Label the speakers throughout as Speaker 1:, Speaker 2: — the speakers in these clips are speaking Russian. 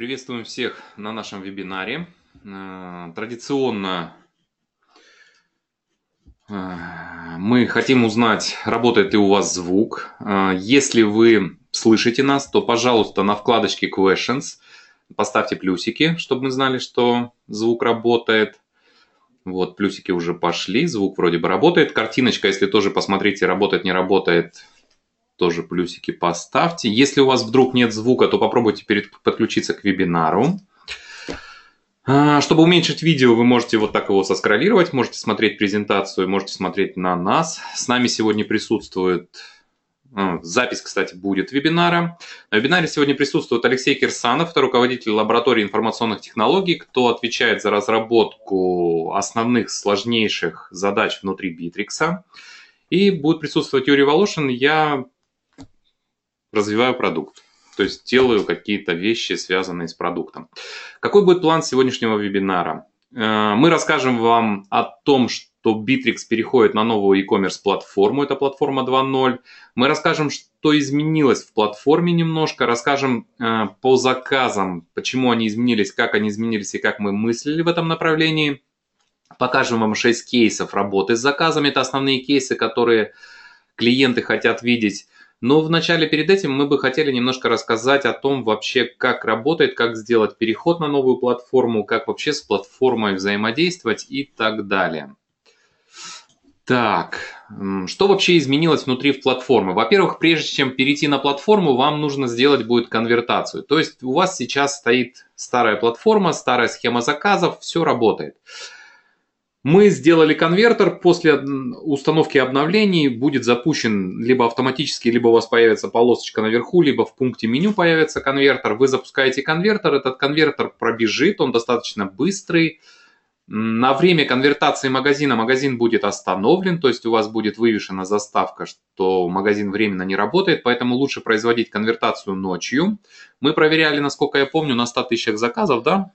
Speaker 1: Приветствуем всех на нашем вебинаре. Э, традиционно э, мы хотим узнать, работает ли у вас звук. Э, если вы слышите нас, то, пожалуйста, на вкладочке Questions поставьте плюсики, чтобы мы знали, что звук работает. Вот, плюсики уже пошли, звук вроде бы работает. Картиночка, если тоже посмотрите, работает, не работает, тоже плюсики поставьте. Если у вас вдруг нет звука, то попробуйте перед подключиться к вебинару. А, чтобы уменьшить видео, вы можете вот так его соскролировать, можете смотреть презентацию, можете смотреть на нас. С нами сегодня присутствует... А, запись, кстати, будет вебинара. На вебинаре сегодня присутствует Алексей Кирсанов, это руководитель лаборатории информационных технологий, кто отвечает за разработку основных сложнейших задач внутри Битрикса. И будет присутствовать Юрий Волошин. Я развиваю продукт. То есть делаю какие-то вещи, связанные с продуктом. Какой будет план сегодняшнего вебинара? Э, мы расскажем вам о том, что Bittrex переходит на новую e-commerce платформу, это платформа 2.0. Мы расскажем, что изменилось в платформе немножко, расскажем э, по заказам, почему они изменились, как они изменились и как мы мыслили в этом направлении. Покажем вам 6 кейсов работы с заказами, это основные кейсы, которые клиенты хотят видеть. Но вначале перед этим мы бы хотели немножко рассказать о том вообще, как работает, как сделать переход на новую платформу, как вообще с платформой взаимодействовать и так далее. Так, что вообще изменилось внутри в платформы? Во-первых, прежде чем перейти на платформу, вам нужно сделать будет конвертацию. То есть у вас сейчас стоит старая платформа, старая схема заказов, все работает. Мы сделали конвертер, после установки обновлений будет запущен либо автоматически, либо у вас появится полосочка наверху, либо в пункте меню появится конвертер. Вы запускаете конвертер, этот конвертер пробежит, он достаточно быстрый. На время конвертации магазина магазин будет остановлен, то есть у вас будет вывешена заставка, что магазин временно не работает, поэтому лучше производить конвертацию ночью. Мы проверяли, насколько я помню, на 100 тысячах заказов,
Speaker 2: да?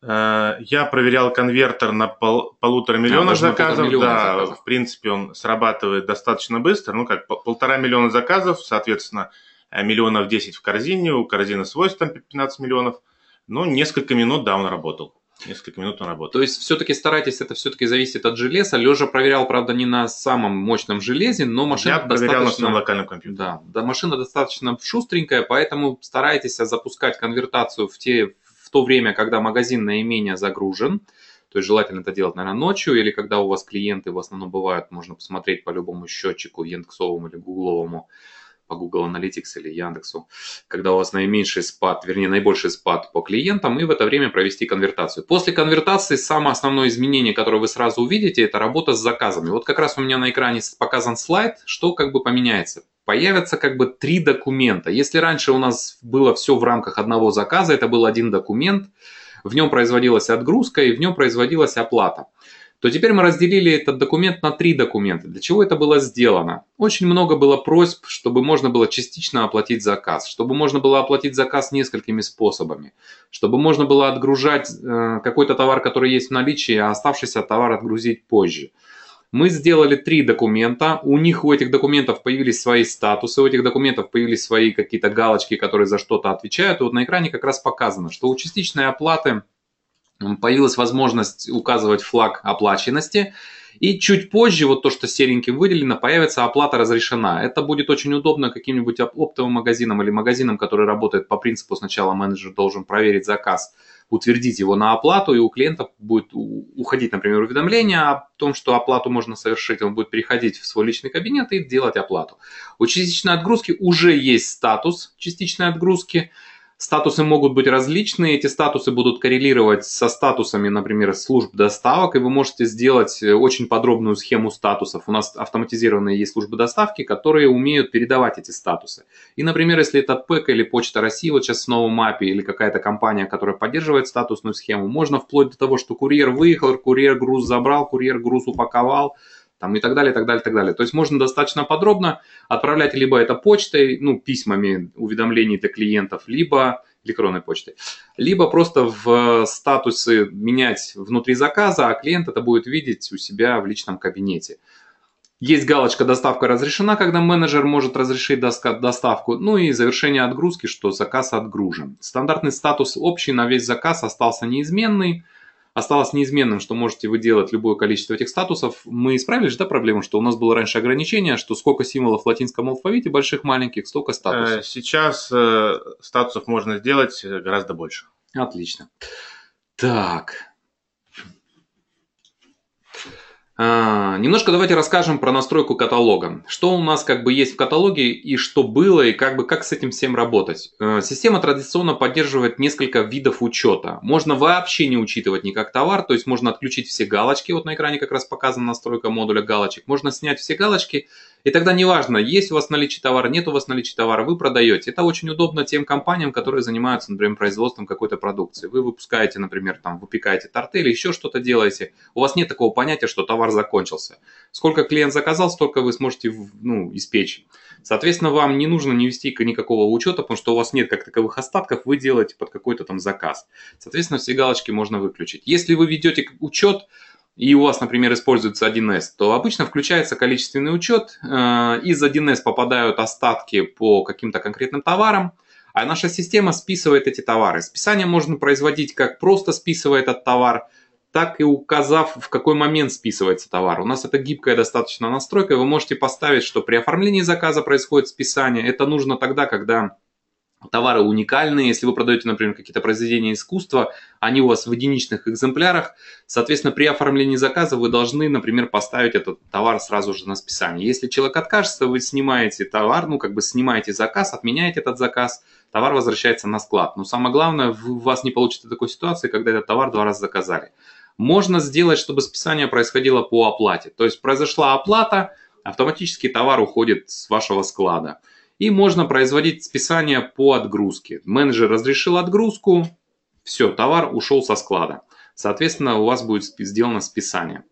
Speaker 2: Э, я проверял конвертер на пол, полутора а, миллиона а, заказов. миллиона да, заказов. в принципе, он срабатывает достаточно быстро. Ну, как полтора миллиона заказов, соответственно, э, миллионов 10 в корзине, у корзины свойств там 15 миллионов. Ну, несколько минут, да, он работал. Несколько минут он работал. То есть все-таки старайтесь, это все-таки зависит от железа. Лежа
Speaker 1: проверял, правда, не на самом мощном железе, но машина Я достаточно... проверял на локальном компьютере. Да, да, машина достаточно шустренькая, поэтому старайтесь запускать конвертацию в те в то время, когда магазин наименее загружен, то есть желательно это делать, наверное, ночью или когда у вас клиенты в основном бывают, можно посмотреть по любому счетчику, яндексовому или гугловому, по Google Analytics или Яндексу, когда у вас наименьший спад, вернее, наибольший спад по клиентам, и в это время провести конвертацию. После конвертации самое основное изменение, которое вы сразу увидите, это работа с заказами. Вот как раз у меня на экране показан слайд, что как бы поменяется появятся как бы три документа. Если раньше у нас было все в рамках одного заказа, это был один документ, в нем производилась отгрузка и в нем производилась оплата то теперь мы разделили этот документ на три документа. Для чего это было сделано? Очень много было просьб, чтобы можно было частично оплатить заказ, чтобы можно было оплатить заказ несколькими способами, чтобы можно было отгружать э, какой-то товар, который есть в наличии, а оставшийся товар отгрузить позже. Мы сделали три документа, у них, у этих документов появились свои статусы, у этих документов появились свои какие-то галочки, которые за что-то отвечают. И вот на экране как раз показано, что у частичной оплаты появилась возможность указывать флаг оплаченности – и чуть позже, вот то, что сереньким выделено, появится оплата разрешена. Это будет очень удобно каким-нибудь оптовым магазинам или магазинам, который работает по принципу сначала менеджер должен проверить заказ, утвердить его на оплату, и у клиента будет уходить, например, уведомление о том, что оплату можно совершить, он будет переходить в свой личный кабинет и делать оплату. У частичной отгрузки уже есть статус частичной отгрузки, Статусы могут быть различные, эти статусы будут коррелировать со статусами, например, служб доставок, и вы можете сделать э, очень подробную схему статусов. У нас автоматизированные есть службы доставки, которые умеют передавать эти статусы. И, например, если это ПЭК или Почта России, вот сейчас в новом API, или какая-то компания, которая поддерживает статусную схему, можно вплоть до того, что курьер выехал, курьер груз забрал, курьер груз упаковал – там, и так далее, и так далее, и так далее. То есть можно достаточно подробно отправлять либо это почтой, ну, письмами уведомлений для клиентов, либо электронной почтой, либо просто в статусы менять внутри заказа, а клиент это будет видеть у себя в личном кабинете. Есть галочка «Доставка разрешена», когда менеджер может разрешить доставку. Ну и завершение отгрузки, что заказ отгружен. Стандартный статус общий на весь заказ остался неизменный – осталось неизменным, что можете вы делать любое количество этих статусов. Мы исправили же да, проблему, что у нас было раньше ограничение, что сколько символов в латинском алфавите, больших, маленьких, столько статусов. Э,
Speaker 2: сейчас э, статусов можно сделать э, гораздо больше.
Speaker 1: Отлично. Так, А, немножко давайте расскажем про настройку каталога. Что у нас как бы есть в каталоге и что было и как бы как с этим всем работать. Э, система традиционно поддерживает несколько видов учета. Можно вообще не учитывать никак товар, то есть можно отключить все галочки. Вот на экране как раз показана настройка модуля галочек. Можно снять все галочки и тогда неважно, есть у вас наличие товара, нет у вас наличия товара, вы продаете. Это очень удобно тем компаниям, которые занимаются, например, производством какой-то продукции. Вы выпускаете, например, там, выпекаете торты или еще что-то делаете. У вас нет такого понятия, что товар закончился. Сколько клиент заказал, столько вы сможете ну, испечь. Соответственно, вам не нужно не вести никакого учета, потому что у вас нет как таковых остатков, вы делаете под какой-то там заказ. Соответственно, все галочки можно выключить. Если вы ведете учет, и у вас, например, используется 1С, то обычно включается количественный учет, э, из 1С попадают остатки по каким-то конкретным товарам, а наша система списывает эти товары. Списание можно производить как просто списывая этот товар, так и указав, в какой момент списывается товар. У нас это гибкая достаточно настройка, вы можете поставить, что при оформлении заказа происходит списание. Это нужно тогда, когда товары уникальные. Если вы продаете, например, какие-то произведения искусства, они у вас в единичных экземплярах. Соответственно, при оформлении заказа вы должны, например, поставить этот товар сразу же на списание. Если человек откажется, вы снимаете товар, ну, как бы снимаете заказ, отменяете этот заказ, товар возвращается на склад. Но самое главное, у вас не получится такой ситуации, когда этот товар два раза заказали. Можно сделать, чтобы списание происходило по оплате. То есть произошла оплата, автоматически товар уходит с вашего склада. И можно производить списание по отгрузке. Менеджер разрешил отгрузку, все, товар ушел со склада. Соответственно, у вас будет сделано списание.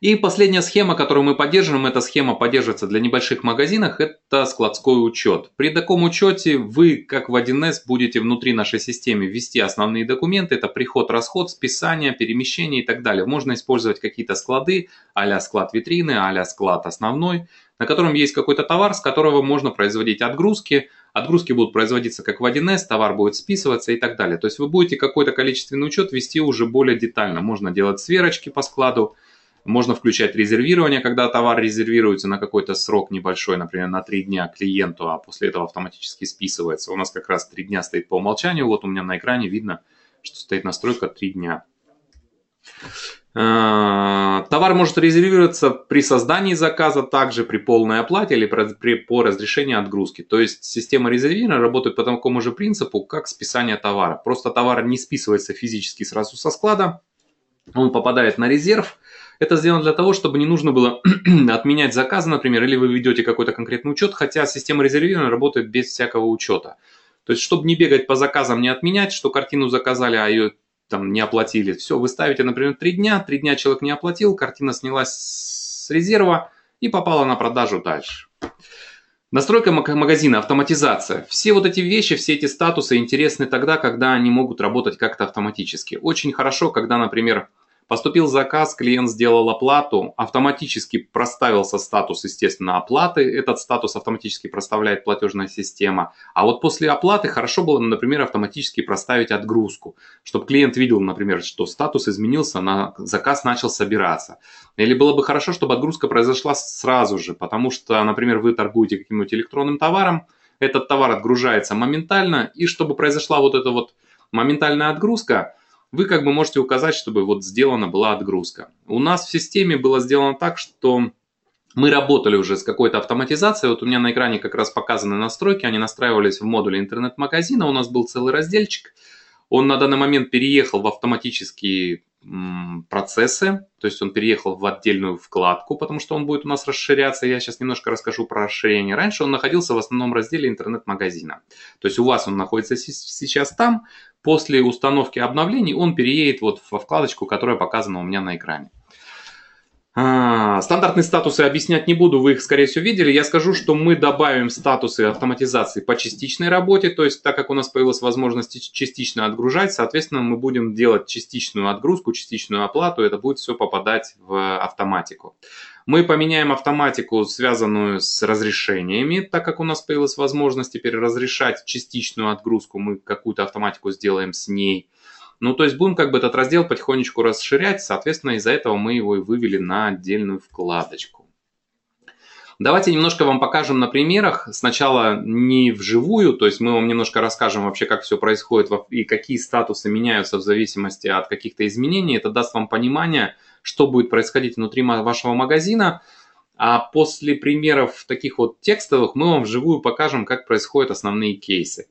Speaker 1: И последняя схема, которую мы поддерживаем, эта схема поддерживается для небольших магазинов, это складской учет. При таком учете вы, как в 1С, будете внутри нашей системы ввести основные документы, это приход, расход, списание, перемещение и так далее. Можно использовать какие-то склады, а склад витрины, а склад основной, на котором есть какой-то товар, с которого можно производить отгрузки, отгрузки будут производиться как в 1С, товар будет списываться и так далее. То есть вы будете какой-то количественный учет вести уже более детально. Можно делать сверочки по складу, можно включать резервирование, когда товар резервируется на какой-то срок небольшой, например, на 3 дня клиенту, а после этого автоматически списывается. У нас как раз 3 дня стоит по умолчанию. Вот у меня на экране видно, что стоит настройка 3 дня. Э, товар может резервироваться при создании заказа, также при полной оплате или при, по разрешению отгрузки. То есть система резервирования работает по такому же принципу, как списание товара. Просто товар не списывается физически сразу со склада, он попадает на резерв. Это сделано для того, чтобы не нужно было отменять заказы, например, или вы ведете какой-то конкретный учет, хотя система резервирования работает без всякого учета. То есть, чтобы не бегать по заказам, не отменять, что картину заказали, а ее там не оплатили. Все, вы ставите, например, три дня, три дня человек не оплатил, картина снялась с резерва и попала на продажу дальше. Настройка магазина, автоматизация. Все вот эти вещи, все эти статусы интересны тогда, когда они могут работать как-то автоматически. Очень хорошо, когда, например, Поступил заказ, клиент сделал оплату, автоматически проставился статус, естественно, оплаты. Этот статус автоматически проставляет платежная система. А вот после оплаты хорошо было, например, автоматически проставить отгрузку, чтобы клиент видел, например, что статус изменился, на заказ начал собираться. Или было бы хорошо, чтобы отгрузка произошла сразу же, потому что, например, вы торгуете каким-нибудь электронным товаром, этот товар отгружается моментально, и чтобы произошла вот эта вот моментальная отгрузка – вы как бы можете указать, чтобы вот сделана была отгрузка. У нас в системе было сделано так, что мы работали уже с какой-то автоматизацией. Вот у меня на экране как раз показаны настройки. Они настраивались в модуле интернет-магазина. У нас был целый разделчик. Он на данный момент переехал в автоматические процессы, то есть он переехал в отдельную вкладку, потому что он будет у нас расширяться. Я сейчас немножко расскажу про расширение. Раньше он находился в основном разделе интернет-магазина. То есть у вас он находится сейчас там, После установки обновлений он переедет вот во вкладочку, которая показана у меня на экране. А, стандартные статусы объяснять не буду, вы их, скорее всего, видели. Я скажу, что мы добавим статусы автоматизации по частичной работе, то есть так как у нас появилась возможность частично отгружать, соответственно, мы будем делать частичную отгрузку, частичную оплату, это будет все попадать в автоматику. Мы поменяем автоматику, связанную с разрешениями, так как у нас появилась возможность теперь разрешать частичную отгрузку, мы какую-то автоматику сделаем с ней. Ну, то есть будем как бы этот раздел потихонечку расширять, соответственно, из-за этого мы его и вывели на отдельную вкладочку. Давайте немножко вам покажем на примерах. Сначала не вживую, то есть мы вам немножко расскажем вообще, как все происходит и какие статусы меняются в зависимости от каких-то изменений. Это даст вам понимание, что будет происходить внутри вашего магазина. А после примеров таких вот текстовых мы вам вживую покажем, как происходят основные кейсы.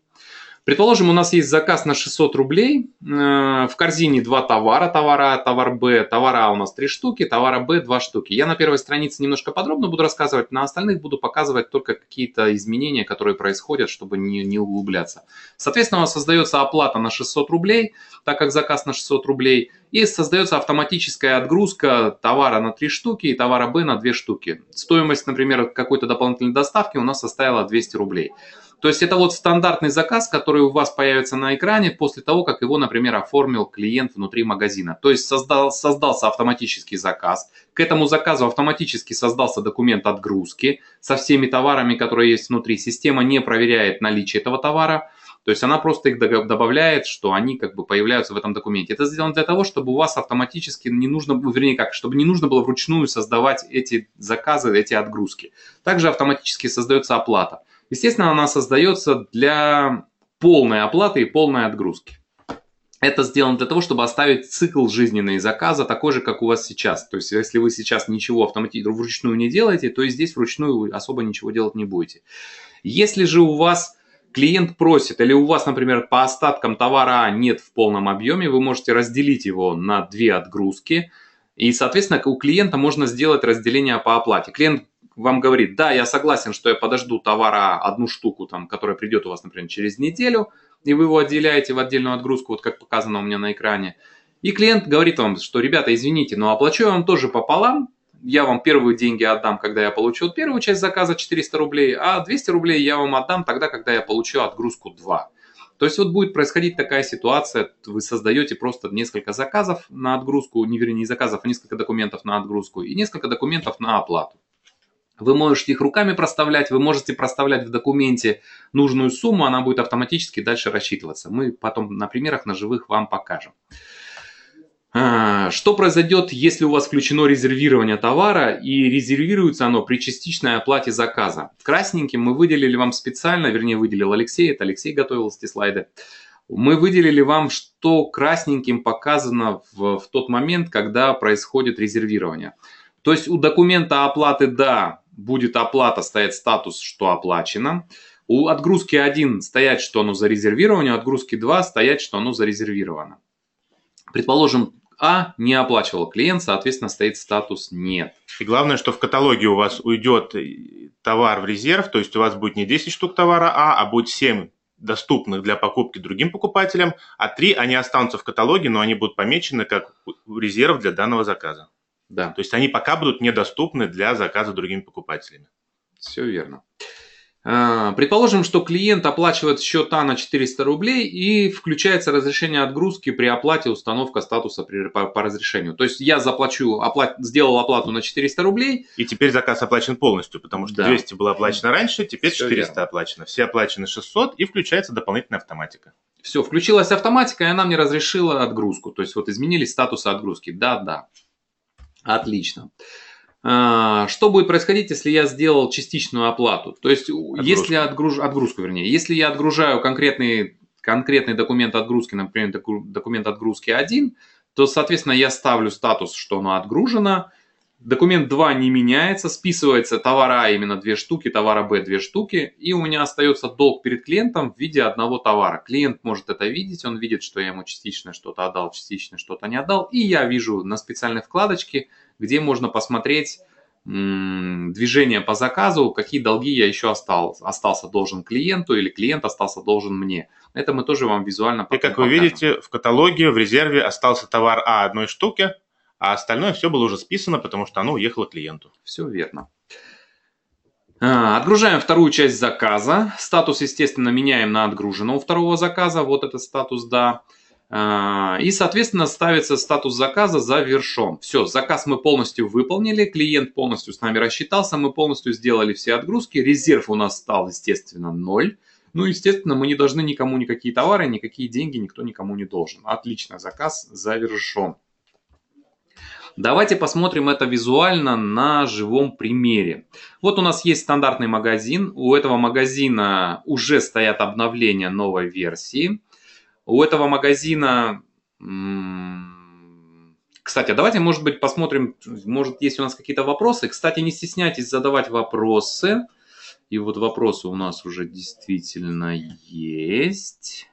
Speaker 1: Предположим, у нас есть заказ на 600 рублей, э, в корзине два товара, товара А, товар Б, товара А у нас три штуки, товара Б два штуки. Я на первой странице немножко подробно буду рассказывать, на остальных буду показывать только какие-то изменения, которые происходят, чтобы не, не углубляться. Соответственно, у нас создается оплата на 600 рублей, так как заказ на 600 рублей, и создается автоматическая отгрузка товара на три штуки и товара Б на две штуки. Стоимость, например, какой-то дополнительной доставки у нас составила 200 рублей. То есть это вот стандартный заказ, который у вас появится на экране после того, как его, например, оформил клиент внутри магазина. То есть создал, создался автоматический заказ. К этому заказу автоматически создался документ отгрузки со всеми товарами, которые есть внутри. Система не проверяет наличие этого товара. То есть она просто их добавляет, что они как бы появляются в этом документе. Это сделано для того, чтобы у вас автоматически не нужно, вернее как, чтобы не нужно было вручную создавать эти заказы, эти отгрузки. Также автоматически создается оплата. Естественно, она создается для полной оплаты и полной отгрузки. Это сделано для того, чтобы оставить цикл жизненной заказа такой же, как у вас сейчас. То есть, если вы сейчас ничего автоматически вручную не делаете, то и здесь вручную вы особо ничего делать не будете. Если же у вас клиент просит, или у вас, например, по остаткам товара а нет в полном объеме, вы можете разделить его на две отгрузки, и, соответственно, у клиента можно сделать разделение по оплате. Клиент вам говорит, да, я согласен, что я подожду товара одну штуку, там, которая придет у вас, например, через неделю, и вы его отделяете в отдельную отгрузку, вот как показано у меня на экране. И клиент говорит вам, что, ребята, извините, но оплачу я вам тоже пополам, я вам первые деньги отдам, когда я получу первую часть заказа 400 рублей, а 200 рублей я вам отдам тогда, когда я получу отгрузку 2. То есть вот будет происходить такая ситуация, вы создаете просто несколько заказов на отгрузку, не вернее не заказов, а несколько документов на отгрузку и несколько документов на оплату. Вы можете их руками проставлять, вы можете проставлять в документе нужную сумму, она будет автоматически дальше рассчитываться. Мы потом на примерах на живых вам покажем. А, что произойдет, если у вас включено резервирование товара и резервируется оно при частичной оплате заказа? Красненьким мы выделили вам специально, вернее выделил Алексей, это Алексей готовил эти слайды. Мы выделили вам, что красненьким показано в, в тот момент, когда происходит резервирование. То есть у документа оплаты, да, будет оплата стоять статус, что оплачено. У отгрузки 1 стоять, что оно зарезервировано, у отгрузки 2 стоять, что оно зарезервировано.
Speaker 2: Предположим, а не оплачивал клиент, соответственно, стоит статус «нет». И главное, что в каталоге у вас уйдет товар в резерв, то есть у вас будет не 10 штук товара А, а будет 7 доступных для покупки другим покупателям, а 3 они останутся в каталоге, но они будут помечены как резерв для данного заказа. Да. То есть они пока будут недоступны для заказа другими покупателями. Все верно.
Speaker 1: А, предположим, что клиент оплачивает счет А на 400 рублей и включается разрешение отгрузки при оплате установка статуса по, по разрешению. То есть я заплачу, оплат, сделал оплату на
Speaker 2: 400 рублей. И теперь заказ оплачен полностью, потому что да. 200 было оплачено раньше, теперь Все 400 верно. оплачено. Все оплачены 600 и включается дополнительная автоматика. Все, включилась автоматика, и она мне
Speaker 1: разрешила отгрузку. То есть вот изменились статусы отгрузки. Да, да. Отлично. А, что будет происходить, если я сделал частичную оплату? То есть, отгрузку. если отгруж... отгрузку, вернее, если я отгружаю конкретный, конкретный документ отгрузки, например, документ отгрузки 1, то, соответственно, я ставлю статус, что оно отгружено, документ 2 не меняется, списывается товара А, именно две штуки, товара Б две штуки, и у меня остается долг перед клиентом в виде одного товара. Клиент может это видеть, он видит, что я ему частично что-то отдал, частично что-то не отдал, и я вижу на специальной вкладочке, где можно посмотреть движение по заказу, какие долги я еще остал, остался должен
Speaker 2: клиенту или клиент остался должен мне. Это мы тоже вам визуально покажем. И как вы видите, в каталоге, в резерве остался товар А одной штуки, а остальное все было уже списано, потому что оно уехало клиенту. Все верно. А, отгружаем вторую часть заказа.
Speaker 1: Статус, естественно, меняем на отгруженного второго заказа. Вот этот статус, да. А, и, соответственно, ставится статус заказа завершен. Все, заказ мы полностью выполнили, клиент полностью с нами рассчитался, мы полностью сделали все отгрузки, резерв у нас стал, естественно, ноль. Ну, естественно, мы не должны никому никакие товары, никакие деньги, никто никому не должен. Отлично, заказ завершен. Давайте посмотрим это визуально на живом примере. Вот у нас есть стандартный магазин. У этого магазина уже стоят обновления новой версии. У этого магазина... Кстати, давайте, может быть, посмотрим, может, есть у нас какие-то вопросы. Кстати, не стесняйтесь задавать вопросы. И вот вопросы у нас уже действительно есть.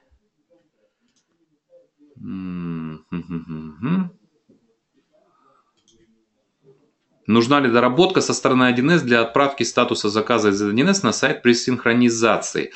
Speaker 1: Нужна ли доработка со стороны 1С для отправки статуса заказа из 1С на сайт при синхронизации?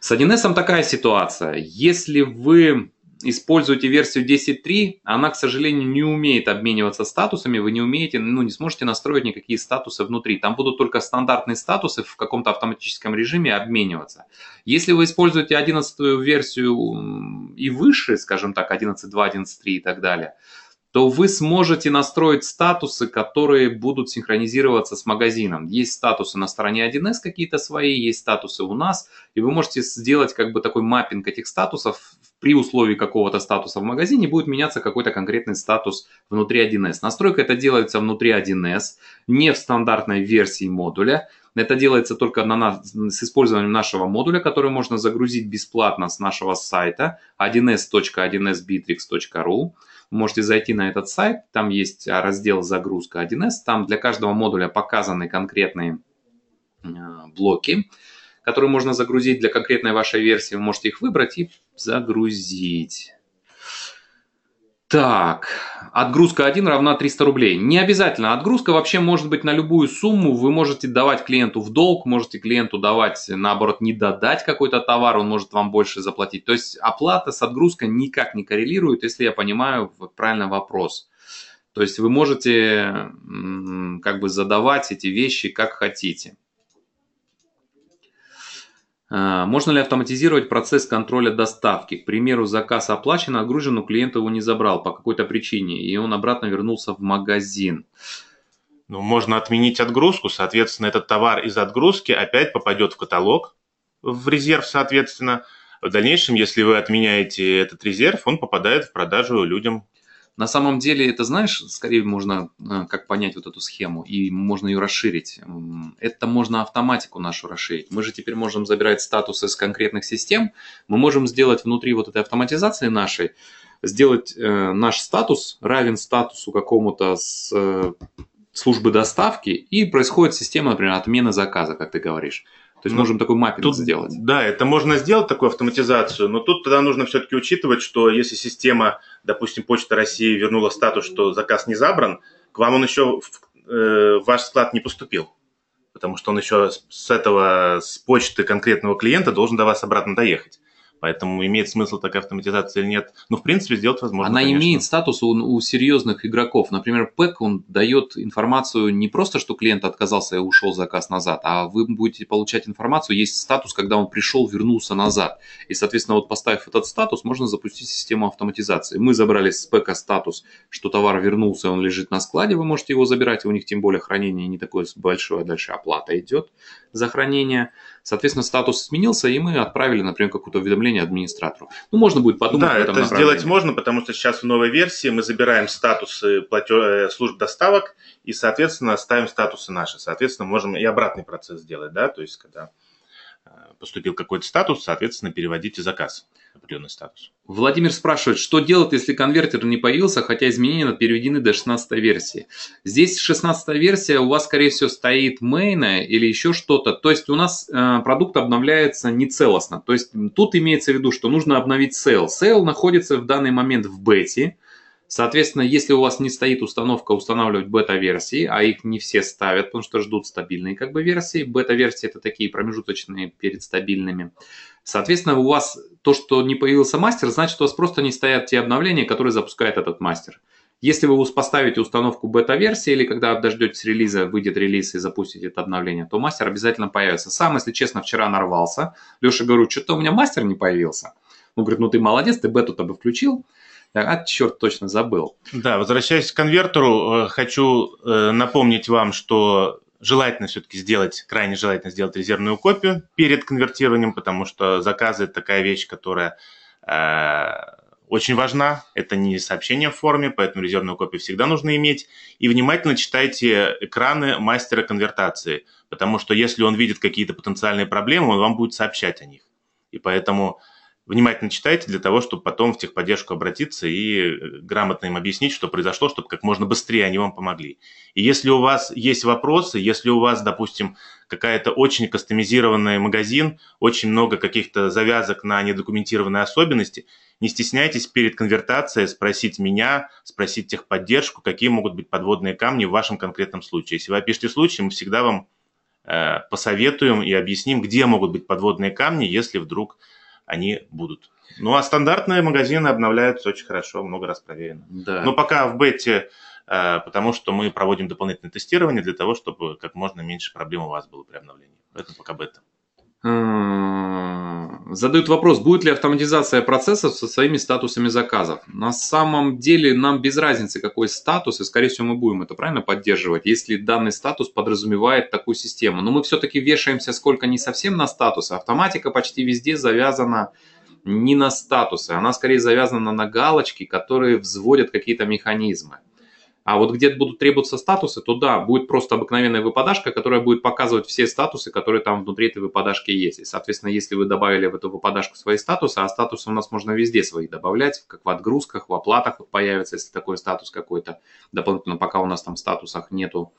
Speaker 1: С 1С такая ситуация. Если вы используете версию 10.3, она, к сожалению, не умеет обмениваться статусами, вы не умеете, ну, не сможете настроить никакие статусы внутри. Там будут только стандартные статусы в каком-то автоматическом режиме обмениваться. Если вы используете 11 версию и выше, скажем так, 11.2, 11.3 и так далее – то вы сможете настроить статусы, которые будут синхронизироваться с магазином. Есть статусы на стороне 1С какие-то свои, есть статусы у нас, и вы можете сделать как бы такой маппинг этих статусов. При условии какого-то статуса в магазине будет меняться какой-то конкретный статус внутри 1С. Настройка это делается внутри 1С, не в стандартной версии модуля. Это делается только на нас, с использованием нашего модуля, который можно загрузить бесплатно с нашего сайта 1s.1sbitrix.ru можете зайти на этот сайт, там есть а, раздел «Загрузка 1С», там для каждого модуля показаны конкретные а, блоки, которые можно загрузить для конкретной вашей версии, вы можете их выбрать и загрузить. Так, отгрузка 1 равна 300 рублей. Не обязательно. Отгрузка вообще может быть на любую сумму. Вы можете давать клиенту в долг, можете клиенту давать, наоборот, не додать какой-то товар, он может вам больше заплатить. То есть оплата с отгрузкой никак не коррелирует, если я понимаю правильно вопрос. То есть вы можете как бы задавать эти вещи как хотите. А, можно ли автоматизировать процесс контроля доставки? К примеру, заказ оплачен, отгружен, а но клиент
Speaker 2: его не забрал по какой-то причине, и он обратно вернулся в магазин. Ну, можно отменить отгрузку, соответственно, этот товар из отгрузки опять попадет в каталог, в резерв, соответственно. В дальнейшем, если вы отменяете этот резерв, он попадает в продажу людям, на самом деле, это знаешь, скорее можно э, как понять вот эту схему,
Speaker 1: и можно ее расширить. Это можно автоматику нашу расширить. Мы же теперь можем забирать статусы из конкретных систем, мы можем сделать внутри вот этой автоматизации нашей, сделать э, наш статус равен статусу какому-то с э, службы
Speaker 2: доставки, и происходит система, например, отмены заказа, как ты говоришь. То есть ну, можем такой маппинг тут, сделать. Да, это можно сделать, такую автоматизацию, но тут тогда нужно все-таки учитывать, что если система, допустим, Почта России вернула статус, что заказ не забран, к вам он еще в э, ваш склад не поступил, потому что он еще с этого, с почты конкретного клиента должен до вас обратно доехать. Поэтому имеет смысл такая автоматизация или нет, ну, в принципе, сделать возможно. Она конечно. имеет статус у, у серьезных игроков. Например, ПЭК, он дает информацию не
Speaker 1: просто, что клиент отказался и ушел заказ назад, а вы будете получать информацию, есть статус, когда он пришел, вернулся назад. И, соответственно, вот поставив этот статус, можно запустить систему автоматизации. Мы забрали с ПЭКа статус, что товар вернулся, он лежит на складе, вы можете его забирать, у них тем более хранение не такое большое, а дальше оплата идет за хранение. Соответственно, статус изменился, и мы отправили, например, какое-то уведомление администратору. Ну, можно будет подумать. Да, об этом это сделать
Speaker 2: можно, потому что сейчас в новой версии мы забираем статусы э, служб доставок и, соответственно, ставим статусы наши. Соответственно, можем и обратный процесс сделать, да, то есть когда э, поступил какой-то статус, соответственно, переводите заказ определенный статус. Владимир спрашивает, что делать, если
Speaker 1: конвертер не появился, хотя изменения переведены до 16 версии. Здесь 16 версия, у вас, скорее всего, стоит мейна или еще что-то. То есть у нас э, продукт обновляется не целостно. То есть тут имеется в виду, что нужно обновить сейл. Сейл находится в данный момент в бете Соответственно, если у вас не стоит установка устанавливать бета-версии, а их не все ставят, потому что ждут стабильные как бы версии, бета-версии это такие промежуточные перед стабильными, соответственно, у вас то, что не появился мастер, значит у вас просто не стоят те обновления, которые запускает этот мастер. Если вы поставите установку бета-версии или когда дождетесь релиза, выйдет релиз и запустите это обновление, то мастер обязательно появится. Сам, если честно, вчера нарвался. Леша, говорю, что-то у меня мастер не появился. Он говорит, ну ты молодец, ты бету-то бы включил. А,
Speaker 2: черт, точно забыл. Да, возвращаясь к конвертеру, э, хочу э, напомнить вам, что желательно все-таки сделать, крайне желательно сделать резервную копию перед конвертированием, потому что заказы – это такая вещь, которая э, очень важна. Это не сообщение в форме, поэтому резервную копию всегда нужно иметь. И внимательно читайте экраны мастера конвертации, потому что если он видит какие-то потенциальные проблемы, он вам будет сообщать о них. И поэтому внимательно читайте для того, чтобы потом в техподдержку обратиться и э, грамотно им объяснить, что произошло, чтобы как можно быстрее они вам помогли. И если у вас есть вопросы, если у вас, допустим, какая-то очень кастомизированный магазин, очень много каких-то завязок на недокументированные особенности, не стесняйтесь перед конвертацией спросить меня, спросить техподдержку, какие могут быть подводные камни в вашем конкретном случае. Если вы опишете случай, мы всегда вам э, посоветуем и объясним, где могут быть подводные камни, если вдруг они будут. Ну а стандартные магазины обновляются очень хорошо, много раз проверено. Да. Но пока в бете, э, потому что мы проводим дополнительное тестирование для того, чтобы как можно меньше проблем у вас было при обновлении. Поэтому пока бета.
Speaker 1: Э, задают вопрос, будет ли автоматизация процессов со своими статусами заказов. На самом деле нам без разницы, какой статус, и, скорее всего, мы будем это правильно поддерживать, если данный статус подразумевает такую систему. Но мы все-таки вешаемся сколько не совсем на статус. Автоматика почти везде завязана не на статусы, она скорее завязана на галочки, которые взводят какие-то механизмы. А вот где будут требоваться статусы, то да, будет просто обыкновенная выпадашка, которая будет показывать все статусы, которые там внутри этой выпадашки есть. И, соответственно, если вы добавили в эту выпадашку свои статусы, а статусы у нас можно везде свои добавлять, как в отгрузках, в оплатах вот появится, если такой статус какой-то. Дополнительно пока у нас там в статусах нету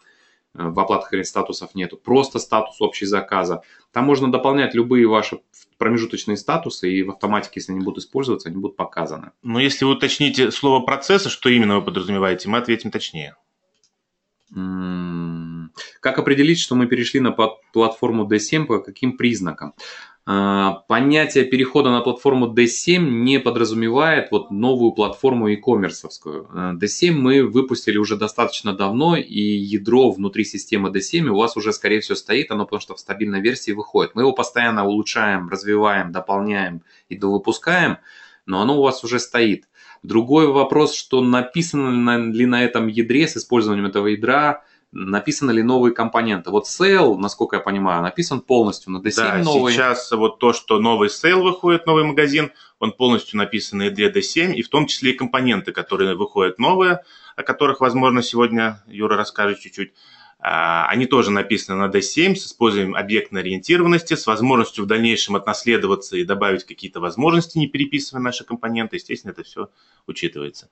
Speaker 1: Э, в оплатах или статусов нету, просто статус общей заказа. Там можно дополнять любые ваши промежуточные статусы, и в автоматике, если они будут использоваться, они будут показаны.
Speaker 2: Но если вы уточните слово процесса, что именно вы подразумеваете, мы ответим точнее.
Speaker 1: М-м-м. Как определить, что мы перешли на платформу D7, по каким признакам? А, понятие перехода на платформу D7 не подразумевает вот новую платформу e-commerce. D7 а, мы выпустили уже достаточно давно, и ядро внутри системы D7 у вас уже, скорее всего, стоит, оно потому что в стабильной версии выходит. Мы его постоянно улучшаем, развиваем, дополняем и довыпускаем, но оно у вас уже стоит. Другой вопрос, что написано ли на этом ядре с использованием этого ядра написаны
Speaker 2: ли новые компоненты. Вот Sail, насколько я понимаю, написан полностью на D7 да, новый. сейчас вот то, что новый Sail выходит, новый магазин, он полностью написан и для D7, и в том числе и компоненты, которые выходят новые, о которых, возможно, сегодня Юра расскажет чуть-чуть. А, они тоже написаны на D7 с использованием объектной ориентированности, с возможностью в дальнейшем отнаследоваться и добавить какие-то возможности, не переписывая наши компоненты. Естественно, это все учитывается.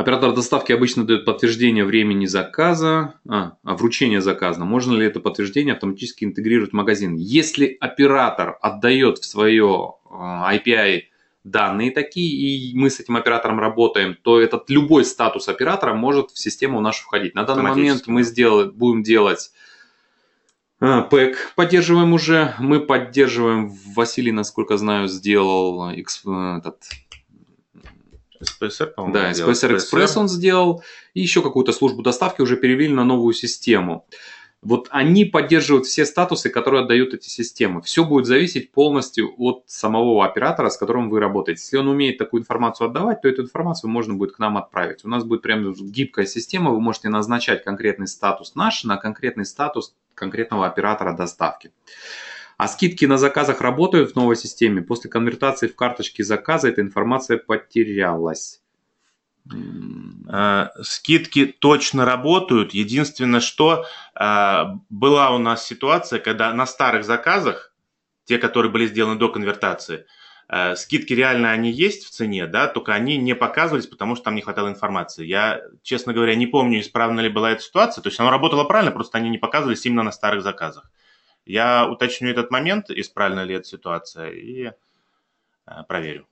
Speaker 2: Оператор доставки обычно дает подтверждение времени заказа,
Speaker 1: а, а вручения заказа. Можно ли это подтверждение автоматически интегрировать в магазин? Если оператор отдает в свое API а, данные такие, и мы с этим оператором работаем, то этот любой статус оператора может в систему нашу входить. На данный момент мы сделаем, будем делать а, Пэк поддерживаем уже. Мы поддерживаем, Василий, насколько знаю, сделал э, этот
Speaker 2: СПСР, по-моему, Да, СПСР Экспресс он
Speaker 1: сделал. И еще какую-то службу доставки уже перевели на новую систему. Вот они поддерживают все статусы, которые отдают эти системы. Все будет зависеть полностью от самого оператора, с которым вы работаете. Если он умеет такую информацию отдавать, то эту информацию можно будет к нам отправить. У нас будет прям гибкая система, вы можете назначать конкретный статус наш на конкретный статус конкретного оператора доставки. А скидки на заказах работают в новой системе? После конвертации в карточки заказа эта информация
Speaker 2: потерялась. Э, скидки точно работают. Единственное, что э, была у нас ситуация, когда на старых заказах, те, которые были сделаны до конвертации, э, скидки реально они есть в цене, да, только они не показывались, потому что там не хватало информации. Я, честно говоря, не помню, исправна ли была эта ситуация. То есть она работала правильно, просто они не показывались именно на старых заказах. Я уточню этот момент, исправлена ли эта ситуация, и э, проверю.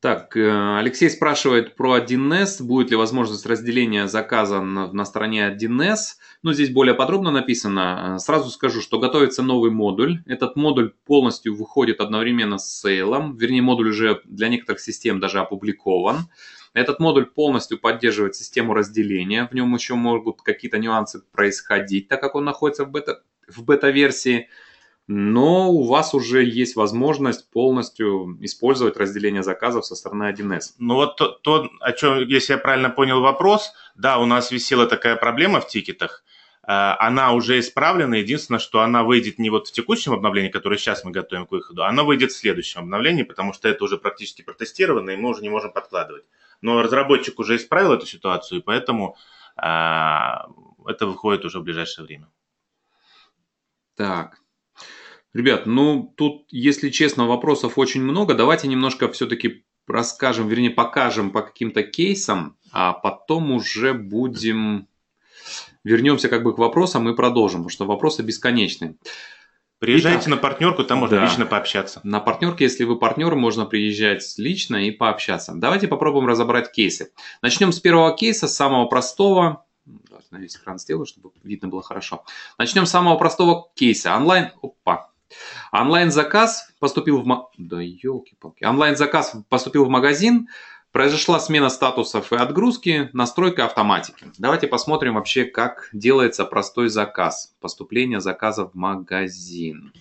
Speaker 1: Так, э, Алексей спрашивает про 1С. Будет ли возможность разделения заказа на, на стороне 1С? Ну, здесь более подробно написано. Э, сразу скажу, что готовится новый модуль. Этот модуль полностью выходит одновременно с сейлом. Вернее, модуль уже для некоторых систем даже опубликован. Этот модуль полностью поддерживает систему разделения. В нем еще могут какие-то нюансы происходить, так как он находится в бета в бета-версии,
Speaker 2: но у вас уже есть возможность полностью использовать разделение заказов со стороны 1С. Ну вот то, то о чем, если я правильно понял вопрос, да, у нас висела такая проблема в тикетах, э, она уже исправлена. Единственное, что она выйдет не вот в текущем обновлении, которое сейчас мы готовим к выходу, она выйдет в следующем обновлении, потому что это уже практически протестировано, и мы уже не можем подкладывать. Но разработчик уже исправил эту ситуацию, и поэтому э, это выходит уже в ближайшее время. Так.
Speaker 1: Ребят, ну тут, если честно, вопросов очень много. Давайте немножко все-таки расскажем, вернее, покажем по каким-то кейсам, а потом уже будем... Вернемся как бы к вопросам и продолжим, потому что вопросы бесконечны. Приезжайте Итак, на партнерку, там можно да. лично пообщаться. На партнерке, если вы партнер, можно приезжать лично и пообщаться. Давайте попробуем разобрать кейсы. Начнем с первого кейса, самого простого весь экран сделаю, чтобы видно было хорошо. Начнем с самого простого кейса. Онлайн... Опа. Онлайн-заказ поступил в... Ма... Да елки-палки. Онлайн-заказ поступил в магазин. Произошла смена статусов и отгрузки, настройка автоматики. Давайте посмотрим вообще, как делается простой заказ. Поступление заказа в магазин.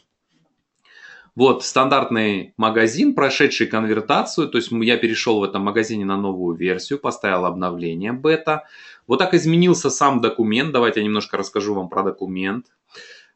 Speaker 1: Вот, стандартный магазин, прошедший конвертацию, то есть я перешел в этом магазине на новую версию, поставил обновление бета. Вот так изменился сам документ, давайте я немножко расскажу вам про документ.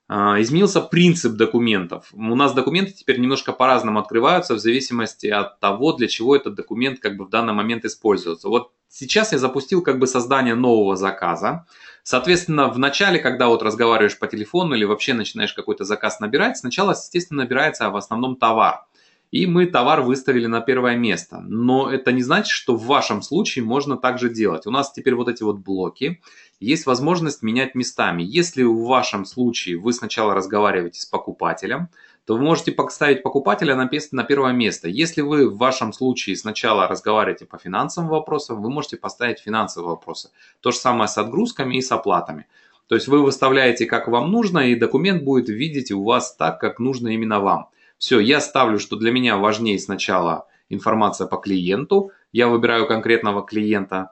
Speaker 1: А, изменился принцип документов. У нас документы теперь немножко по-разному открываются в зависимости от того, для чего этот документ как бы в данный момент используется. Вот сейчас я запустил как бы создание нового заказа. Соответственно, в начале, когда вот разговариваешь по телефону или вообще начинаешь какой-то заказ набирать, сначала, естественно, набирается в основном товар. И мы товар выставили на первое место. Но это не значит, что в вашем случае можно также делать. У нас теперь вот эти вот блоки. Есть возможность менять местами. Если в вашем случае вы сначала разговариваете с покупателем – то вы можете поставить покупателя на, на первое место. Если вы в вашем случае сначала разговариваете по финансовым вопросам, вы можете поставить финансовые вопросы. То же самое с отгрузками и с оплатами. То есть вы выставляете, как вам нужно, и документ будет видеть у вас так, как нужно именно вам. Все, я ставлю, что для меня важнее сначала информация по клиенту, я выбираю конкретного клиента,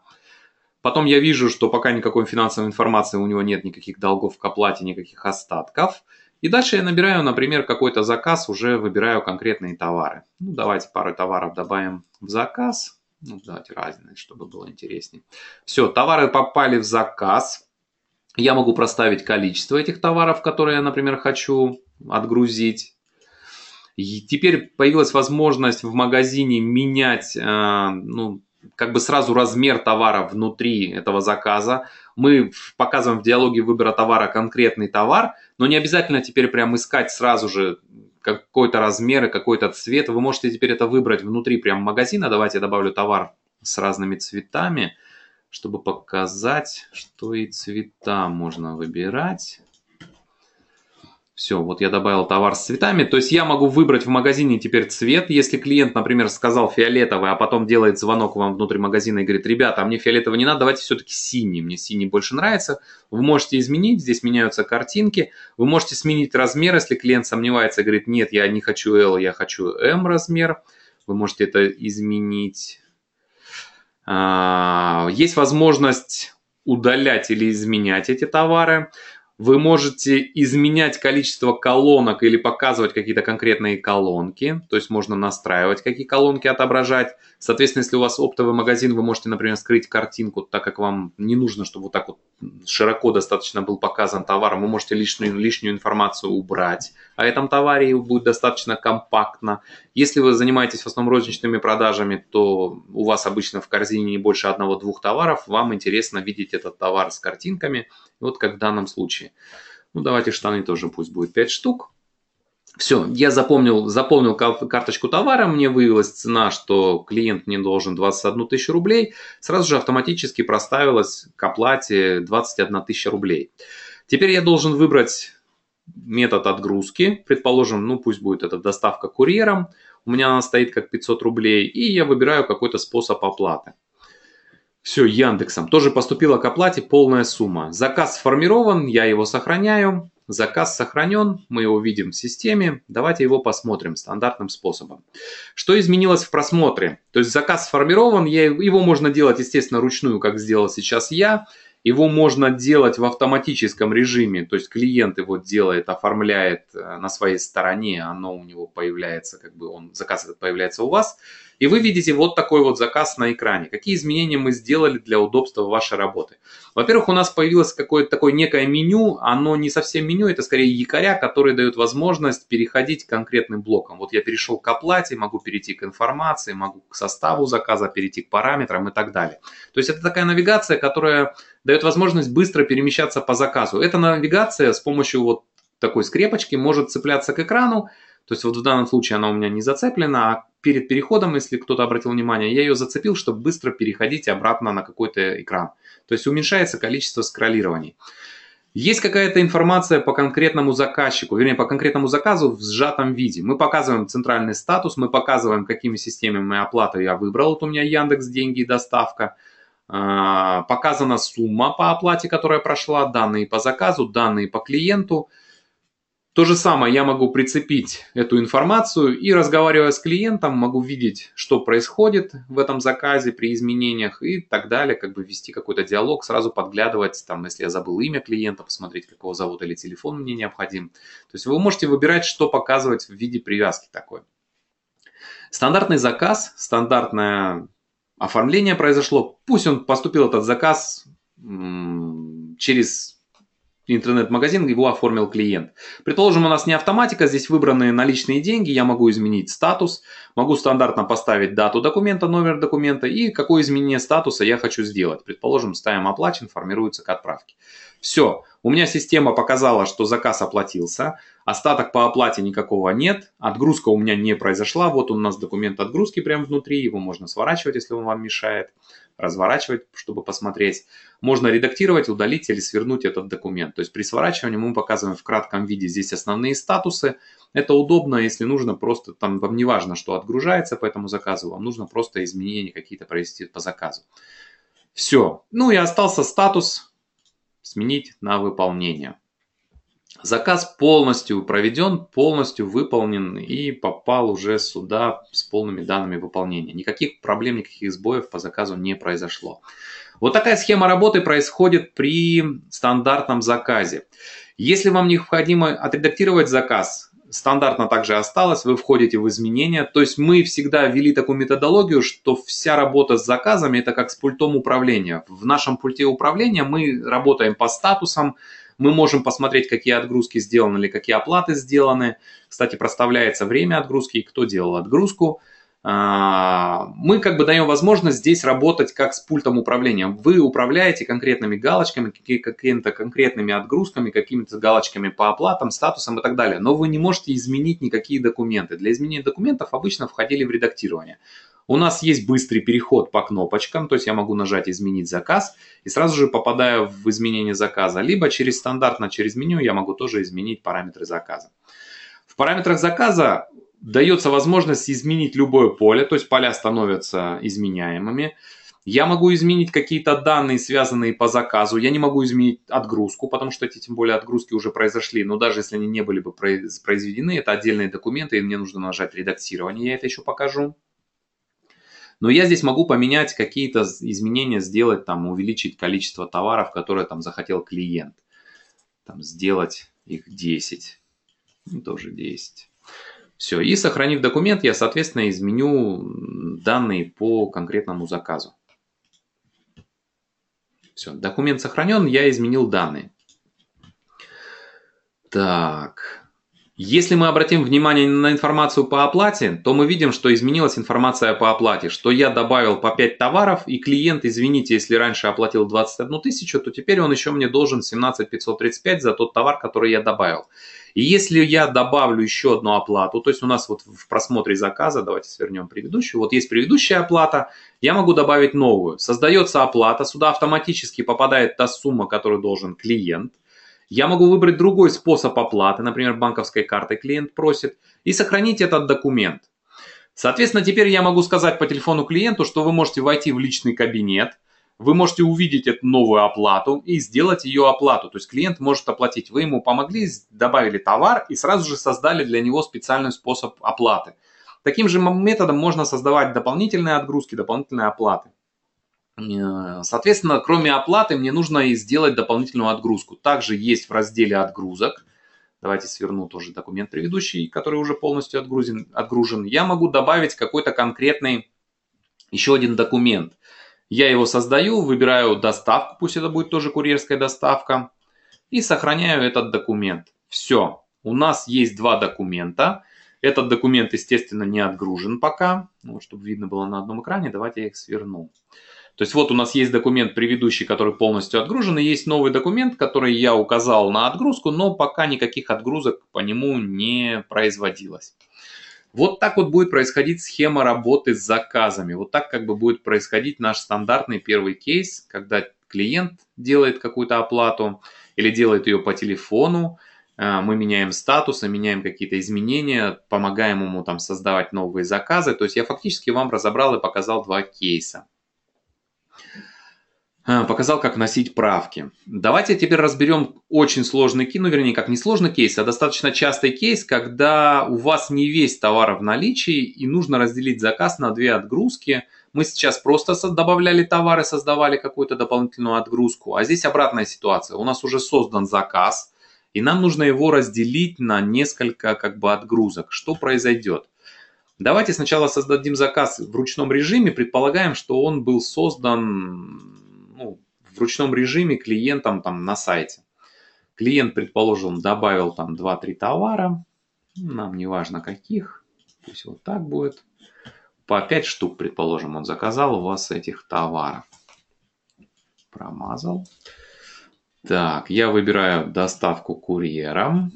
Speaker 1: потом я вижу, что пока никакой финансовой информации у него нет, никаких долгов к оплате, никаких остатков – и дальше я набираю, например, какой-то заказ, уже выбираю конкретные товары. Ну, давайте пару товаров добавим в заказ. Ну, давайте разные, чтобы было интереснее. Все, товары попали в заказ. Я могу проставить количество этих товаров, которые я, например, хочу отгрузить. И теперь появилась возможность в магазине менять, э, ну, как бы сразу размер товара внутри этого заказа мы показываем в диалоге выбора товара конкретный товар, но не обязательно теперь прям искать сразу же какой-то размер и какой-то цвет. Вы можете теперь это выбрать внутри прям магазина. Давайте я добавлю товар с разными цветами, чтобы показать, что и цвета можно выбирать. Все, вот я добавил товар с цветами. То есть я могу выбрать в магазине теперь цвет. Если клиент, например, сказал фиолетовый, а потом делает звонок вам внутри магазина и говорит, ребята, а мне фиолетовый не надо, давайте все-таки синий. Мне синий больше нравится. Вы можете изменить, здесь меняются картинки. Вы можете сменить размер, если клиент сомневается и говорит, нет, я не хочу L, я хочу M размер. Вы можете это изменить. А, есть возможность удалять или изменять эти товары вы можете изменять количество колонок или показывать какие-то конкретные колонки, то есть можно настраивать, какие колонки отображать. Соответственно, если у вас оптовый магазин, вы можете, например, скрыть картинку, так как вам не нужно, чтобы вот так вот широко достаточно был показан товар, вы можете лишнюю, лишнюю информацию убрать о а этом товаре, и будет достаточно компактно. Если вы занимаетесь в основном розничными продажами, то у вас обычно в корзине не больше одного-двух товаров, вам интересно видеть этот товар с картинками, вот как в данном случае. Ну, давайте штаны тоже пусть будет 5 штук. Все, я запомнил, заполнил карточку товара, мне выявилась цена, что клиент мне должен 21 тысячу рублей, сразу же автоматически проставилась к оплате 21 тысяча рублей. Теперь я должен выбрать метод отгрузки, предположим, ну пусть будет это доставка курьером, у меня она стоит как 500 рублей, и я выбираю какой-то способ оплаты. Все, Яндексом. Тоже поступила к оплате полная сумма. Заказ сформирован, я его сохраняю. Заказ сохранен, мы его видим в системе. Давайте его посмотрим стандартным способом. Что изменилось в просмотре? То есть заказ сформирован, я, его можно делать, естественно, ручную, как сделал сейчас я. Его можно делать в автоматическом режиме, то есть клиент его делает, оформляет э, на своей стороне, оно у него появляется, как бы он, заказ этот появляется у вас. И вы видите вот такой вот заказ на экране. Какие изменения мы сделали для удобства вашей работы? Во-первых, у нас появилось какое-то такое некое меню, оно не совсем меню, это скорее якоря, которые дают возможность переходить к конкретным блокам. Вот я перешел к оплате, могу перейти к информации, могу к составу заказа перейти к параметрам и так далее. То есть это такая навигация, которая дает возможность быстро перемещаться по заказу. Эта навигация с помощью вот такой скрепочки может цепляться к экрану, то есть вот в данном случае она у меня не зацеплена, а перед переходом, если кто-то обратил внимание, я ее зацепил, чтобы быстро переходить обратно на какой-то экран. То есть уменьшается количество скроллирований. Есть какая-то информация по конкретному заказчику, вернее, по конкретному заказу в сжатом виде. Мы показываем центральный статус, мы показываем, какими системами оплаты я выбрал. Вот у меня Яндекс, деньги и доставка – а, показана сумма по оплате, которая прошла, данные по заказу, данные по клиенту. То же самое я могу прицепить эту информацию и разговаривая с клиентом, могу видеть, что происходит в этом заказе при изменениях и так далее, как бы вести какой-то диалог, сразу подглядывать, там, если я забыл имя клиента, посмотреть, какого зовут или телефон мне необходим. То есть вы можете выбирать, что показывать в виде привязки такой. Стандартный заказ, стандартная оформление произошло. Пусть он поступил этот заказ через интернет-магазин, его оформил клиент. Предположим, у нас не автоматика, здесь выбраны наличные деньги, я могу изменить статус, могу стандартно поставить дату документа, номер документа и какое изменение статуса я хочу сделать. Предположим, ставим оплачен, формируется к отправке. Все, у меня система показала, что заказ оплатился, остаток по оплате никакого нет, отгрузка у меня не произошла, вот у нас документ отгрузки прямо внутри, его можно сворачивать, если он вам мешает разворачивать, чтобы посмотреть. Можно редактировать, удалить или свернуть этот документ. То есть при сворачивании мы показываем в кратком виде здесь основные статусы. Это удобно, если нужно просто, там вам не важно, что отгружается по этому заказу, вам нужно просто изменения какие-то провести по заказу. Все. Ну и остался статус сменить на выполнение. Заказ полностью проведен, полностью выполнен и попал уже сюда с полными данными выполнения. Никаких проблем, никаких сбоев по заказу не произошло. Вот такая схема работы происходит при стандартном заказе. Если вам необходимо отредактировать заказ, стандартно также осталось, вы входите в изменения. То есть мы всегда ввели такую методологию, что вся работа с заказами это как с пультом управления. В нашем пульте управления мы работаем по статусам, мы можем посмотреть, какие отгрузки сделаны или какие оплаты сделаны. Кстати, проставляется время отгрузки и кто делал отгрузку. А, мы как бы даем возможность здесь работать как с пультом управления. Вы управляете конкретными галочками, какими-то конкретными отгрузками, какими-то галочками по оплатам, статусам и так далее. Но вы не можете изменить никакие документы. Для изменения документов обычно входили в редактирование. У нас есть быстрый переход по кнопочкам, то есть я могу нажать «Изменить заказ» и сразу же попадаю в изменение заказа. Либо через стандартно, через меню я могу тоже изменить параметры заказа. В параметрах заказа дается возможность изменить любое поле, то есть поля становятся изменяемыми. Я могу изменить какие-то данные, связанные по заказу. Я не могу изменить отгрузку, потому что эти, тем более, отгрузки уже произошли. Но даже если они не были бы произведены, это отдельные документы, и мне нужно нажать «Редактирование», я это еще покажу. Но я здесь могу поменять какие-то изменения, сделать там, увеличить количество товаров, которые там захотел клиент. Там сделать их 10. Ну, тоже 10. Все, и сохранив документ, я, соответственно, изменю данные по конкретному заказу. Все, документ сохранен, я изменил данные. Так, если мы обратим внимание на информацию по оплате, то мы видим, что изменилась информация по оплате, что я добавил по 5 товаров, и клиент, извините, если раньше оплатил 21 тысячу, то теперь он еще мне должен 17 535 за тот товар, который я добавил. И если я добавлю еще одну оплату, то есть у нас вот в просмотре заказа, давайте свернем предыдущую, вот есть предыдущая оплата, я могу добавить новую. Создается оплата, сюда автоматически попадает та сумма, которую должен клиент – я могу выбрать другой способ оплаты, например, банковской картой клиент просит, и сохранить этот документ. Соответственно, теперь я могу сказать по телефону клиенту, что вы можете войти в личный кабинет, вы можете увидеть эту новую оплату и сделать ее оплату. То есть клиент может оплатить. Вы ему помогли, добавили товар и сразу же создали для него специальный способ оплаты. Таким же методом можно создавать дополнительные отгрузки, дополнительные оплаты. Э, соответственно, кроме оплаты мне нужно и сделать дополнительную отгрузку. Также есть в разделе «Отгрузок». Давайте сверну тоже документ предыдущий, который уже полностью отгрузен. отгружен. Я могу добавить какой-то конкретный еще один документ. Я его создаю, выбираю доставку, пусть это будет тоже курьерская доставка, и сохраняю этот документ. Все, у нас есть два документа. Этот документ, естественно, не отгружен пока. Вот, ну, чтобы видно было на одном экране, давайте я их сверну. То есть вот у нас есть документ предыдущий, который полностью отгружен, и есть новый документ, который я указал на отгрузку, но пока никаких отгрузок по нему не производилось. Вот так вот будет происходить схема работы с заказами. Вот так как бы будет происходить наш стандартный первый кейс, когда клиент делает какую-то оплату или делает ее по телефону, э, мы меняем статус, меняем какие-то изменения, помогаем ему там создавать новые заказы. То есть я фактически вам разобрал и показал два кейса. А, показал, как носить правки. Давайте теперь разберем очень сложный кейс, ну вернее, как не сложный кейс, а достаточно частый кейс, когда у вас не весь товар в наличии и нужно разделить заказ на две отгрузки. Мы сейчас просто добавляли товары, создавали какую-то дополнительную отгрузку, а здесь обратная ситуация. У нас уже создан заказ, и нам нужно его разделить на несколько как бы отгрузок. Что произойдет? Давайте сначала создадим заказ в ручном режиме, предполагаем, что он был создан ну, в ручном режиме клиентом там на сайте. Клиент, предположим, добавил там 2-3 товара, нам не важно каких, пусть вот так будет. По 5 штук, предположим, он заказал у вас этих товаров. Промазал. Так, я выбираю доставку курьером.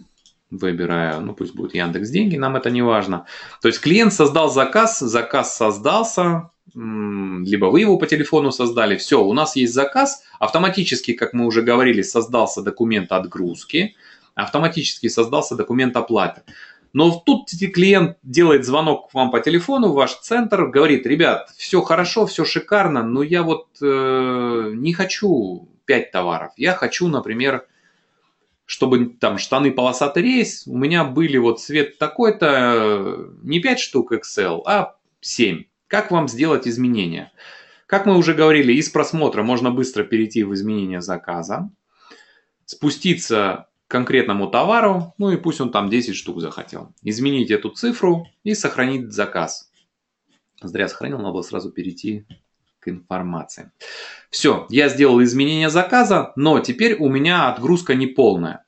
Speaker 1: Выбирая, ну пусть будет Яндекс Деньги, нам это не важно. То есть клиент создал заказ, заказ создался, либо вы его по телефону создали, все, у нас есть заказ, автоматически, как мы уже говорили, создался документ отгрузки, автоматически создался документ оплаты. Но тут клиент делает звонок вам по телефону, ваш центр говорит, ребят, все хорошо, все шикарно, но я вот э, не хочу 5 товаров, я хочу, например, чтобы там штаны полосатый рейс, у меня были вот цвет такой-то, э, не 5 штук Excel, а 7. Как вам сделать изменения? Как мы уже говорили, из просмотра можно быстро перейти в изменения заказа, спуститься к конкретному товару, ну и пусть он там 10 штук захотел. Изменить эту цифру и сохранить заказ. Зря сохранил, надо было сразу перейти к информации. Все, я сделал изменение заказа, но теперь у меня отгрузка не полная.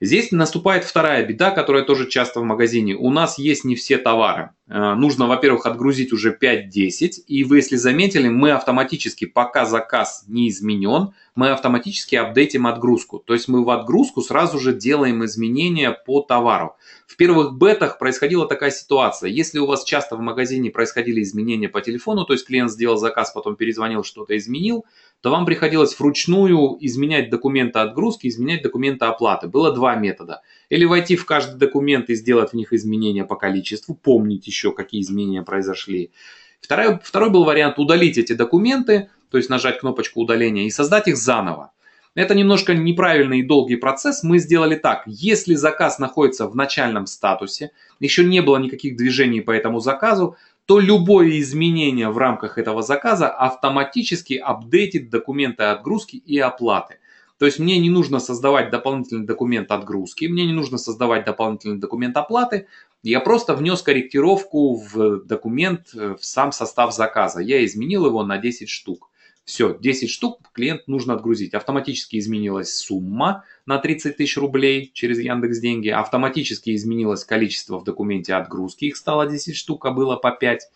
Speaker 1: Здесь наступает вторая беда, которая тоже часто в магазине. У нас есть не все товары. Э, нужно, во-первых, отгрузить уже 5-10. И вы, если заметили, мы автоматически, пока заказ не изменен, мы автоматически апдейтим отгрузку. То есть мы в отгрузку сразу же делаем изменения по товару. В первых бетах происходила такая ситуация. Если у вас часто в магазине происходили изменения по телефону, то есть клиент сделал заказ, потом перезвонил, что-то изменил, то вам приходилось вручную изменять документы отгрузки, изменять документы оплаты. Было два метода. Или войти в каждый документ и сделать в них изменения по количеству, помнить еще, какие изменения произошли. Второй, второй был вариант удалить эти документы, то есть нажать кнопочку удаления и создать их заново. Это немножко неправильный и долгий процесс. Мы сделали так. Если заказ находится в начальном статусе, еще не было никаких движений по этому заказу, то любое изменение в рамках этого заказа автоматически апдейтит документы отгрузки и оплаты. То есть мне не нужно создавать дополнительный документ отгрузки, мне не нужно создавать дополнительный документ оплаты, я просто внес корректировку в документ, э, в сам состав заказа. Я изменил его на 10 штук. Все, 10 штук клиент нужно отгрузить. Автоматически изменилась сумма на 30 тысяч рублей через Яндекс Деньги. Автоматически изменилось количество в документе
Speaker 2: отгрузки. Их стало 10 штук, а было по 5.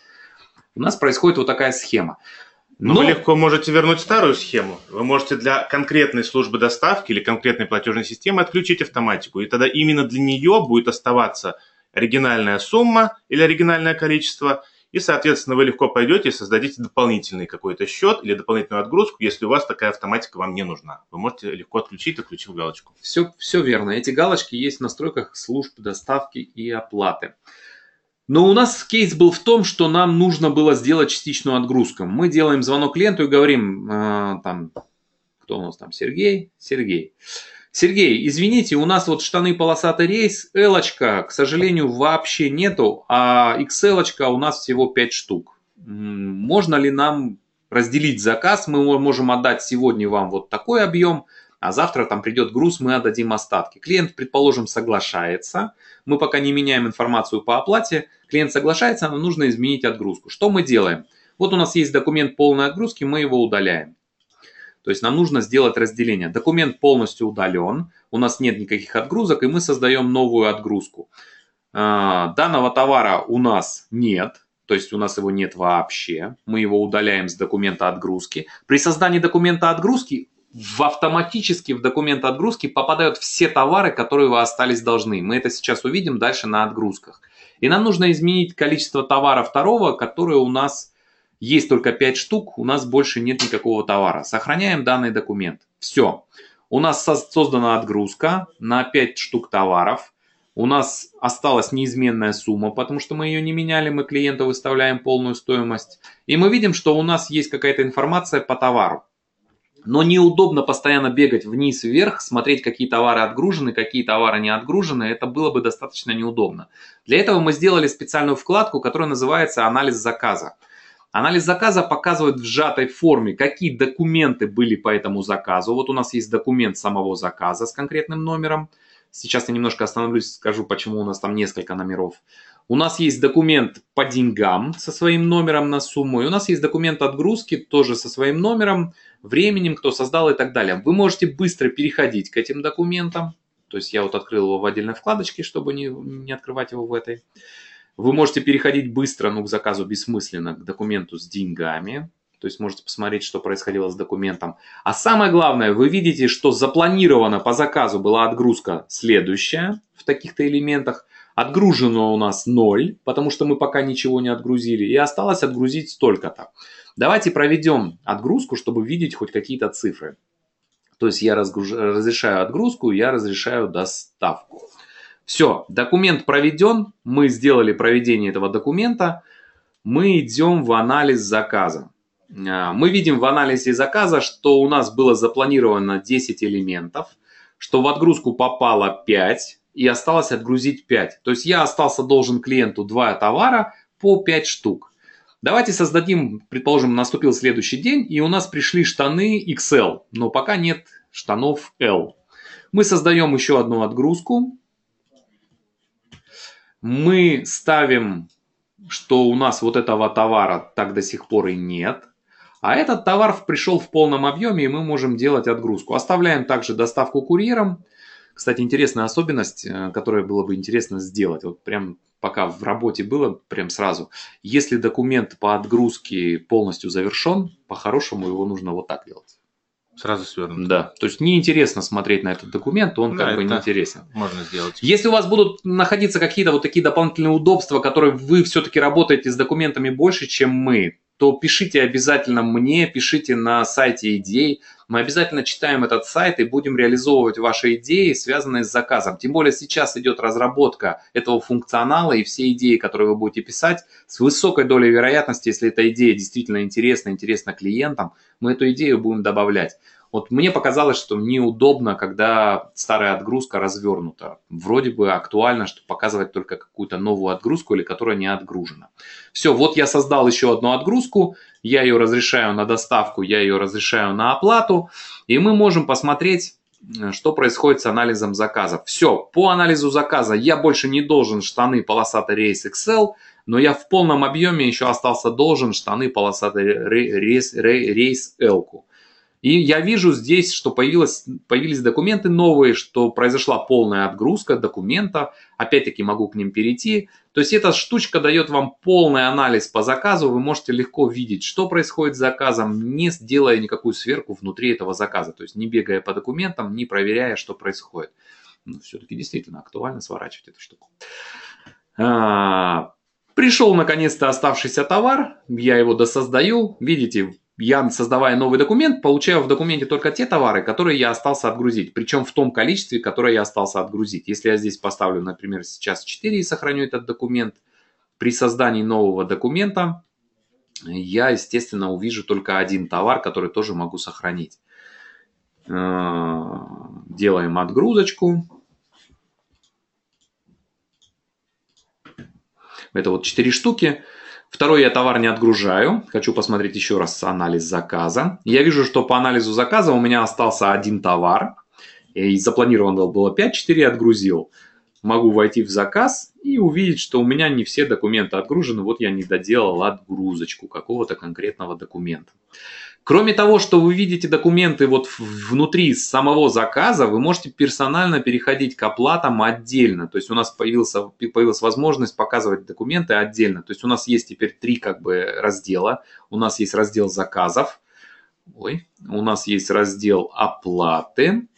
Speaker 2: У нас происходит вот такая схема. Но... вы легко можете вернуть старую схему. Вы можете для конкретной службы доставки или конкретной платежной системы отключить автоматику. И тогда именно для нее будет оставаться оригинальная сумма или оригинальное количество – и, соответственно, вы легко пойдете и создадите дополнительный какой-то счет или дополнительную отгрузку, если у вас такая автоматика вам не нужна. Вы можете легко отключить, отключив галочку. Все, все верно. Эти галочки есть в настройках служб доставки и оплаты.
Speaker 1: Но у нас кейс был в том, что нам нужно было сделать частичную отгрузку. Мы делаем звонок клиенту и говорим, э, там, кто у нас там, Сергей? Сергей. Сергей, извините, у нас вот штаны полосатый рейс, Элочка, к сожалению, вообще нету, а XL у нас всего 5 штук. Можно ли нам разделить заказ? Мы можем отдать сегодня вам вот такой объем, а завтра там придет груз, мы отдадим остатки. Клиент, предположим, соглашается. Мы пока не меняем информацию по оплате. Клиент соглашается, нам нужно изменить отгрузку. Что мы делаем? Вот у нас есть документ полной отгрузки, мы его удаляем. То есть нам нужно сделать разделение. Документ полностью удален, у нас нет никаких отгрузок, и мы создаем новую отгрузку. А, данного товара у нас нет, то есть у нас его нет вообще. Мы его удаляем с документа отгрузки. При создании документа отгрузки в автоматически в документ отгрузки попадают все товары, которые вы остались должны. Мы это сейчас увидим дальше на отгрузках. И нам нужно изменить количество товара второго, которое у нас есть только 5 штук, у нас больше нет никакого товара. Сохраняем данный документ. Все. У нас создана отгрузка на 5 штук товаров. У нас осталась неизменная сумма, потому что мы ее не меняли, мы клиенту выставляем полную стоимость. И мы видим, что у нас есть какая-то информация по товару. Но неудобно постоянно бегать вниз-вверх, смотреть, какие товары отгружены, какие товары не отгружены. Это было бы достаточно неудобно. Для этого мы сделали специальную вкладку, которая называется «Анализ заказа». Анализ заказа показывает в сжатой форме, какие документы были по этому заказу. Вот у нас есть документ самого заказа с конкретным номером. Сейчас я немножко остановлюсь, скажу, почему у нас там несколько номеров. У нас есть документ по деньгам со своим номером на сумму. И у нас есть документ отгрузки тоже со своим номером, временем, кто создал и так далее. Вы можете быстро переходить к этим документам. То есть я вот открыл его в отдельной вкладочке, чтобы не, не открывать его в этой. Вы можете переходить быстро, ну, к заказу бессмысленно, к документу с деньгами. То есть можете посмотреть, что происходило с документом. А самое главное, вы видите, что запланирована по заказу была отгрузка следующая в таких-то элементах. Отгружено у нас 0, потому что мы пока ничего не отгрузили. И осталось отгрузить столько-то. Давайте проведем отгрузку, чтобы видеть хоть какие-то цифры. То есть я разгруж... разрешаю отгрузку, я разрешаю доставку. Все, документ проведен, мы сделали проведение этого документа, мы идем в анализ заказа. А, мы видим в анализе заказа, что у нас было запланировано 10 элементов, что в отгрузку попало 5 и осталось отгрузить 5. То есть я остался должен клиенту 2 товара по 5 штук. Давайте создадим, предположим, наступил следующий день, и у нас пришли штаны XL, но пока нет штанов L. Мы создаем еще одну отгрузку, мы ставим, что у нас вот этого товара так до сих пор и нет. А этот товар пришел в полном объеме, и мы можем делать отгрузку. Оставляем также доставку курьером. Кстати, интересная особенность, э, которая было бы интересно сделать. Вот прям пока в работе было, прям сразу. Если документ по отгрузке полностью завершен, по-хорошему его нужно вот так делать. Сразу свернут. Да. То есть неинтересно смотреть на этот документ, он да, как бы неинтересен.
Speaker 2: Можно сделать.
Speaker 1: Если у вас будут находиться какие-то вот такие дополнительные удобства, которые вы все-таки работаете с документами больше, чем мы, то пишите обязательно мне, пишите на сайте идей. Мы обязательно читаем этот сайт и будем реализовывать ваши идеи, связанные с заказом. Тем более сейчас идет разработка этого функционала, и все идеи, которые вы будете писать, с высокой долей вероятности, если эта идея действительно интересна, интересна клиентам, мы эту идею будем добавлять. Вот мне показалось, что мне удобно, когда старая отгрузка развернута. Вроде бы актуально, чтобы показывать только какую-то новую отгрузку или которая не отгружена. Все, вот я создал еще одну отгрузку, я ее разрешаю на доставку, я ее разрешаю на оплату, и мы можем посмотреть, э, что происходит с анализом заказа. Все, по анализу заказа я больше не должен штаны полосатый рейс XL, но я в полном объеме еще остался должен штаны полосатый рейс, рейс, рейс L. -ку. И я вижу здесь, что появилось, появились документы новые, что произошла полная отгрузка документа. Опять-таки могу к ним перейти. То есть эта штучка дает вам полный анализ по заказу. Вы можете легко видеть, что происходит с заказом, не делая никакую сверку внутри этого заказа. То есть не бегая по документам, не проверяя, что происходит. Но ну, все-таки действительно актуально сворачивать эту штуку. А, Пришел наконец-то оставшийся товар, я его досоздаю. Видите, я, создавая новый документ, получаю в документе только те товары, которые я остался отгрузить, причем в том количестве, которое я остался отгрузить. Если я здесь поставлю, например, сейчас 4 и сохраню этот документ, при создании нового документа я, естественно, увижу только один товар, который тоже могу сохранить. Э, делаем отгрузочку. Это вот 4 штуки. Второй, я товар не отгружаю. Хочу посмотреть еще раз анализ заказа. Я вижу, что по анализу заказа у меня остался один товар. И запланировано было 5, 4 отгрузил. Могу войти в заказ и увидеть, что у меня не все документы отгружены. Вот я не доделал отгрузочку какого-то конкретного документа. Кроме того, что вы видите документы вот внутри самого заказа, вы можете персонально переходить к оплатам отдельно. То есть у нас появился, появилась возможность показывать документы отдельно. То есть у нас есть теперь три как бы раздела. У нас есть раздел заказов, ой, у нас есть раздел оплаты,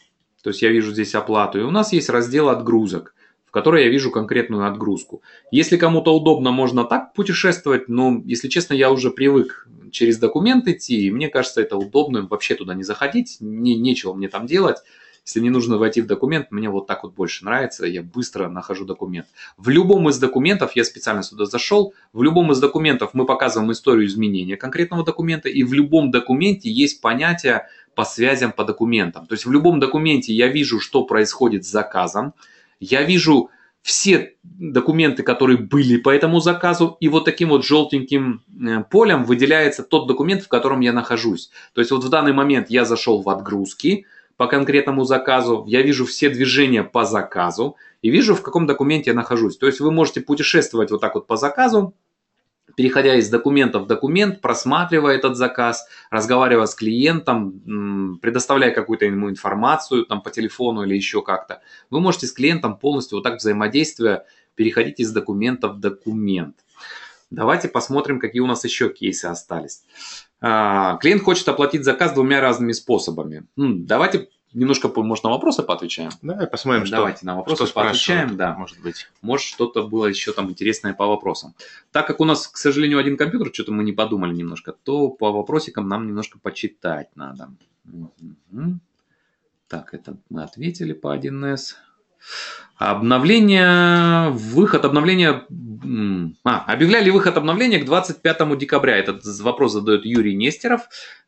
Speaker 1: то есть я вижу здесь оплату, и у нас есть раздел отгрузок в которой я вижу конкретную отгрузку. Если кому-то удобно, можно так путешествовать, но, если честно, я уже привык через документ идти, и мне кажется, это удобно вообще туда не заходить, не, нечего мне там делать. Если мне нужно войти в документ, мне вот так вот больше нравится, я быстро нахожу документ. В любом из документов, я специально сюда зашел, в любом из документов мы показываем историю изменения конкретного документа, и в любом документе есть понятие по связям по документам. То есть в любом документе я вижу, что происходит с заказом, я вижу, все документы, которые были по этому заказу, и вот таким вот желтеньким э, полем выделяется тот документ, в котором я нахожусь. То есть вот в данный момент я зашел в отгрузки по конкретному заказу, я вижу все движения по заказу и вижу, в каком документе я нахожусь. То есть вы можете путешествовать вот так вот по заказу, переходя из документа в документ, просматривая этот заказ, разговаривая с клиентом, предоставляя какую-то ему информацию там, по телефону или еще как-то, вы можете с клиентом полностью вот так взаимодействуя переходить из документа в документ. Давайте посмотрим, какие у нас еще кейсы остались. А, клиент хочет оплатить заказ двумя разными способами. Давайте немножко, может, на вопросы поотвечаем?
Speaker 2: Давай посмотрим, что Давайте на вопросы что поотвечаем,
Speaker 1: да. Может быть. Может, что-то было еще там интересное по вопросам. Так как у нас, к сожалению, один компьютер, что-то мы не подумали немножко, то по вопросикам нам немножко почитать надо. Так, это мы ответили по 1С. Обновление, выход обновления... А, объявляли выход обновления к 25 декабря. Этот вопрос задает Юрий Нестеров.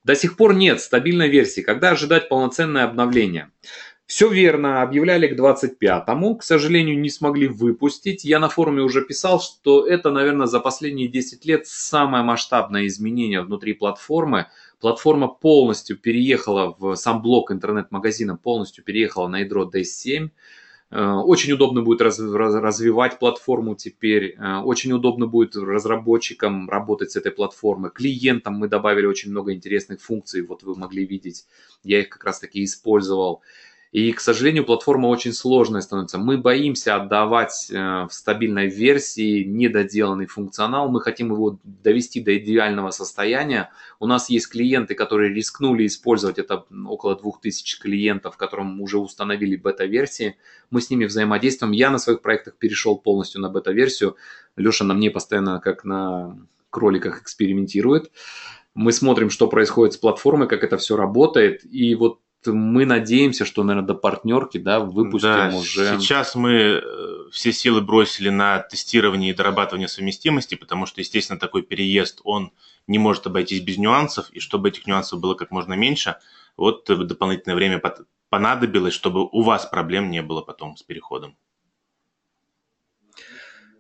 Speaker 1: До сих пор нет стабильной версии. Когда ожидать полноценное обновление? Все верно, объявляли к 25-му, к сожалению, не смогли выпустить. Я на форуме уже писал, что это, наверное, за последние 10 лет самое масштабное изменение внутри платформы. Платформа полностью переехала в сам блок интернет-магазина, полностью переехала на ядро D7. Э, очень удобно будет развивать платформу теперь, э, очень удобно будет разработчикам работать с этой платформой. Клиентам мы добавили очень много интересных функций, вот вы могли видеть, я их как раз таки использовал. И, к сожалению, платформа очень сложная становится. Мы боимся отдавать э, в стабильной версии недоделанный функционал. Мы хотим его довести до идеального состояния. У нас есть клиенты, которые рискнули использовать это около 2000 клиентов, которым уже установили бета-версии. Мы с ними взаимодействуем. Я на своих проектах перешел полностью на бета-версию. Леша на мне постоянно как на кроликах экспериментирует. Мы смотрим, что происходит с платформой, как это все работает. И вот мы надеемся, что, наверное, до партнерки,
Speaker 2: да, выпустим да, уже. Сейчас мы э, все силы бросили на тестирование и дорабатывание совместимости, потому что, естественно, такой переезд, он не может обойтись без нюансов, и чтобы этих нюансов было как можно меньше, вот дополнительное время понадобилось, чтобы у вас проблем не было потом с переходом.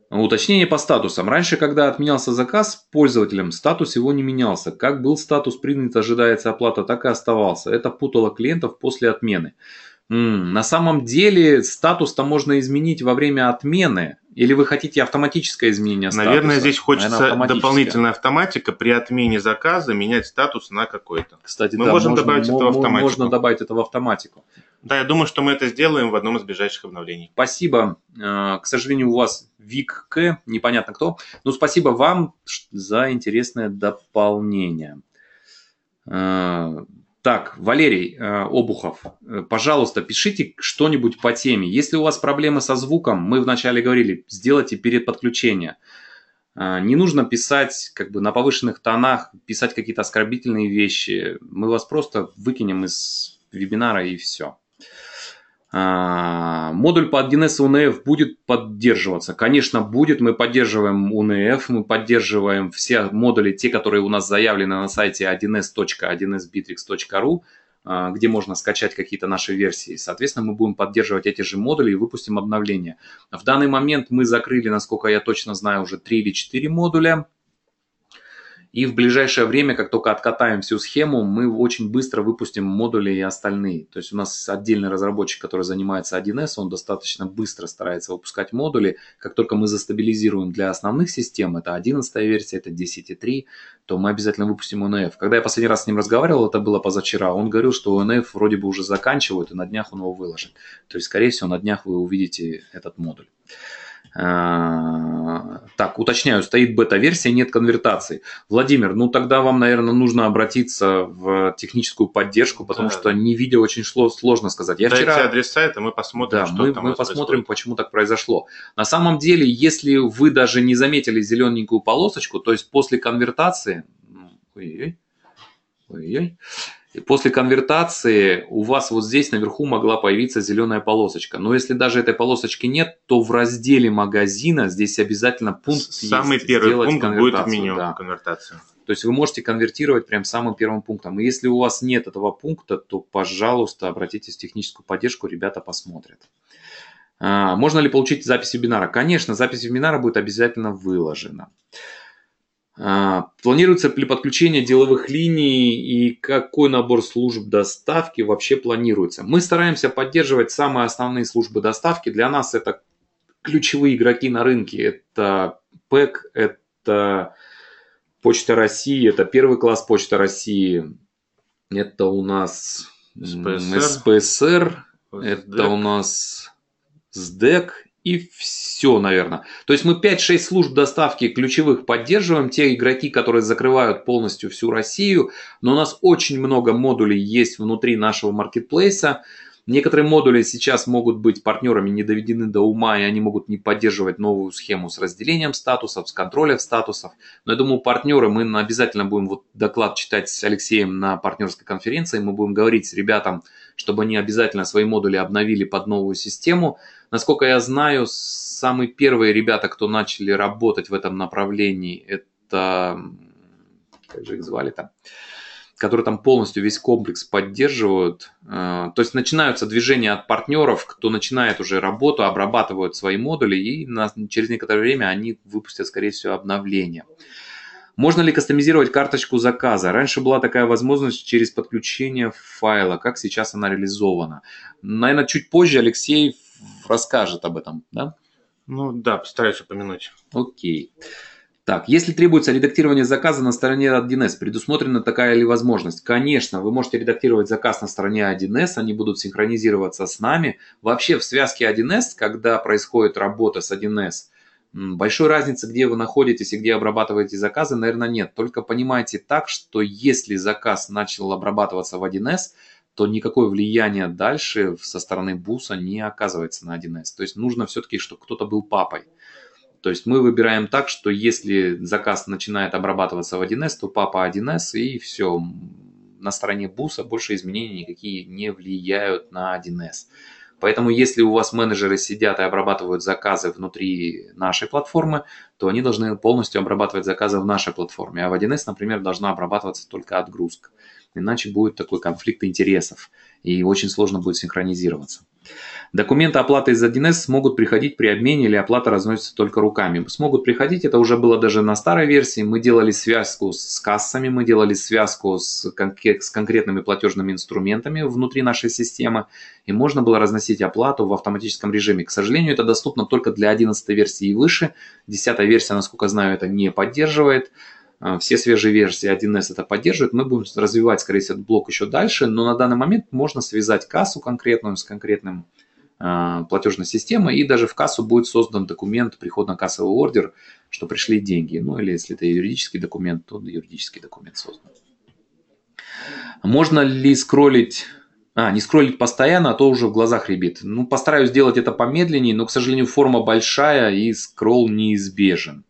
Speaker 1: Ну, уточнение по статусам. Раньше, когда отменялся заказ пользователям, статус его не менялся. Как был статус принят, ожидается оплата, так и оставался. Это путало клиентов после отмены. На самом деле статус-то можно изменить во время отмены, или вы хотите автоматическое
Speaker 2: изменение статуса? Наверное, здесь хочется Наверное, дополнительная автоматика. При отмене заказа менять статус на какой-то. Кстати, мы да, можем можно, добавить это в автоматику. Можно добавить это в автоматику. Да, я думаю, что мы это
Speaker 1: сделаем в одном из ближайших обновлений. Спасибо. Э, к сожалению, у вас Вик К, непонятно кто. Но ну, спасибо вам за интересное дополнение. Э, так, Валерий э, Обухов, э, пожалуйста, пишите что-нибудь по теме. Если у вас проблемы со звуком, мы вначале говорили, сделайте перед подключением. Э, не нужно писать как бы на повышенных тонах, писать какие-то оскорбительные вещи. Мы вас просто выкинем из вебинара и все. Э, а, модуль под 1С УНФ будет поддерживаться. Конечно, будет. Мы поддерживаем УНФ, мы поддерживаем все модули, те, которые у нас заявлены на сайте 1s.1sbitrix.ru, а, где можно скачать какие-то наши версии. Соответственно, мы будем поддерживать эти же модули и выпустим обновления. В данный момент мы закрыли, насколько я точно знаю, уже 3 или 4 модуля и в ближайшее время, как только откатаем всю схему, мы очень быстро выпустим модули и остальные. То есть у нас отдельный разработчик, который занимается 1С, он достаточно быстро старается выпускать модули. Как только мы застабилизируем для основных систем, это 11 версия, это 10.3, то мы обязательно выпустим ОНФ. Когда я последний раз с ним разговаривал, это было позавчера, он говорил, что ОНФ вроде бы уже заканчивают, и на днях он его выложит. То есть, скорее всего, на днях вы увидите этот модуль. Э, так, уточняю, стоит бета-версия, нет конвертации. Владимир, ну тогда вам, наверное, нужно обратиться в техническую поддержку, потому да. что не видео очень шло, сложно сказать. Я Дайте вчера... адрес сайта, мы посмотрим, да, что мы, там мы посмотрим, происходит. почему так произошло. На самом деле, если вы даже не заметили зелененькую полосочку, то есть после конвертации... Ну, ой-ой-ой. После конвертации у вас вот здесь наверху могла появиться зеленая полосочка. Но если даже этой полосочки нет, то в разделе магазина здесь обязательно
Speaker 2: пункт Самый есть, первый пункт будет в меню да. конвертацию.
Speaker 1: То есть вы можете конвертировать прям самым первым пунктом. И если у вас нет этого пункта, то, пожалуйста, обратитесь в техническую поддержку, ребята посмотрят. А, можно ли получить запись вебинара? Конечно, запись вебинара будет обязательно выложена. А, планируется ли подключение деловых линий и какой набор служб доставки вообще планируется? Мы стараемся поддерживать самые основные службы доставки. Для нас это ключевые игроки на рынке. Это ПЭК, это Почта России, это первый класс Почта России, это у нас СПСР, СПСР это у нас СДЭК и все, наверное. То есть мы 5-6 служб доставки ключевых поддерживаем, те игроки, которые закрывают полностью всю Россию, но у нас очень много модулей есть внутри нашего маркетплейса. Некоторые модули сейчас могут быть партнерами не доведены до ума, и они могут не поддерживать новую схему с разделением статусов, с контролем статусов. Но я думаю, партнеры, мы обязательно будем вот доклад читать с Алексеем на партнерской конференции, мы будем говорить с ребятам, чтобы они обязательно свои модули обновили под новую систему. Насколько я знаю, самые первые ребята, кто начали работать в этом направлении, это... Как же их звали там? которые там полностью весь комплекс поддерживают. Э, то есть начинаются движения от партнеров, кто начинает уже работу, обрабатывают свои модули, и через некоторое время они выпустят, скорее всего, обновление. Можно ли кастомизировать карточку заказа? Раньше была такая возможность через подключение файла. Как сейчас она реализована? Наверное, чуть позже Алексей расскажет об этом, да? Ну да, постараюсь упомянуть. Окей. Так, если требуется редактирование заказа на стороне 1С, предусмотрена такая ли возможность? Конечно, вы можете редактировать заказ на стороне 1С, они будут синхронизироваться с нами. Вообще в связке 1С, когда происходит работа с 1С, Большой разницы, где вы находитесь и где обрабатываете заказы, наверное, нет. Только понимайте так, что если заказ начал обрабатываться в 1С, то никакое влияние дальше со стороны буса не оказывается на 1С. То есть нужно все-таки, чтобы кто-то был папой. То есть мы выбираем так, что если заказ начинает обрабатываться в 1С, то папа 1С и все. На стороне буса больше изменений никакие не влияют на 1С. Поэтому если у вас менеджеры сидят и обрабатывают заказы внутри нашей платформы, то они должны полностью обрабатывать заказы в нашей платформе. А в 1С, например, должна обрабатываться только отгрузка. Иначе будет такой конфликт интересов и очень сложно будет синхронизироваться. Документы оплаты из 1С смогут приходить при обмене или оплата разносится только руками. Смогут приходить, это уже было даже на старой версии. Мы делали связку с кассами, мы делали связку с, с конкретными платежными инструментами внутри нашей системы. И можно было разносить оплату в автоматическом режиме. К сожалению, это доступно только для 11 версии и выше. 10 версия, насколько знаю, это не поддерживает. А, все свежие версии 1С это поддерживает. Мы будем развивать, скорее всего, этот блок еще дальше, но на данный момент можно связать кассу конкретную с конкретным а, платежной системы, и даже в кассу будет создан документ, приходно-кассовый ордер, что пришли деньги. Ну или если это юридический документ, то юридический документ создан. Можно ли скроллить... А, не скроллить постоянно, а то уже в глазах ребит. Ну, постараюсь сделать это помедленнее, но, к сожалению, форма большая и скролл неизбежен.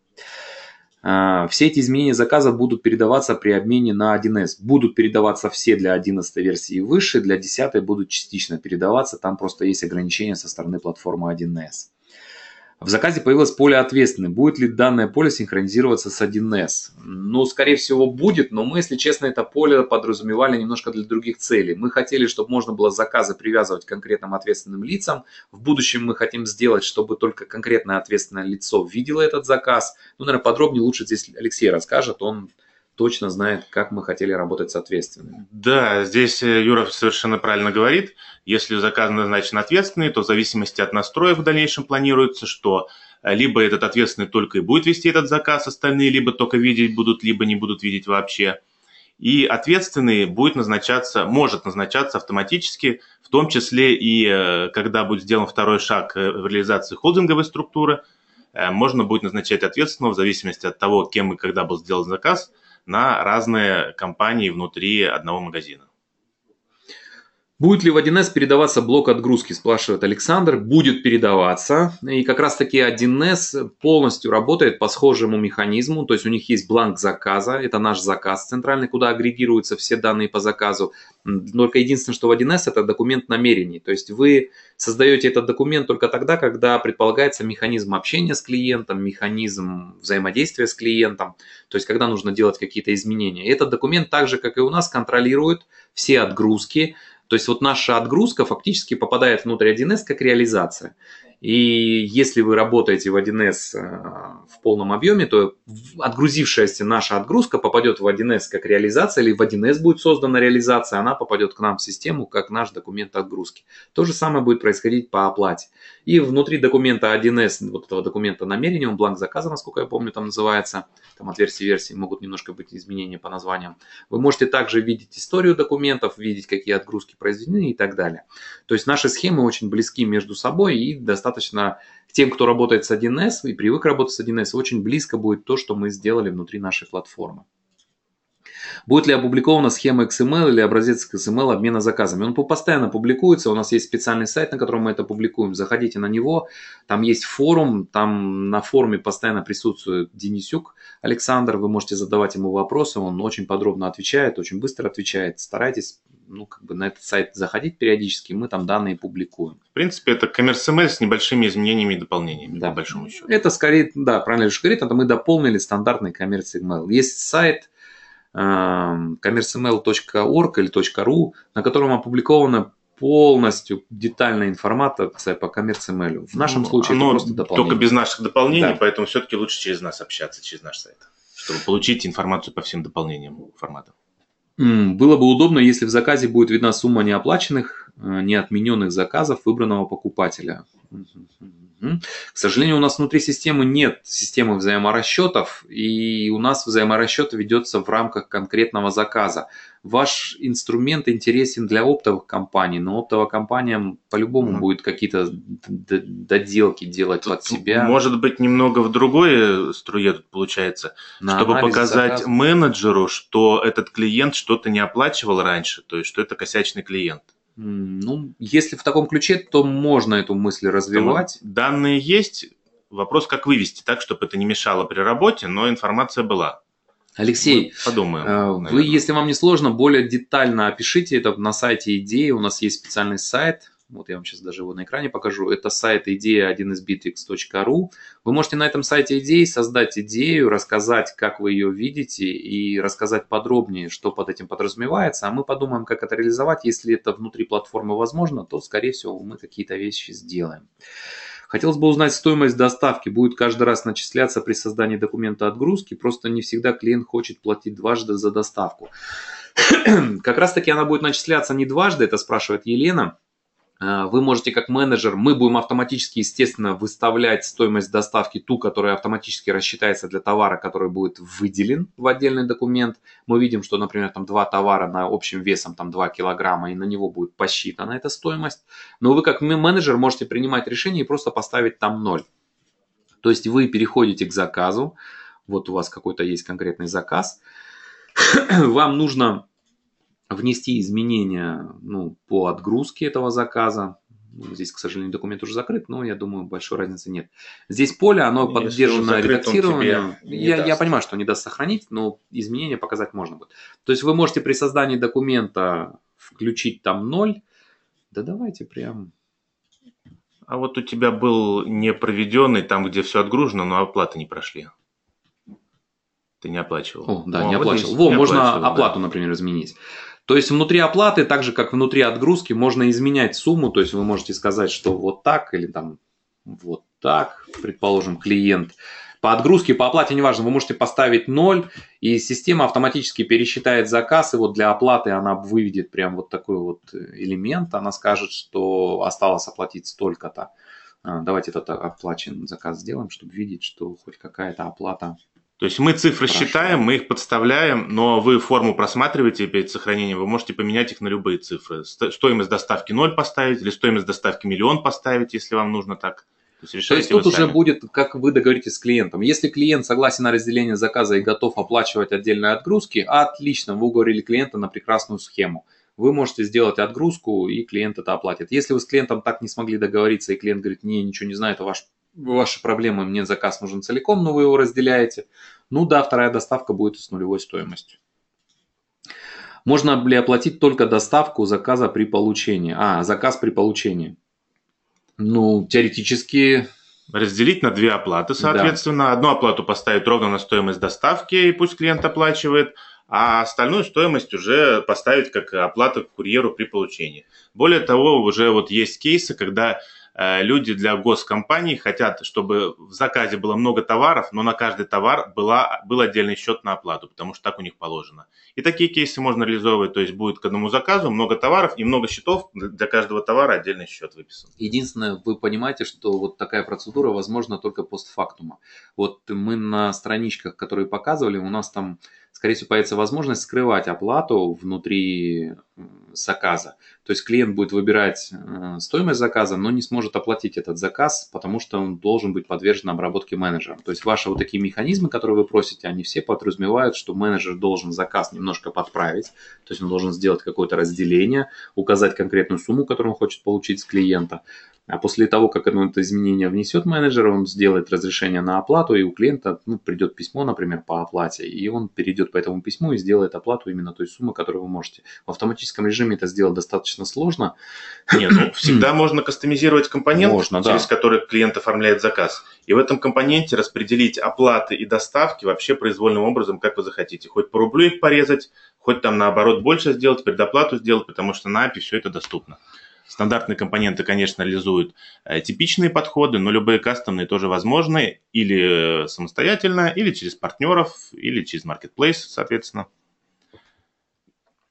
Speaker 1: А, все эти изменения заказа будут передаваться при обмене на 1С. Будут передаваться все для 11 версии и выше, для 10 будут частично передаваться, там просто есть ограничения со стороны платформы 1С. В заказе появилось поле ответственное. Будет ли данное поле синхронизироваться с 1С? Ну, скорее всего, будет, но мы, если честно, это поле подразумевали немножко для других целей. Мы хотели, чтобы можно было заказы привязывать к конкретным ответственным лицам. В будущем мы хотим сделать, чтобы только конкретное ответственное лицо видело этот заказ. Ну, наверное, подробнее лучше здесь Алексей расскажет. Он точно знает, как мы хотели работать с
Speaker 2: ответственными. Да, здесь э, Юра совершенно правильно говорит. Если заказ назначен ответственный, то в зависимости от настроек в дальнейшем планируется, что э, либо этот ответственный только и будет вести этот заказ, остальные либо только видеть будут, либо не будут видеть вообще. И ответственный будет назначаться, может назначаться автоматически, в том числе и э, когда будет сделан второй шаг в реализации холдинговой структуры, можно будет назначать ответственного в зависимости от того, кем и когда был сделан заказ – на разные компании внутри одного магазина. Будет ли в 1С передаваться блок отгрузки, спрашивает
Speaker 1: Александр. Будет передаваться. И как раз таки 1С полностью работает по схожему механизму. То есть у них есть бланк заказа. Это наш заказ центральный, куда агрегируются все данные по заказу. Только единственное, что в 1С это документ намерений. То есть вы создаете этот документ только тогда, когда предполагается механизм общения с клиентом, механизм взаимодействия с клиентом. То есть когда нужно делать какие-то изменения. И этот документ так же, как и у нас, контролирует все отгрузки, то есть вот наша отгрузка фактически попадает внутрь 1С как реализация. И если вы работаете в 1С э, в полном объеме, то отгрузившаяся наша отгрузка попадет в 1С как реализация, или в 1С будет создана реализация, она попадет к нам в систему как наш документ отгрузки. То же самое будет происходить по оплате. И внутри документа 1С, вот этого документа намерения, он бланк заказа, насколько я помню, там называется, там от версии могут немножко быть изменения по названиям. Вы можете также видеть историю документов, видеть, какие отгрузки произведены и так далее. То есть наши схемы очень близки между собой и достаточно достаточно тем, кто работает с 1С и привык работать с 1С, очень близко будет то, что мы сделали внутри нашей платформы. Будет ли опубликована схема XML эм или образец XML эм обмена заказами? Он постоянно публикуется, у нас есть специальный сайт, на котором мы это публикуем, заходите на него, там есть форум, там на форуме постоянно присутствует Денисюк Александр, вы можете задавать ему вопросы, он очень подробно отвечает, очень быстро отвечает, старайтесь ну, как бы на этот сайт заходить периодически, мы там данные публикуем. В принципе, это коммерс-МЛ с небольшими изменениями и дополнениями, да. по большому счету. Это скорее, да, правильно Леша говорит, это мы дополнили стандартный коммерс-МЛ. Есть сайт э, эм, commerceml.org или ру, на котором опубликовано полностью детальная информация
Speaker 2: по коммерцмлю.
Speaker 1: В нашем ну, случае это просто дополнение. Только без наших дополнений, да.
Speaker 2: поэтому все-таки лучше через нас общаться, через наш сайт, чтобы получить информацию по всем дополнениям форматов.
Speaker 1: Было бы удобно, если в заказе будет видна сумма неоплаченных, э, неотмененных заказов выбранного покупателя. К сожалению, у нас внутри системы нет системы взаиморасчетов, и у нас взаиморасчет ведется в рамках конкретного заказа. Ваш инструмент интересен для оптовых компаний, но оптовым компаниям по-любому mm. будет
Speaker 2: какие-то доделки делать Тут под себя. Может быть, немного в другой струе тут получается, На чтобы показать заказа. менеджеру, что этот клиент что-то не оплачивал раньше, то есть что это косячный клиент. Ну, если в таком ключе, то можно эту мысль развивать. Данные есть, вопрос, как вывести так, чтобы это не мешало при работе, но информация была. Алексей, подумаем, э, вы, если вам не сложно, более
Speaker 1: детально опишите это на сайте идеи. У нас есть специальный сайт, вот я вам сейчас даже его на экране покажу. Это сайт идея 1 sbitx.ru. Вы можете на этом сайте идеи создать идею, рассказать, как вы ее видите, и рассказать подробнее, что под этим подразумевается. А мы подумаем, как это реализовать. Если это внутри платформы возможно, то, скорее всего, мы какие-то вещи сделаем. Хотелось бы узнать стоимость доставки. Будет каждый раз начисляться при создании документа отгрузки. Просто не всегда клиент хочет платить дважды за доставку. как раз таки она будет начисляться не дважды, это спрашивает Елена. А, вы можете как менеджер, мы будем автоматически, естественно, выставлять стоимость доставки ту, которая автоматически рассчитается для товара, который будет выделен в отдельный документ. Мы видим, что, например, там два товара на общим весом там 2 килограмма, и на него будет посчитана эта стоимость. Но вы как менеджер можете принимать решение и просто поставить там 0. То есть вы переходите к заказу, вот у вас какой-то есть конкретный заказ, вам нужно внести изменения ну, по отгрузке этого заказа. Здесь, к сожалению, документ уже закрыт, но я думаю, большой разницы нет. Здесь поле, оно Если поддержано закрыт, редактированием. Я, я понимаю, что не даст сохранить, но изменения показать можно будет. То есть вы можете при создании
Speaker 2: документа включить там ноль Да давайте прям... А вот у тебя был не проведенный, там, где все отгружено, но оплаты не прошли. Ты не оплачивал. О, да, О, не оплачивал. Вот Во, не можно оплату,
Speaker 1: да. например, изменить. То есть внутри оплаты, так же как внутри отгрузки, можно изменять сумму, то есть вы можете сказать, что вот так или там вот так, предположим, клиент. По отгрузке, по оплате, неважно, вы можете поставить 0, и система автоматически пересчитает заказ, и вот для оплаты она выведет прям вот такой вот элемент, она скажет, что осталось оплатить
Speaker 2: столько-то. А, давайте этот оплачен заказ сделаем, чтобы видеть, что хоть какая-то оплата то есть мы цифры Хорошо. считаем, мы их подставляем, но вы форму просматриваете перед сохранением, вы можете поменять их на любые цифры. Стоимость доставки 0 поставить или стоимость доставки миллион поставить, если вам нужно так. То есть, То есть тут сами. уже
Speaker 1: будет, как вы договоритесь с клиентом. Если клиент согласен на разделение заказа и готов оплачивать отдельные отгрузки, отлично, вы уговорили клиента на прекрасную схему. Вы можете сделать отгрузку, и клиент это оплатит. Если вы с клиентом так не смогли договориться, и клиент говорит, не, ничего не знаю, это ваш ваши проблемы, мне заказ нужен целиком, но вы его разделяете. Ну да, вторая доставка будет с нулевой стоимостью. Можно ли оплатить только доставку заказа при получении? А, заказ при получении.
Speaker 2: Ну, теоретически... Разделить на две оплаты, соответственно. Да. Одну оплату поставить ровно на стоимость доставки, и пусть клиент оплачивает, а остальную стоимость уже поставить как оплата курьеру при получении. Более того, уже вот есть кейсы, когда Э, люди для госкомпаний хотят, чтобы в заказе было много товаров, но на каждый товар была, был отдельный счет на оплату, потому что так у них положено. И такие кейсы можно реализовывать, то есть будет к одному заказу много товаров и много счетов, для каждого товара отдельный счет выписан. Единственное,
Speaker 1: вы понимаете, что вот такая процедура возможна только постфактума. Вот мы на страничках, которые показывали, у нас там скорее всего, появится возможность скрывать оплату внутри э, заказа. То есть клиент будет выбирать э, стоимость заказа, но не сможет оплатить этот заказ, потому что он должен быть подвержен обработке менеджером. То есть ваши вот такие механизмы, которые вы просите, они все подразумевают, что менеджер должен заказ немножко подправить, то есть он должен сделать какое-то разделение, указать конкретную сумму, которую он хочет получить с клиента, а после того, как оно это изменение внесет менеджер, он сделает разрешение на оплату, и у клиента ну, придет письмо, например, по оплате, и он перейдет по этому письму и сделает оплату именно той суммы, которую вы можете.
Speaker 2: В автоматическом режиме это сделать достаточно сложно. Нет, ну, всегда можно кастомизировать компонент, можно, через да. который клиент оформляет заказ. И в этом компоненте распределить оплаты и доставки вообще произвольным образом, как вы захотите. Хоть по рублю их порезать, хоть там наоборот больше сделать, предоплату сделать, потому что на API все это доступно. Стандартные компоненты, конечно, реализуют э, типичные подходы, но любые кастомные тоже возможны или э, самостоятельно, или через партнеров, или через marketplace, соответственно.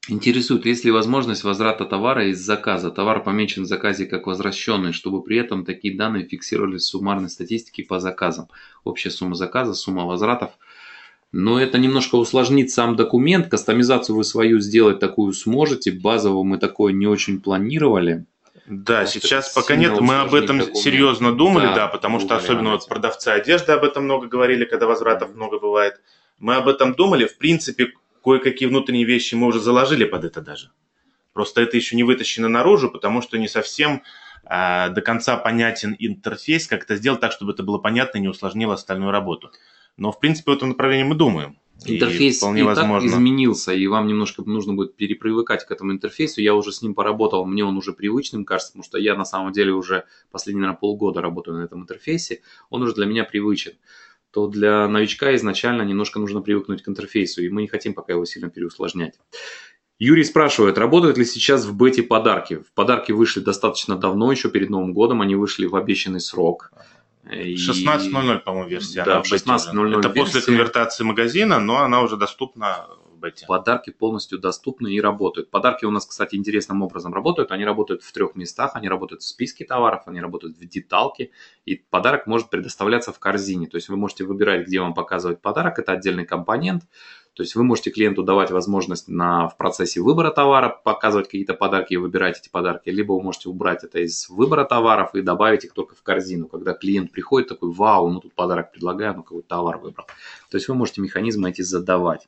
Speaker 1: Интересует, есть ли возможность возврата товара из заказа? Товар помечен в заказе как возвращенный, чтобы при этом такие данные фиксировались в суммарной статистике по заказам. Общая сумма заказа, сумма возвратов – но это немножко усложнит сам документ. Кастомизацию вы свою сделать такую сможете, базово мы такое не очень планировали.
Speaker 2: Да, потому сейчас пока нет, мы об этом документ. серьезно думали, да, да потому что особенно вот продавцы одежды об этом много говорили, когда возвратов много бывает. Мы об этом думали, в принципе, кое-какие внутренние вещи мы уже заложили под это даже. Просто это еще не вытащено наружу, потому что не совсем э, до конца понятен интерфейс, как это сделать так, чтобы это было понятно и не усложнило остальную работу. Но, в принципе, в этом направлении мы думаем. Интерфейс и, вполне и возможно. так
Speaker 1: изменился, и вам немножко нужно будет перепривыкать к этому интерфейсу. Я уже с ним поработал, мне он уже привычным кажется, потому что я на самом деле уже последние, наверное, полгода работаю на этом интерфейсе. Он уже для меня привычен то для новичка изначально немножко нужно привыкнуть к интерфейсу, и мы не хотим пока его сильно переусложнять. Юрий спрашивает, работают ли сейчас в бете подарки? В подарки вышли достаточно давно, еще перед Новым годом, они вышли в обещанный срок. 16.00, по-моему, версия. Да, 16.00 Это версия. после конвертации
Speaker 2: магазина, но она уже доступна в бете. Подарки полностью доступны и
Speaker 1: работают. Подарки у нас, кстати, интересным образом работают. Они работают в трех местах. Они работают в списке товаров, они работают в деталке. И подарок может предоставляться в корзине. То есть вы можете выбирать, где вам показывать подарок. Это отдельный компонент. То есть вы можете клиенту давать возможность на, в процессе выбора товара показывать какие-то подарки и выбирать эти подарки, либо вы можете убрать это из выбора товаров и добавить их только в корзину, когда клиент приходит такой, вау, ну тут подарок предлагаю, ну какой товар выбрал. То есть вы можете механизмы эти задавать.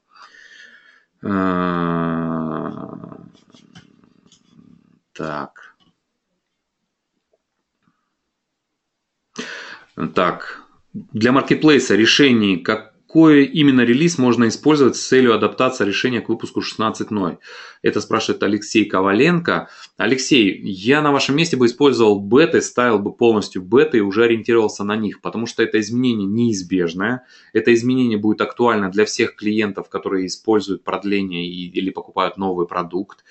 Speaker 1: Так. Так. Для маркетплейса решений, как какой именно релиз можно использовать с целью адаптации решения к выпуску 16.0? Это спрашивает Алексей Коваленко. Алексей, я на вашем месте бы использовал беты, ставил бы полностью беты и уже ориентировался на них, потому что это изменение неизбежное. Это изменение будет актуально для всех клиентов, которые используют продление или покупают новый продукт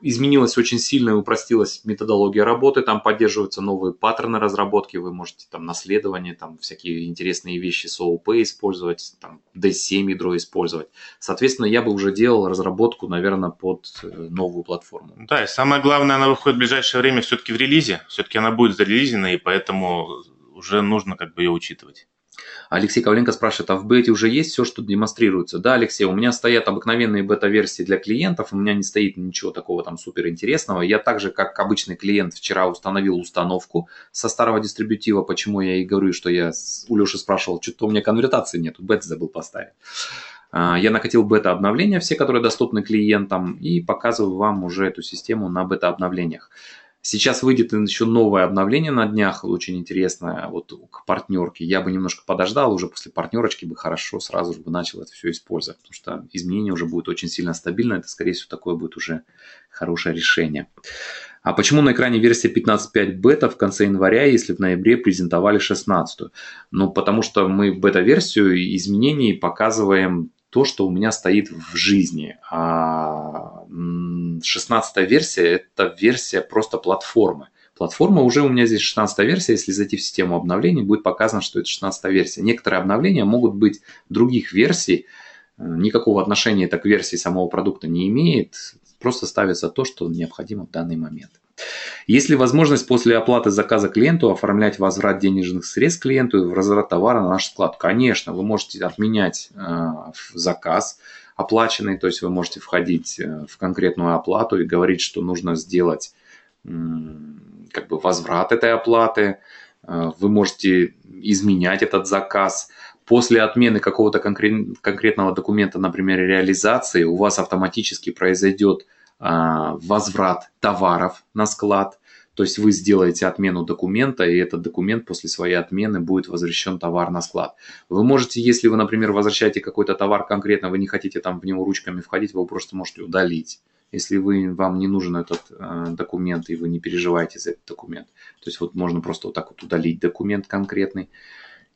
Speaker 1: изменилась очень сильно и упростилась методология работы, там поддерживаются новые паттерны разработки, вы можете там наследование, там всякие интересные вещи с ООП использовать, там D7 ядро использовать. Соответственно, я бы уже делал разработку, наверное, под э, новую платформу. Ну
Speaker 2: да, и самое главное, она выходит в ближайшее время все-таки в релизе, все-таки она будет зарелизена, и поэтому уже нужно как бы ее учитывать. Алексей Ковленко спрашивает, а в бете
Speaker 1: уже есть все, что демонстрируется? Да, Алексей, у меня стоят обыкновенные бета-версии для клиентов, у меня не стоит ничего такого там суперинтересного. Я также, как обычный клиент, вчера установил установку со старого дистрибутива, почему я и говорю, что я у Леши спрашивал, что-то у меня конвертации нет, бет забыл поставить. А, я накатил бета-обновления, все, которые доступны клиентам, и показываю вам уже эту систему на бета-обновлениях. Сейчас выйдет еще новое обновление на днях, очень интересное, вот к партнерке. Я бы немножко подождал, уже после партнерочки бы хорошо сразу же бы начал это все использовать, потому что изменение уже будет очень сильно стабильно, это, скорее всего, такое будет уже хорошее решение. А почему на экране версия 15.5 бета в конце января, если в ноябре презентовали 16? Ну, потому что мы бета-версию изменений показываем то, что у меня стоит в жизни. 16 а, версия – это версия просто платформы. Платформа уже у меня здесь 16 версия, если зайти в систему обновлений, будет показано, что это 16 версия. Некоторые обновления могут быть других версий, э, никакого отношения это к версии самого продукта не имеет, просто ставится то, что необходимо в данный момент. Есть ли возможность после оплаты заказа клиенту оформлять возврат денежных средств клиенту и возврат товара на наш склад? Конечно, вы можете отменять э, заказ оплаченный, то есть вы можете входить э, в конкретную оплату и говорить, что нужно сделать э, как бы возврат этой оплаты, э, вы можете изменять этот заказ, после отмены какого-то конкретного документа, например, реализации, у вас автоматически произойдет а, возврат товаров на склад. То есть вы сделаете отмену документа, и этот документ после своей отмены будет возвращен товар на склад. Вы можете, если вы, например, возвращаете какой-то товар конкретно, вы не хотите там в него ручками входить, вы просто можете удалить если вы, вам не нужен этот э, документ и вы не переживаете за этот документ. То есть вот можно просто вот так вот удалить документ конкретный.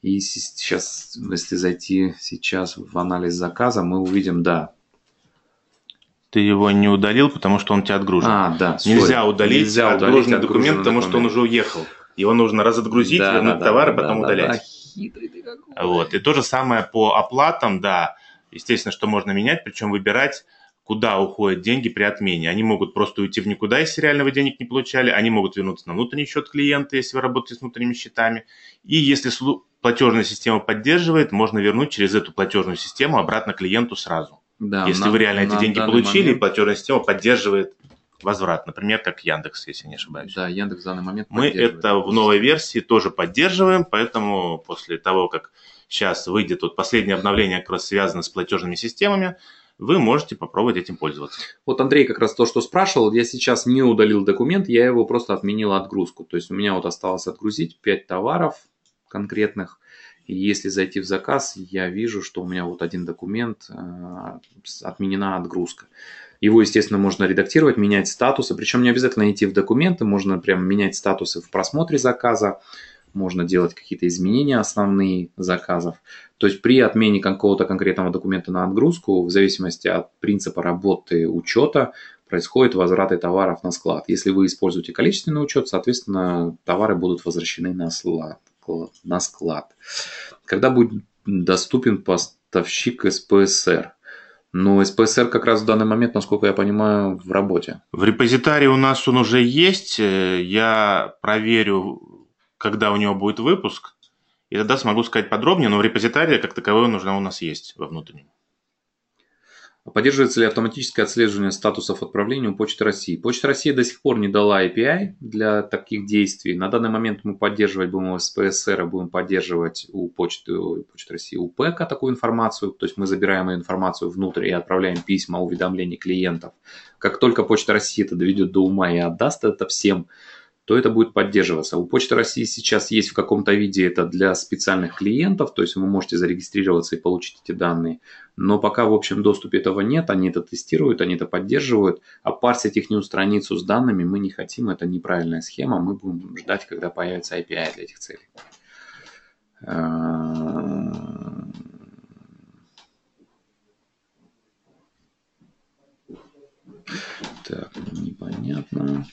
Speaker 1: И сейчас, если зайти
Speaker 2: сейчас в анализ заказа, мы увидим, да, ты его не удалил, потому что он тебя отгружен. А, да. Нельзя sorry. удалить Нельзя отгруженный удалить, документ, потому что он уже уехал. Его нужно разотгрузить, да, вернуть да, товар, да, а потом да, удалять. Да, да. Вот. И то же самое по оплатам, да. Естественно, что можно менять, причем выбирать, куда уходят деньги при отмене. Они могут просто уйти в никуда, если реального денег не получали. Они могут вернуться на внутренний счет клиента, если вы работаете с внутренними счетами. И если платежная система поддерживает, можно вернуть через эту платежную систему обратно клиенту сразу. Да, если на, вы реально эти деньги получили, момент... платежная система поддерживает возврат, например, как Яндекс, если не ошибаюсь. Да, Яндекс в данный момент Мы это в новой версии тоже поддерживаем, поэтому после того, как сейчас выйдет вот последнее обновление, как раз связано с платежными системами, вы можете попробовать этим пользоваться. Вот Андрей как раз
Speaker 1: то, что спрашивал, я сейчас не удалил документ, я его просто отменил отгрузку. То есть у меня вот осталось отгрузить 5 товаров конкретных. Если зайти в заказ, я вижу, что у меня вот один документ, э, отменена отгрузка. Его, естественно, можно редактировать, менять статусы. Причем не обязательно идти в документы, можно прям менять статусы в просмотре заказа, можно делать какие-то изменения основные заказов. То есть при отмене какого-то конкретного документа на отгрузку, в зависимости от принципа работы учета, происходит возвраты товаров на склад. Если вы используете количественный учет, соответственно, товары будут возвращены на склад. На склад. Когда будет доступен поставщик СПСР? Но ну, СПСР как раз в данный момент, насколько я понимаю, в работе.
Speaker 2: В репозитарии у нас он уже есть. Э, я проверю, когда у него будет выпуск. И тогда смогу сказать подробнее, но в репозитарии как таковой он уже у нас есть во внутреннем. Поддерживается ли автоматическое отслеживание статусов отправления
Speaker 1: у Почты России? Почта России до сих пор не дала API для таких действий. На данный момент мы поддерживать будем СПСР, ПСР, будем поддерживать у Почты, у Почты России у ПЭКа такую информацию. То есть мы забираем эту информацию внутрь и отправляем письма, уведомления клиентов. Как только Почта России это доведет до ума и отдаст это всем то это будет поддерживаться. У Почты России сейчас есть в каком-то виде это для специальных клиентов, то есть вы можете зарегистрироваться и получить эти данные, но пока в общем доступе этого нет, они это тестируют, они это поддерживают, а парсить их страницу с данными мы не хотим, это неправильная схема, мы будем ждать, когда появится API для этих целей.
Speaker 2: Эм.
Speaker 1: Так, непонятно.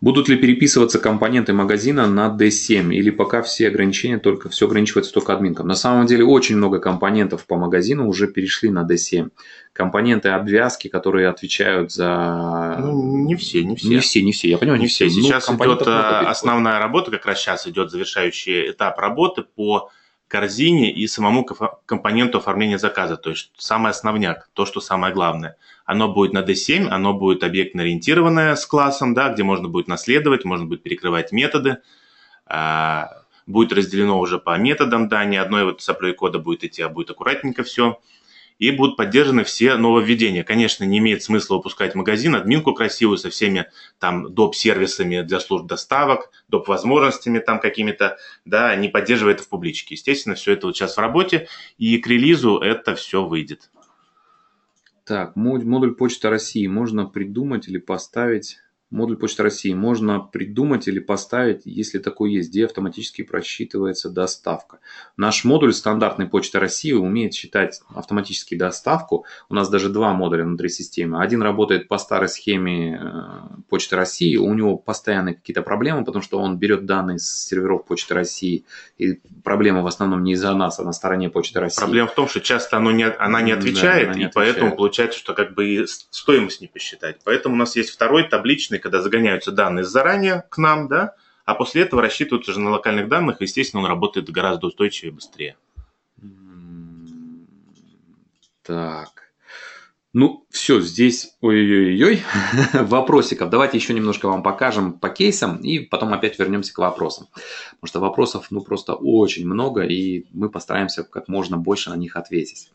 Speaker 1: Будут ли переписываться компоненты магазина на D7 или пока все ограничения только все ограничивается только админком? На самом деле очень много компонентов по магазину уже перешли на D7. Компоненты
Speaker 2: обвязки, которые отвечают за... Ну, не все, не все. Не все, не все, я понимаю, не, не все. все. Ну, сейчас идет э, основная работа, как раз сейчас идет завершающий этап работы по корзине и самому компоненту оформления заказа, то есть самый основняк, то, что самое главное. Оно будет на D7, оно будет объектно-ориентированное с классом, да, где можно будет наследовать, можно будет перекрывать методы, а, будет разделено уже по методам, да, ни одной вот соплей кода будет идти, а будет аккуратненько все – и будут поддержаны все нововведения. Конечно, не имеет смысла выпускать магазин, админку красивую со всеми там доп. сервисами для служб доставок, доп. возможностями там какими-то, да, не поддерживая это в публичке. Естественно, все это вот сейчас в работе, и к релизу это все выйдет. Так,
Speaker 1: модуль Почта России можно придумать или поставить модуль Почта России можно придумать или поставить, если такой есть, где автоматически просчитывается доставка. Наш модуль стандартной Почты России умеет считать автоматически доставку. У нас даже два модуля внутри системы. Один работает по старой схеме э, Почты России, у него постоянные какие-то проблемы, потому что он берет данные с серверов Почты России, и проблема в основном не из-за нас, а на стороне Почты России. Проблема
Speaker 2: в том, что часто оно не, она не отвечает, да, она не и отвечает. поэтому получается, что как бы и стоимость не посчитать. Поэтому у нас есть второй табличный когда загоняются данные заранее к нам, да, а после этого рассчитываются уже на локальных данных, и, естественно, он работает гораздо устойчивее и быстрее.
Speaker 1: Так. Ну, все, здесь ой-ой-ой вопросиков. Давайте еще немножко вам покажем по кейсам и потом опять вернемся к вопросам. Потому что вопросов, ну, просто очень много, и мы постараемся как можно больше на них ответить.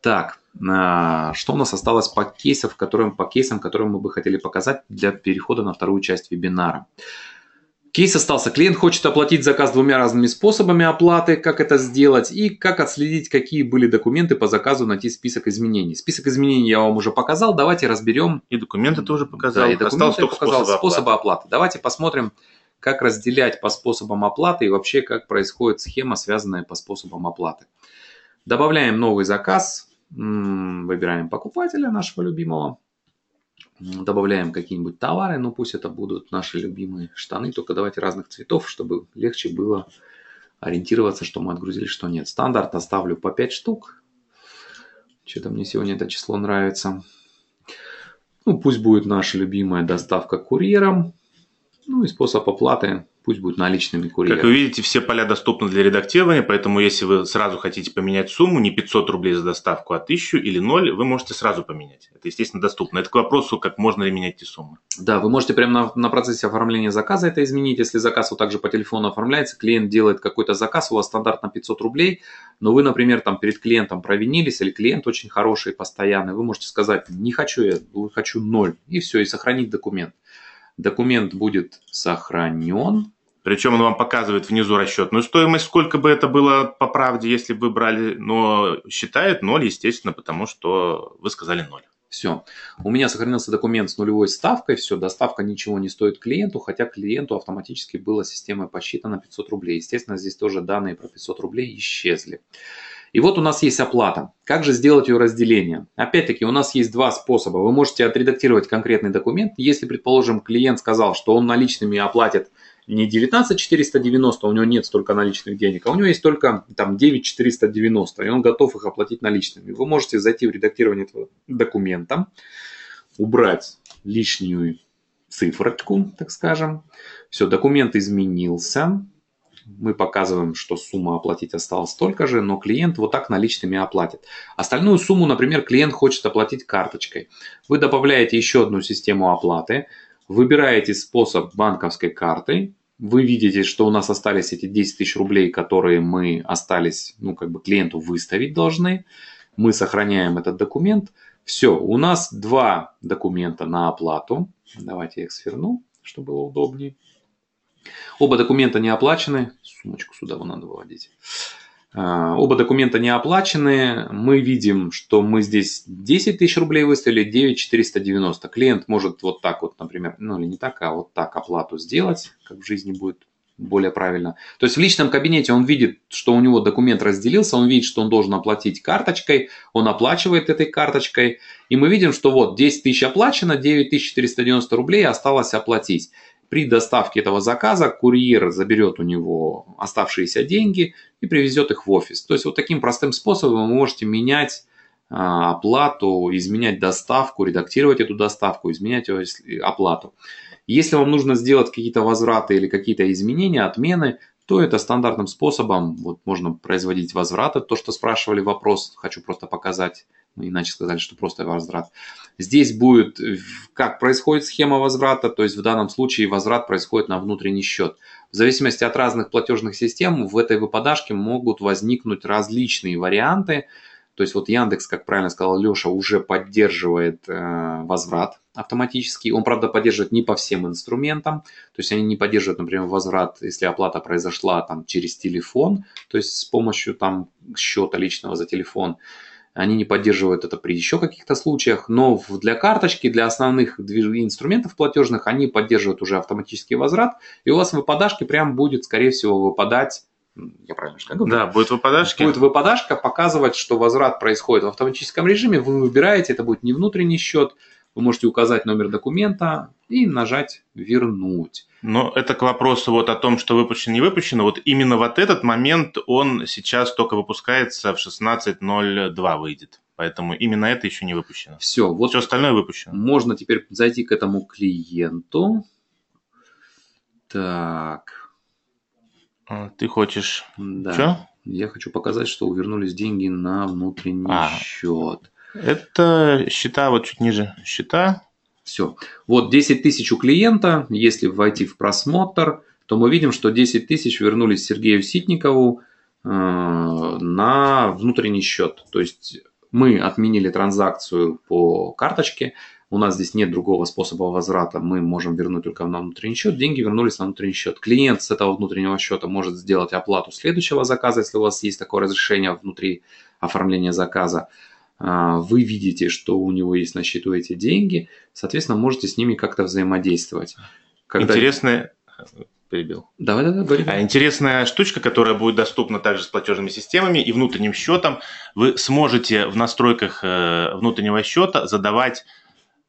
Speaker 1: Так, а, что у нас осталось по кейсам, которым, по кейсам, которые мы бы хотели показать для перехода на вторую часть вебинара. Кейс остался. Клиент хочет оплатить заказ двумя разными способами оплаты, как это сделать и как отследить, какие были документы по заказу, найти список изменений. Список изменений я вам уже показал, давайте разберем. И документы тоже показал. Да, и документы я показал, способы, способы оплаты. оплаты. Давайте посмотрим, как разделять по способам оплаты и вообще как происходит схема, связанная по способам оплаты. Добавляем новый заказ, Выбираем покупателя нашего любимого. Добавляем какие-нибудь товары, ну пусть это будут наши любимые штаны, только давайте разных цветов, чтобы легче было ориентироваться, что мы отгрузили, что нет. Стандарт оставлю по 5 штук. Что-то мне сегодня это число нравится. Ну, пусть будет наша любимая доставка курьером. Ну и способ оплаты пусть будут наличными курьеры. Как вы
Speaker 2: видите, все поля доступны для редактирования, поэтому если вы сразу хотите поменять сумму, не 500 рублей за доставку, а 1000 или 0, вы можете сразу поменять. Это, естественно, доступно. Это к вопросу, как можно ли менять эти суммы. Да, вы можете прямо на, на процессе оформления
Speaker 1: заказа это изменить. Если заказ вот также по телефону оформляется, клиент делает какой-то заказ, у вас стандартно 500 рублей, но вы, например, там перед клиентом провинились, или клиент очень хороший, постоянный, вы можете сказать, не хочу я, хочу 0, и все, и сохранить документ. Документ будет
Speaker 2: сохранен, причем он вам показывает внизу расчетную стоимость, сколько бы это было по правде, если бы брали, но считает ноль, естественно, потому что вы сказали ноль.
Speaker 1: Все. У меня сохранился документ с нулевой ставкой, все, доставка ничего не стоит клиенту, хотя клиенту автоматически была системой посчитана 500 рублей. Естественно, здесь тоже данные про 500 рублей исчезли. И вот у нас есть оплата. Как же сделать ее разделение? Опять-таки, у нас есть два способа. Вы можете отредактировать конкретный документ. Если, предположим, клиент сказал, что он наличными оплатит не 19 490, у него нет столько наличных денег, а у него есть только там 9 490, и он готов их оплатить наличными. Вы можете зайти в редактирование этого документа, убрать лишнюю цифрочку, так скажем. Все, документ изменился. Мы показываем, что сумма оплатить осталась столько же, но клиент вот так наличными оплатит. Остальную сумму, например, клиент хочет оплатить карточкой. Вы добавляете еще одну систему оплаты – выбираете способ банковской картой, вы видите, что у нас остались эти 10 тысяч рублей, которые мы остались, ну, как бы клиенту выставить должны. Мы сохраняем этот документ. Все, у нас два документа на оплату. Давайте я их сверну, чтобы было удобнее. Оба документа не оплачены. Сумочку сюда надо выводить. А, оба документа не оплачены. Мы видим, что мы здесь 10 тысяч рублей выставили, 9 490. Клиент может вот так вот, например, ну или не так, а вот так оплату сделать, как в жизни будет более правильно. То есть в личном кабинете он видит, что у него документ разделился, он видит, что он должен оплатить карточкой, он оплачивает этой карточкой, и мы видим, что вот 10 тысяч оплачено, 9 490 рублей осталось оплатить. При доставке этого заказа курьер заберет у него оставшиеся деньги и привезет их в офис. То есть вот таким простым способом вы можете менять а, оплату, изменять доставку, редактировать эту доставку, изменять оплату. Если вам нужно сделать какие-то возвраты или какие-то изменения, отмены, то это стандартным способом вот, можно производить возвраты. То, что спрашивали вопрос, хочу просто показать. Мы иначе сказали, что просто возврат. Здесь будет, как происходит схема возврата, то есть в данном случае возврат происходит на внутренний счет. В зависимости от разных платежных систем в этой выпадашке могут возникнуть различные варианты. То есть вот Яндекс, как правильно сказал Леша, уже поддерживает э, возврат автоматический. Он, правда, поддерживает не по всем инструментам. То есть они не поддерживают, например, возврат, если оплата произошла там через телефон, то есть с помощью там счета личного за телефон. Они не поддерживают это при еще каких-то случаях, но для карточки, для основных инструментов платежных они поддерживают уже автоматический возврат, и у вас в выпадашке прям будет, скорее всего, выпадать я правильно что говорю? Да, будет выпадашки. Будет выпадашка показывать, что возврат происходит в автоматическом режиме. Вы выбираете, это будет не внутренний
Speaker 2: счет, вы можете указать номер документа и нажать «Вернуть». Но это к вопросу вот о том, что выпущено, не выпущено. Вот именно вот этот момент, он сейчас только выпускается в 16.02 выйдет. Поэтому именно это еще не выпущено. Все, вот все остальное выпущено. Можно теперь зайти к этому клиенту.
Speaker 1: Так. А, ты хочешь... Да. Что? Я хочу показать, что вернулись деньги на внутренний а, счет. Это счета, вот чуть ниже счета. Все. Вот 10 тысяч у клиента. Если войти в просмотр, то мы видим, что 10 тысяч вернулись Сергею Ситникову э, на внутренний счет. То есть мы отменили транзакцию по карточке, у нас здесь нет другого способа возврата, мы можем вернуть только на внутренний счет, деньги вернулись на внутренний счет. Клиент с этого внутреннего счета может сделать оплату следующего заказа, если у вас есть такое разрешение внутри оформления заказа. А, вы видите, что у него есть на счету эти деньги, соответственно, можете с ними как-то взаимодействовать. Когда... Интересная,
Speaker 2: перебил. Давай, давай, говори. А интересная штучка, которая будет доступна также с платежными системами и внутренним счетом, вы сможете в настройках э, внутреннего счета задавать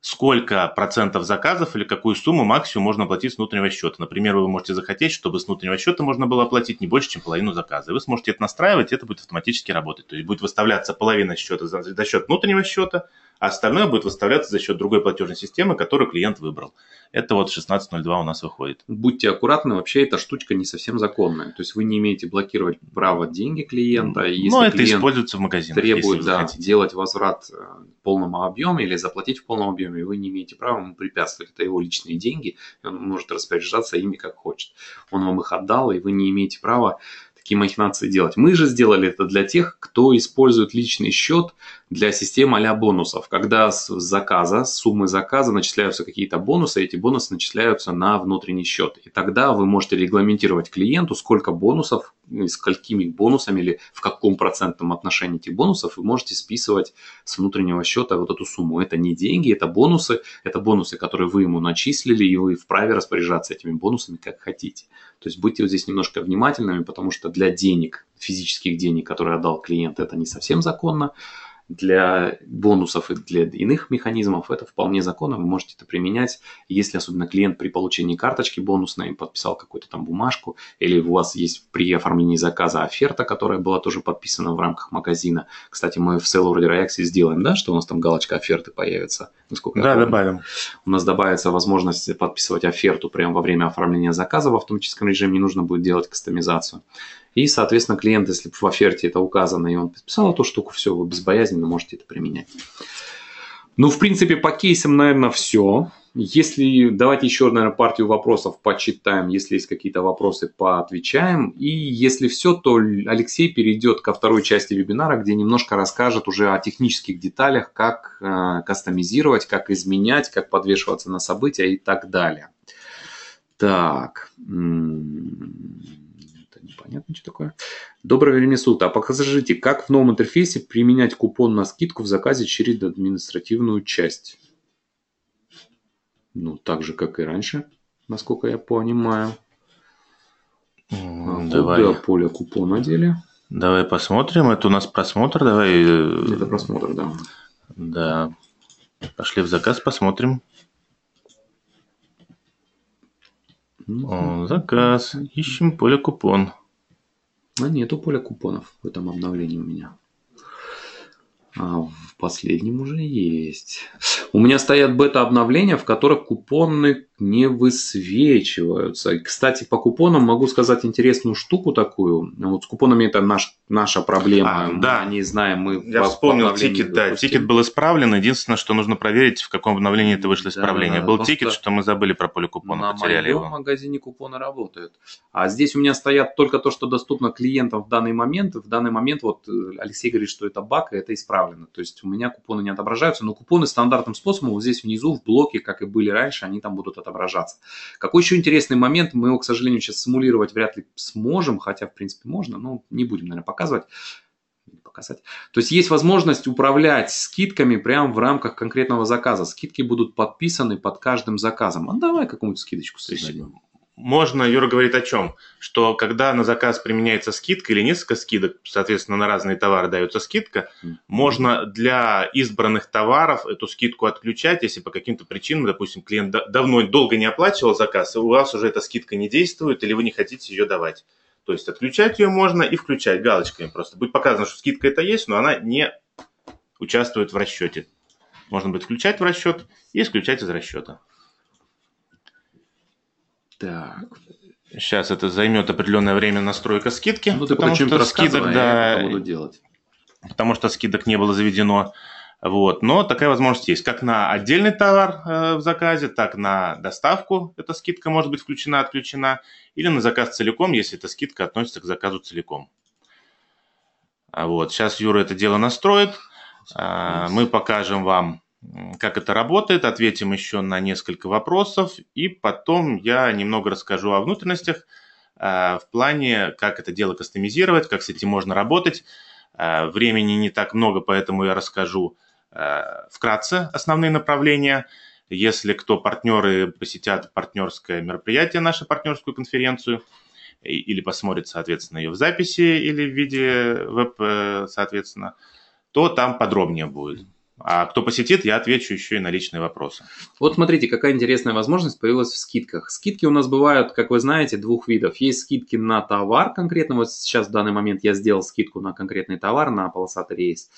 Speaker 2: сколько процентов заказов или какую сумму максимум можно оплатить с внутреннего счета. Например, вы можете захотеть, чтобы с внутреннего счета можно было оплатить не больше, чем половину заказа. Вы сможете это настраивать, и это будет автоматически работать. То есть будет выставляться половина счета за, за счет внутреннего счета, а остальное будет выставляться за счет другой платежной системы, которую клиент выбрал. Это вот 16.02 у нас выходит. Будьте
Speaker 1: аккуратны, вообще эта штучка не совсем законная. То есть вы не имеете блокировать право деньги клиента. И Но ну, это клиент используется в магазинах. Требует да, хотите делать возврат э, в полном объеме или заплатить в полном объеме, вы не имеете права ему препятствовать. Это его личные деньги, он может распоряжаться ими как хочет. Он вам их отдал, и вы не имеете права такие махинации делать. Мы же сделали это для тех, кто использует личный счет для системы а бонусов, когда с заказа, с суммы заказа начисляются какие-то бонусы, эти бонусы начисляются на внутренний счет. И тогда вы можете регламентировать клиенту, сколько бонусов, ну, с какими бонусами или в каком процентном отношении этих бонусов вы можете списывать с внутреннего счета вот эту сумму. Это не деньги, это бонусы, это бонусы, которые вы ему начислили, и вы вправе распоряжаться этими бонусами как хотите. То есть будьте вот здесь немножко внимательными, потому что для денег, физических денег, которые отдал клиент, это не совсем законно для бонусов и для иных механизмов это вполне законно, вы можете это применять. Если особенно клиент при получении карточки бонусной подписал какую-то там бумажку, или у вас есть при оформлении заказа оферта, которая была тоже подписана в рамках магазина. Кстати, мы в Sell Order сделаем, да, что у нас там галочка оферты появится. Насколько да, добавим. У нас добавится возможность подписывать оферту прямо во время оформления заказа в автоматическом режиме, не нужно будет делать кастомизацию. И, соответственно, клиент, если в оферте это указано, и он подписал эту штуку, все, вы безбоязненно можете это применять. Ну, в принципе, по кейсам, наверное, все. Если давайте еще, наверное, партию вопросов почитаем, если есть какие-то вопросы, поотвечаем. И если все, то Алексей перейдет ко второй части вебинара, где немножко расскажет уже о технических деталях, как э, кастомизировать, как изменять, как подвешиваться на события и так далее. Так. Понятно, что такое. Доброе время суток. А покажите, как в новом интерфейсе применять купон на скидку в заказе через административную часть? Ну, так же, как и раньше, насколько я понимаю. А давай. Куда поле купона дели?
Speaker 2: Давай посмотрим. Это у нас просмотр. Давай. Э, Это просмотр, да. Да. Пошли в заказ, посмотрим. Ну, заказ. Ну, ну, Ищем поле купон. А нету поля купонов в этом
Speaker 1: обновлении у меня. А в последнем уже есть. У меня стоят бета-обновления, в которых купонный не высвечиваются. Кстати, по купонам могу сказать интересную штуку такую. Вот с купонами это наш, наша
Speaker 2: проблема. А, мы да. не знаем, мы Я по, вспомнил по тикет, да. Тикет был исправлен. Единственное, что нужно проверить, в каком обновлении это вышло исправление. Да, был тикет, что мы забыли про поле купона, потеряли его. В
Speaker 1: магазине купоны работают. А здесь у меня стоят только то, что доступно клиентам в данный момент. В данный момент вот э, Алексей говорит, что это баг, и это исправлено. То есть у меня купоны не отображаются, но купоны стандартным способом вот здесь внизу в блоке, как и были раньше, они там будут отображаться отображаться. Какой еще интересный момент, мы его, к сожалению, сейчас симулировать вряд ли сможем, хотя, в принципе, можно, но не будем, наверное, показывать показать. То есть есть возможность управлять скидками прямо в рамках конкретного
Speaker 2: заказа. Скидки будут подписаны под каждым заказом. А давай какую-нибудь скидочку создадим можно, Юра говорит о чем? Что когда на заказ применяется скидка или несколько скидок, соответственно, на разные товары дается скидка, можно для избранных товаров эту скидку отключать, если по каким-то причинам, допустим, клиент давно, долго не оплачивал заказ, и у вас уже эта скидка не действует, или вы не хотите ее давать. То есть отключать ее можно и включать галочками просто. Будет показано, что скидка это есть, но она не участвует в расчете. Можно будет включать в расчет и исключать из расчета. Так. Сейчас это займет определенное время настройка скидки. Ну, ты потому что скидок, а да, буду делать. Потому что скидок не было заведено. Вот. Но такая возможность есть. Как на отдельный товар э, в заказе, так на доставку эта скидка может быть включена, отключена. Или на заказ целиком, если эта скидка относится к заказу целиком. А вот. Сейчас Юра это дело настроит. Э, мы покажем вам как это работает, ответим еще на несколько вопросов, и потом я немного расскажу о внутренностях а, в плане, как это дело кастомизировать, как с этим можно работать. А, времени не так много, поэтому я расскажу а, вкратце основные направления. Если кто партнеры посетят партнерское мероприятие, нашу партнерскую конференцию, или посмотрит, соответственно, ее в записи или в виде веб, э, соответственно, то там подробнее будет. А кто посетит, я отвечу еще и на личные вопросы. Вот смотрите, какая интересная возможность появилась в скидках. Скидки у нас бывают, как
Speaker 1: вы знаете, двух видов. Есть скидки на товар конкретно. Вот сейчас в данный момент я сделал скидку на конкретный товар, на полосатый рейс.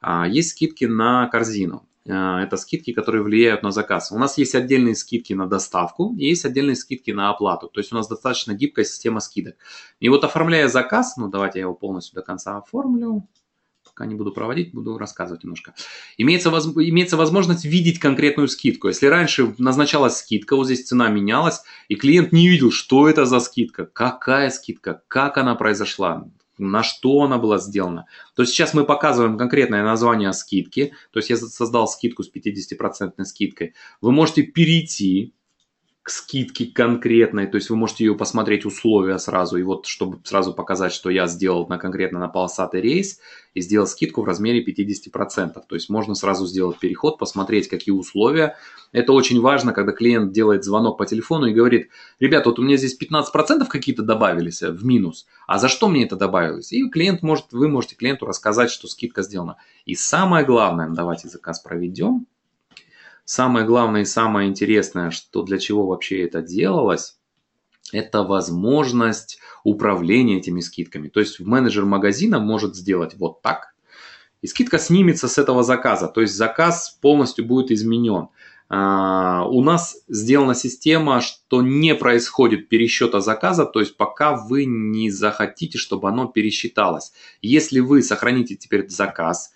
Speaker 1: А, есть скидки на корзину. А, это скидки, которые влияют на заказ. У нас есть отдельные скидки на доставку есть отдельные скидки на оплату. То есть у нас достаточно гибкая система скидок. И вот оформляя заказ, ну давайте я его полностью до конца оформлю пока не буду проводить, буду рассказывать немножко. Имеется, воз, имеется возможность видеть конкретную скидку. Если раньше назначалась скидка, вот здесь цена менялась, и клиент не видел, что это за скидка, какая скидка, как она произошла, на что она была сделана. То сейчас мы показываем конкретное название скидки. То есть я создал скидку с 50% скидкой. Вы можете перейти к скидке конкретной, то есть вы можете ее посмотреть условия сразу, и вот чтобы сразу показать, что я сделал на конкретно на полосатый рейс и сделал скидку в размере 50%. То есть можно сразу сделать переход, посмотреть, какие условия. Это очень важно, когда клиент делает звонок по телефону и говорит, ребята, вот у меня здесь 15% какие-то добавились э, в минус, а за что мне это добавилось? И клиент может, вы можете клиенту рассказать, что скидка сделана. И самое главное, давайте заказ проведем, Самое главное и самое интересное, что для чего вообще это делалось, это возможность управления этими скидками. То есть менеджер магазина может сделать вот так, и скидка снимется с этого заказа. То есть заказ полностью будет изменен. А, у нас сделана система, что не происходит пересчета заказа, то есть пока вы не захотите, чтобы оно пересчиталось. Если вы сохраните теперь заказ,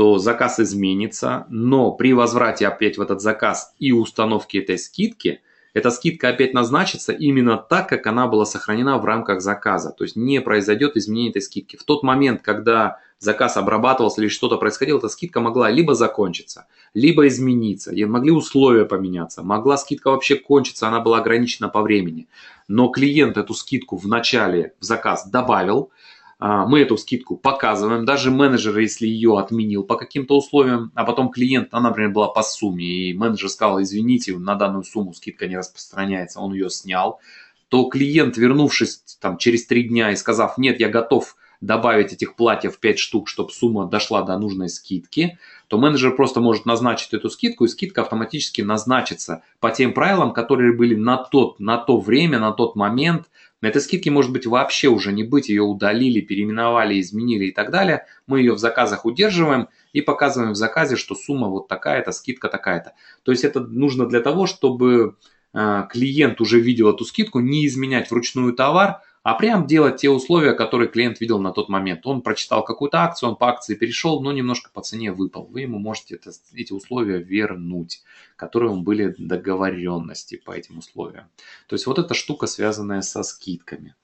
Speaker 1: то заказ изменится, но при возврате опять в этот заказ и установке этой скидки, эта скидка опять назначится именно так, как она была сохранена в рамках заказа. То есть не произойдет изменение этой скидки. В тот момент, когда заказ обрабатывался или что-то происходило, эта скидка могла либо закончиться, либо измениться. И могли условия поменяться, могла скидка вообще кончиться, она была ограничена по времени. Но клиент эту скидку в начале в заказ добавил – а, мы эту скидку показываем. Даже менеджер, если ее отменил по каким-то условиям, а потом клиент, она, например, была по сумме, и менеджер сказал, извините, на данную сумму скидка не распространяется, он ее снял, то клиент, вернувшись там, через три дня и сказав, нет, я готов добавить этих платьев 5 штук, чтобы сумма дошла до нужной скидки, то менеджер просто может назначить эту скидку, и скидка автоматически назначится по тем правилам, которые были на, тот, на то время, на тот момент – Этой скидки может быть вообще уже не быть, ее удалили, переименовали, изменили и так далее. Мы ее в заказах удерживаем и показываем в заказе, что сумма вот такая-то, скидка такая-то. То есть это нужно для того, чтобы э, клиент уже видел эту скидку, не изменять вручную товар, а прям делать те условия, которые клиент видел на тот момент. Он прочитал какую-то акцию, он по акции перешел, но немножко по цене выпал. Вы ему можете это, эти условия вернуть, которые были договоренности по этим условиям. То есть вот эта штука, связанная со скидками.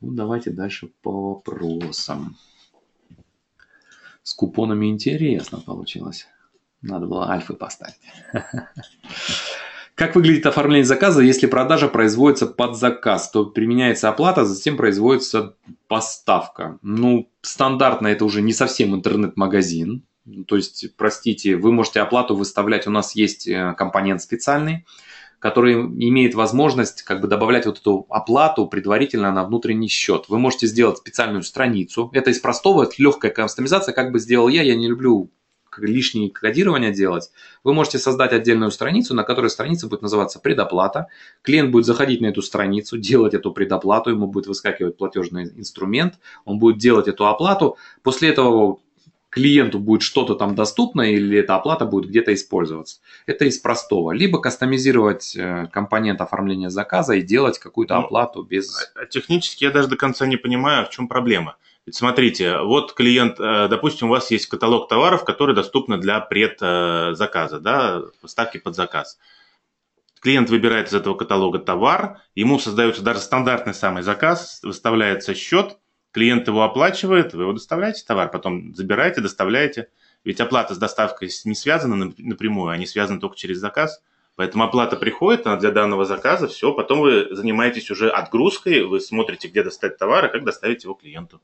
Speaker 1: Ну, давайте дальше по вопросам. С купонами интересно получилось. Надо было альфы поставить. Как выглядит оформление заказа, если продажа производится под заказ, то применяется оплата, затем производится поставка. Ну, стандартно это уже не совсем интернет-магазин. То есть, простите, вы можете оплату выставлять, у нас есть э, компонент специальный, который имеет возможность как бы добавлять вот эту оплату предварительно на внутренний счет. Вы можете сделать специальную страницу. Это из простого, это легкая кастомизация, как бы сделал я. Я не люблю лишнее кодирование делать, вы можете создать отдельную страницу, на которой страница будет называться предоплата. Клиент будет заходить на эту страницу, делать эту предоплату, ему будет выскакивать платежный инструмент, он будет делать эту оплату. После этого клиенту будет что-то там доступно или эта оплата будет где-то использоваться. Это из простого. Либо кастомизировать э, компонент оформления заказа и делать какую-то ну, оплату
Speaker 2: без... А технически я даже до конца не понимаю, а в чем проблема смотрите, вот клиент, э, допустим, у вас есть каталог товаров, которые доступны для предзаказа, да, поставки под заказ. Клиент выбирает из этого каталога товар, ему создается даже стандартный самый заказ, выставляется счет, клиент его оплачивает, вы его доставляете товар, потом забираете, доставляете. Ведь оплата с доставкой не связана напрямую, они связаны только через заказ. Поэтому оплата приходит, она для данного заказа, все, потом вы занимаетесь уже отгрузкой, вы смотрите, где достать товар и как доставить его клиенту.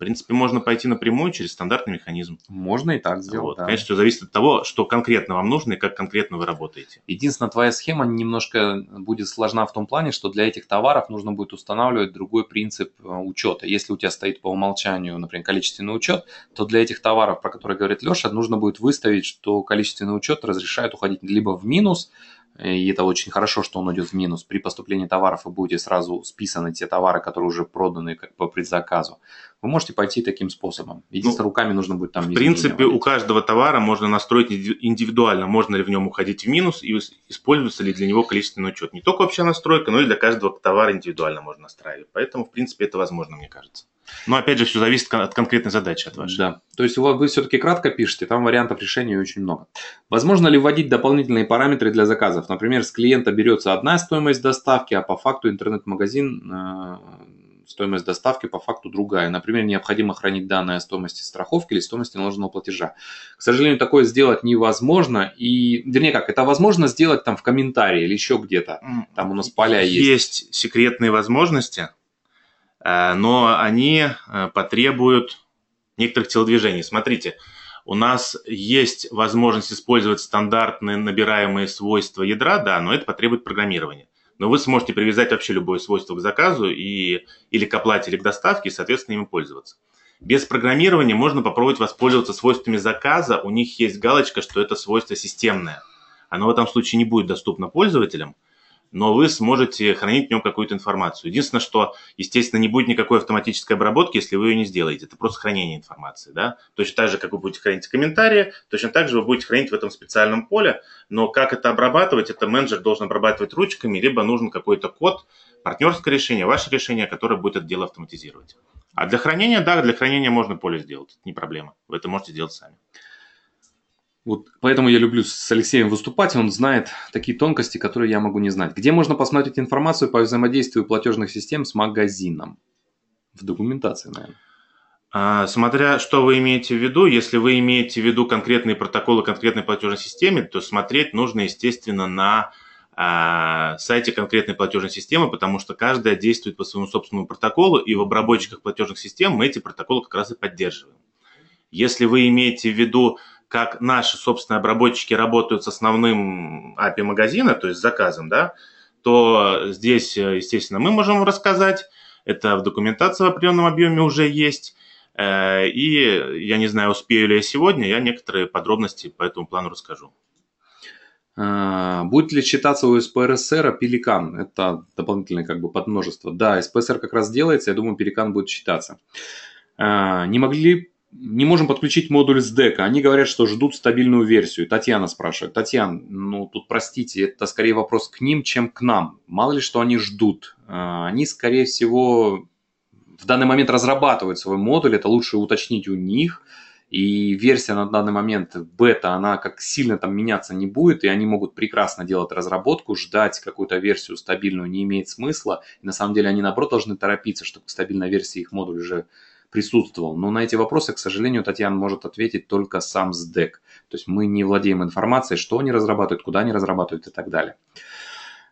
Speaker 2: В принципе, можно пойти напрямую через стандартный механизм. Можно и так сделать. Вот. Да. Конечно, все зависит от того, что конкретно вам нужно и как конкретно вы работаете.
Speaker 1: Единственное, твоя схема немножко будет сложна в том плане, что для этих товаров нужно будет устанавливать другой принцип э, учета. Если у тебя стоит по умолчанию, например, количественный учет, то для этих товаров, про которые говорит Леша, нужно будет выставить, что количественный учет разрешает уходить либо в минус, э, и это очень хорошо, что он идет в минус. При поступлении товаров вы будете сразу списаны те товары, которые уже проданы как по предзаказу вы можете пойти таким способом. Единственное,
Speaker 2: ну, руками нужно будет там... В принципе, валить. у каждого товара можно настроить индивидуально, можно ли в нем уходить в минус и используется ли для него количественный учет. Не только общая настройка, но и для каждого товара индивидуально можно настраивать. Поэтому, в принципе, это возможно, мне кажется. Но, опять же, все зависит от конкретной задачи от
Speaker 1: вашей. Да. То есть вы все-таки кратко пишете, там вариантов решения очень много. Возможно ли вводить дополнительные параметры для заказов? Например, с клиента берется одна стоимость доставки, а по факту интернет-магазин э, стоимость доставки по факту другая. Например, необходимо хранить данные о стоимости страховки или стоимости наложенного платежа. К сожалению, такое сделать невозможно. И, вернее, как,
Speaker 2: это возможно сделать там в комментарии или еще где-то. Там у нас поля есть. Есть секретные возможности, э, но они э, потребуют некоторых телодвижений. Смотрите, у нас есть возможность использовать стандартные набираемые свойства ядра, да, но это потребует программирования но вы сможете привязать вообще любое свойство к заказу и, или к оплате, или к доставке, и, соответственно, им пользоваться. Без программирования можно попробовать воспользоваться свойствами заказа. У них есть галочка, что это свойство системное. Оно в этом случае не будет доступно пользователям – но вы сможете хранить в нем какую-то информацию. Единственное, что, естественно, не будет никакой автоматической обработки, если вы ее не сделаете. Это просто хранение информации. Да? Точно так же, как вы будете хранить комментарии, точно так же вы будете хранить в этом специальном поле. Но как это обрабатывать, это менеджер должен обрабатывать ручками, либо нужен какой-то код, партнерское решение, ваше решение, которое будет это дело автоматизировать. А для хранения, да, для хранения можно поле сделать, это не проблема. Вы это можете сделать сами.
Speaker 1: Вот поэтому я люблю с Алексеем выступать, он знает такие тонкости, которые я могу не знать. Где можно посмотреть информацию по взаимодействию платежных
Speaker 2: систем с магазином? В документации, наверное. А, смотря что вы имеете в виду, если вы имеете в виду конкретные протоколы конкретной платежной системы, то смотреть нужно, естественно, на а, сайте конкретной платежной системы, потому что каждая действует по своему собственному протоколу, и в обработчиках платежных систем мы эти протоколы как раз и поддерживаем. Если вы имеете в виду как наши, собственные обработчики работают с основным API магазина, то есть с заказом, да, то здесь, естественно, мы можем рассказать, это в документации в определенном объеме уже есть, э, и я не знаю, успею ли я сегодня, я некоторые подробности по этому плану расскажу. Э, будет ли считаться у SPSR пеликан? Это дополнительное как бы подмножество.
Speaker 1: Да, СПСР как раз делается, я думаю, пеликан будет считаться. Э, не могли не можем подключить модуль с дека. Они говорят, что ждут стабильную версию. Татьяна спрашивает. Татьяна, ну тут простите, это скорее вопрос к ним, чем к нам. Мало ли, что они ждут. А, они, скорее всего, в данный момент разрабатывают свой модуль. Это лучше уточнить у них. И версия на данный момент бета, она как сильно там меняться не будет, и они могут прекрасно делать разработку, ждать какую-то версию стабильную не имеет смысла. И на самом деле они, наоборот, должны торопиться, чтобы к стабильной версии их модуль уже присутствовал. Но на эти вопросы, к сожалению, Татьяна может ответить только сам СДЭК. То есть мы не владеем информацией, что они разрабатывают, куда они разрабатывают и так далее.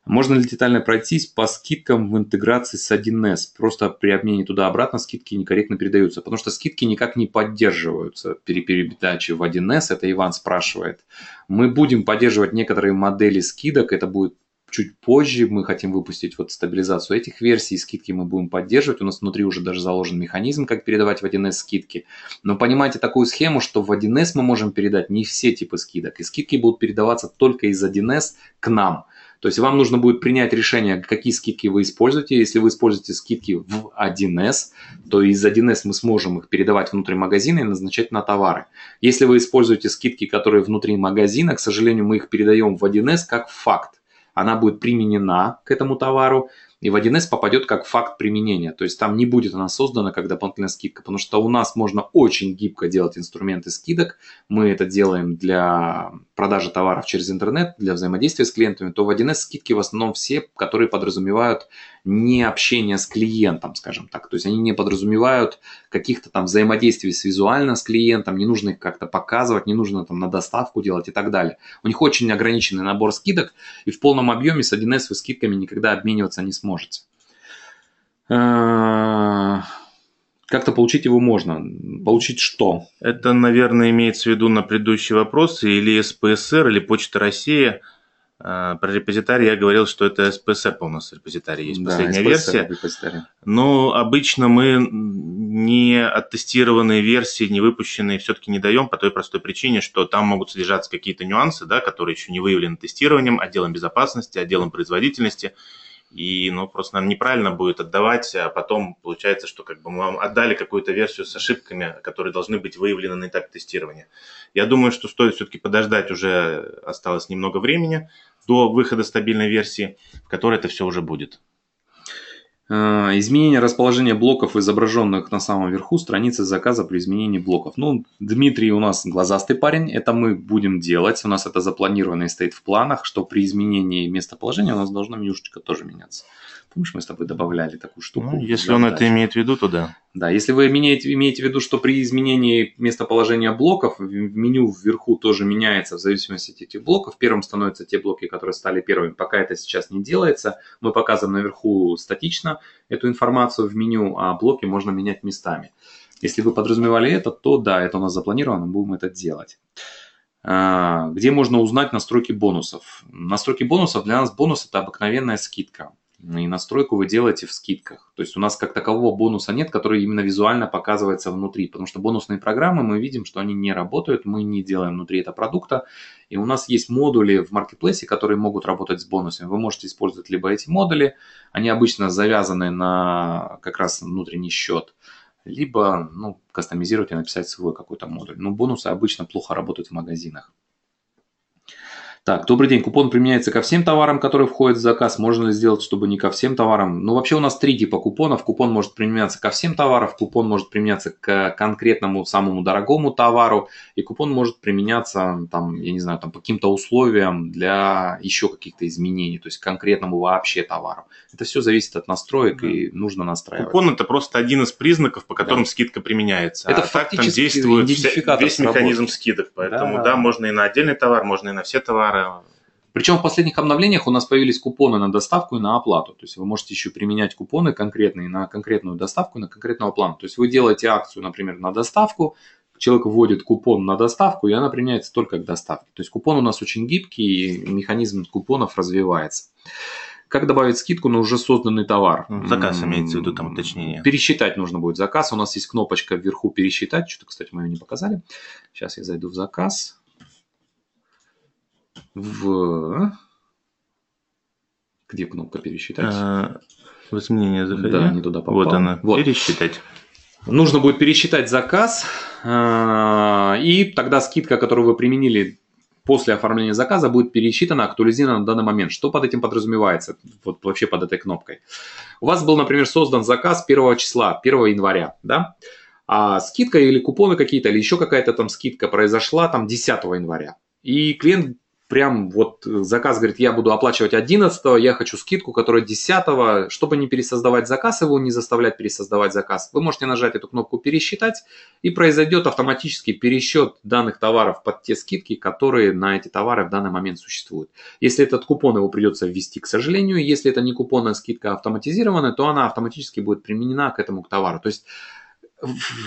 Speaker 1: Можно ли детально пройтись по скидкам в интеграции с 1С? Просто при обмене туда-обратно скидки некорректно передаются, потому что скидки никак не поддерживаются при передаче в 1С, это Иван спрашивает. Мы будем поддерживать некоторые модели скидок, это будет чуть позже мы хотим выпустить вот стабилизацию этих версий, скидки мы будем поддерживать. У нас внутри уже даже заложен механизм, как передавать в 1С скидки. Но понимаете такую схему, что в 1С мы можем передать не все типы скидок, и скидки будут передаваться только из 1С к нам. То есть вам нужно будет принять решение, какие скидки вы используете. Если вы используете скидки в 1С, то из 1С мы сможем их передавать внутрь магазина и назначать на товары. Если вы используете скидки, которые внутри магазина, к сожалению, мы их передаем в 1С как факт она будет применена к этому товару, и в 1С попадет как факт применения. То есть там не будет она создана как дополнительная скидка, потому что у нас можно очень гибко делать инструменты скидок. Мы это делаем для продажи товаров через интернет, для взаимодействия с клиентами. То в 1С скидки в основном все, которые подразумевают не общение с клиентом, скажем так. То есть они не подразумевают каких-то там взаимодействий с визуально с клиентом, не нужно их как-то показывать, не нужно там на доставку делать и так далее. У них очень ограниченный набор скидок, и в полном объеме с 1С вы скидками никогда обмениваться не сможете.
Speaker 2: Э, как-то получить его можно. Получить что? Это, наверное, имеется в виду на предыдущий вопрос, или СПСР, или Почта России – а, про репозитарий я говорил, что это SPSEP у нас репозитарий есть, да, последняя SPSEP версия. Но обычно мы не оттестированные версии, не выпущенные все-таки не даем по той простой причине, что там могут содержаться какие-то нюансы, да, которые еще не выявлены тестированием, отделом безопасности, отделом производительности и, ну, просто, наверное, неправильно будет отдавать, а потом получается, что как бы мы вам отдали какую-то версию с ошибками, которые должны быть выявлены на этапе тестирования. Я думаю, что стоит все-таки подождать, уже осталось немного времени до выхода стабильной версии, в которой это все уже будет.
Speaker 1: А, изменение расположения блоков, изображенных на самом верху страницы заказа при изменении блоков. Ну, Дмитрий у нас глазастый парень, это мы будем делать. У нас это запланировано и стоит в планах, что при изменении местоположения у нас должно менюшечка тоже меняться. Помнишь, мы с тобой добавляли такую ну,
Speaker 2: штуку? Ну, если он это имеет в виду, то да.
Speaker 1: Да, если вы имеете, имеете в виду, что при изменении местоположения блоков в меню вверху тоже меняется в зависимости от этих блоков. Первым становятся те блоки, которые стали первыми. Пока это сейчас не делается, мы показываем наверху статично эту информацию в меню, а блоки можно менять местами. Если вы подразумевали это, то да, это у нас запланировано, мы будем это делать а, где можно узнать настройки бонусов. Настройки бонусов для нас бонус это обыкновенная скидка и настройку вы делаете в скидках. То есть у нас как такового бонуса нет, который именно визуально показывается внутри, потому что бонусные программы мы видим, что они не работают, мы не делаем внутри этого продукта, и у нас есть модули в маркетплейсе, которые могут работать с бонусами. Вы можете использовать либо эти модули, они обычно завязаны на как раз внутренний счет, либо ну, кастомизировать и написать свой какой-то модуль. Но бонусы обычно плохо работают в магазинах. Так, добрый день. Купон применяется ко всем товарам, которые входят в заказ. Можно ли сделать, чтобы не ко всем товарам? Ну, вообще у нас три типа купонов. Купон может применяться ко всем товарам, купон может применяться к конкретному самому дорогому товару, и купон может применяться, там, я не знаю, там, по каким-то условиям для еще каких-то изменений, то есть к конкретному вообще товару. Это все зависит от настроек да.
Speaker 2: и нужно настраивать. Купон – это просто один из признаков, по которым да. скидка применяется. Это а фактически так там действует вся, весь механизм скидок, поэтому да. да, можно и на отдельный товар, можно и на все товары товары.
Speaker 1: Причем в последних обновлениях у нас появились купоны на доставку и на оплату. То есть вы можете еще применять купоны конкретные на конкретную доставку и на конкретного плана. То есть вы делаете акцию, например, на доставку, человек вводит купон на доставку, и она применяется только к доставке. То есть купон у нас очень гибкий, и механизм купонов развивается. Как добавить скидку на уже созданный товар? Ну, заказ имеется в виду, там уточнение. Пересчитать нужно будет заказ. У нас есть кнопочка вверху «Пересчитать». Что-то, кстати, мы ее не показали. Сейчас я зайду в заказ в... Где кнопка пересчитать? А, в изменения заходи. Да, не
Speaker 2: туда попал. Вот она, вот. пересчитать.
Speaker 1: Нужно будет пересчитать заказ, а, и тогда скидка, которую вы применили после оформления заказа, будет пересчитана, актуализирована на данный момент. Что под этим подразумевается, вот вообще под этой кнопкой? У вас был, например, создан заказ 1 числа, 1 января, да? А скидка или купоны какие-то, или еще какая-то там скидка произошла там 10 января. И клиент прям вот э, заказ говорит, я буду оплачивать 11 я хочу скидку, которая 10 чтобы не пересоздавать заказ, его не заставлять пересоздавать заказ, вы можете нажать эту кнопку «Пересчитать», и произойдет автоматический пересчет данных товаров под те скидки, которые на эти товары в данный момент существуют. Если этот купон, его придется ввести, к сожалению, если это не купонная скидка, а автоматизированная, то она автоматически будет применена к этому к товару. То есть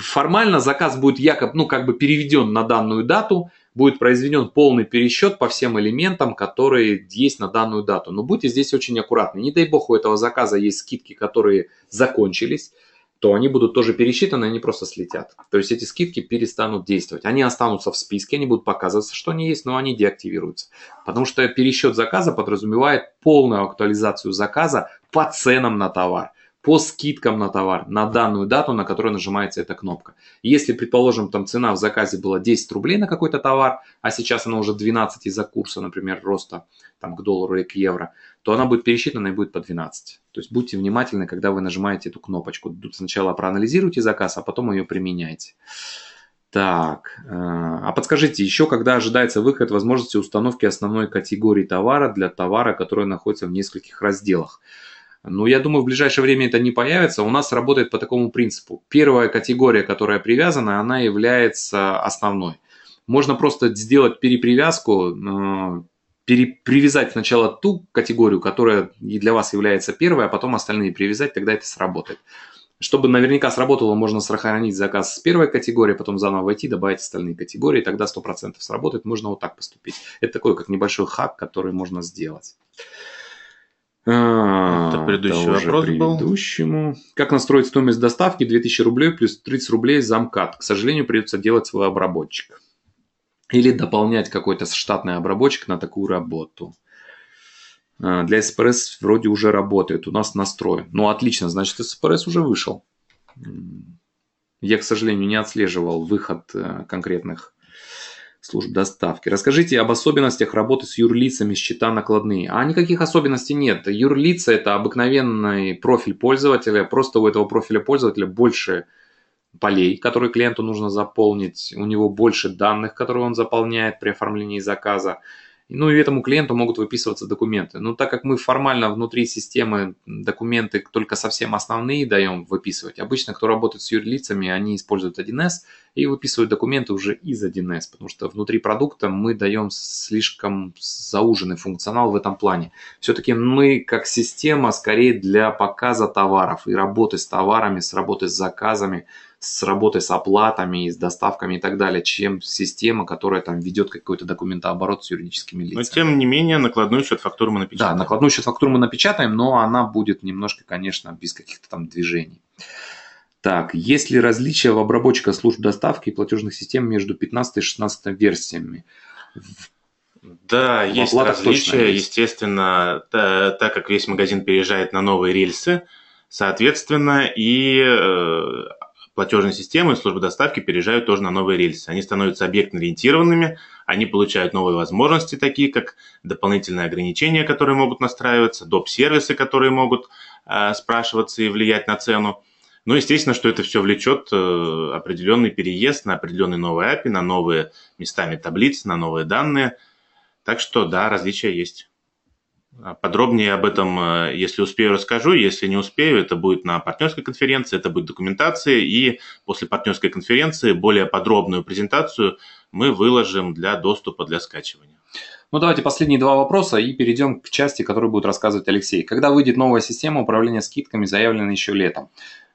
Speaker 1: формально заказ будет якобы, ну, как бы переведен на данную дату, будет произведен полный пересчет по всем элементам, которые есть на данную дату. Но будьте здесь очень аккуратны. Не дай бог у этого заказа есть скидки, которые закончились, то они будут тоже пересчитаны, они просто слетят. То есть эти скидки перестанут действовать. Они останутся в списке, они будут показываться, что они есть, но они деактивируются. Потому что пересчет заказа подразумевает полную актуализацию заказа по ценам на товар по скидкам на товар на данную дату, на которую нажимается эта кнопка. Если, предположим, там цена в заказе была 10 рублей на какой-то товар, а сейчас она уже 12 из-за курса, например, роста там, к доллару или к евро, то она будет пересчитана и будет по 12. То есть будьте внимательны, когда вы нажимаете эту кнопочку. Сначала проанализируйте заказ, а потом ее применяйте. Так, э, а подскажите еще, когда ожидается выход возможности установки основной категории товара для товара, который находится в нескольких разделах? Но ну, я думаю, в ближайшее время это не появится. У нас работает по такому принципу. Первая категория, которая привязана, она является основной. Можно просто сделать перепривязку, э, перепривязать сначала ту категорию, которая и для вас является первой, а потом остальные привязать, тогда это сработает. Чтобы наверняка сработало, можно сохранить заказ с первой категории, потом заново войти, добавить остальные категории, тогда 100% сработает, можно вот так поступить. Это такой как небольшой хак, который можно сделать. А, это предыдущий это вопрос предыдущему. был. Как настроить стоимость доставки 2000 рублей плюс 30 рублей замкат? К сожалению, придется делать свой обработчик. Или дополнять какой-то штатный обработчик на такую работу. А, для СПРС вроде уже работает, у нас настрой. Ну, отлично, значит, СПРС уже вышел. Я, к сожалению, не отслеживал выход э, конкретных служб доставки. Расскажите об особенностях работы с юрлицами счета накладные. А никаких особенностей нет. Юрлица – это обыкновенный профиль пользователя. Просто у этого профиля пользователя больше полей, которые клиенту нужно заполнить. У него больше данных, которые он заполняет при оформлении заказа ну и этому клиенту могут выписываться документы. Но так как мы формально внутри системы документы только совсем основные даем выписывать, обычно кто работает с юрлицами, они используют 1С и выписывают документы уже из 1С, потому что внутри продукта мы даем слишком зауженный функционал в этом плане. Все-таки мы как система скорее для показа товаров и работы с товарами, с работы с заказами – с работой с оплатами, с доставками и так далее, чем система, которая там ведет какой-то документооборот с юридическими лицами. Но тем не менее накладную счет фактуру мы напечатаем. Да, накладную счет фактуру мы напечатаем, но она будет немножко, конечно, без каких-то там движений. Так, есть ли различия в обработчиках служб доставки и платежных систем между 15 и 16 версиями?
Speaker 2: Да, в есть различия, есть. естественно, та, так как весь магазин переезжает на новые рельсы, соответственно, и э, платежные системы и службы доставки переезжают тоже на новые рельсы. Они становятся объектно-ориентированными, они получают новые возможности, такие как дополнительные ограничения, которые могут настраиваться, доп-сервисы, которые могут э, спрашиваться и влиять на цену. Ну, естественно, что это все влечет э, определенный переезд на определенные новые API, на новые местами таблицы, на новые данные. Так что, да, различия есть. А подробнее об этом, э, если успею, расскажу. Если не успею, это будет на партнерской конференции, это будет документация. И после партнерской конференции более подробную презентацию мы выложим для доступа, для скачивания. Ну, давайте последние два
Speaker 1: вопроса и перейдем к части, которую будет рассказывать Алексей. Когда выйдет новая система управления скидками, заявленная еще летом?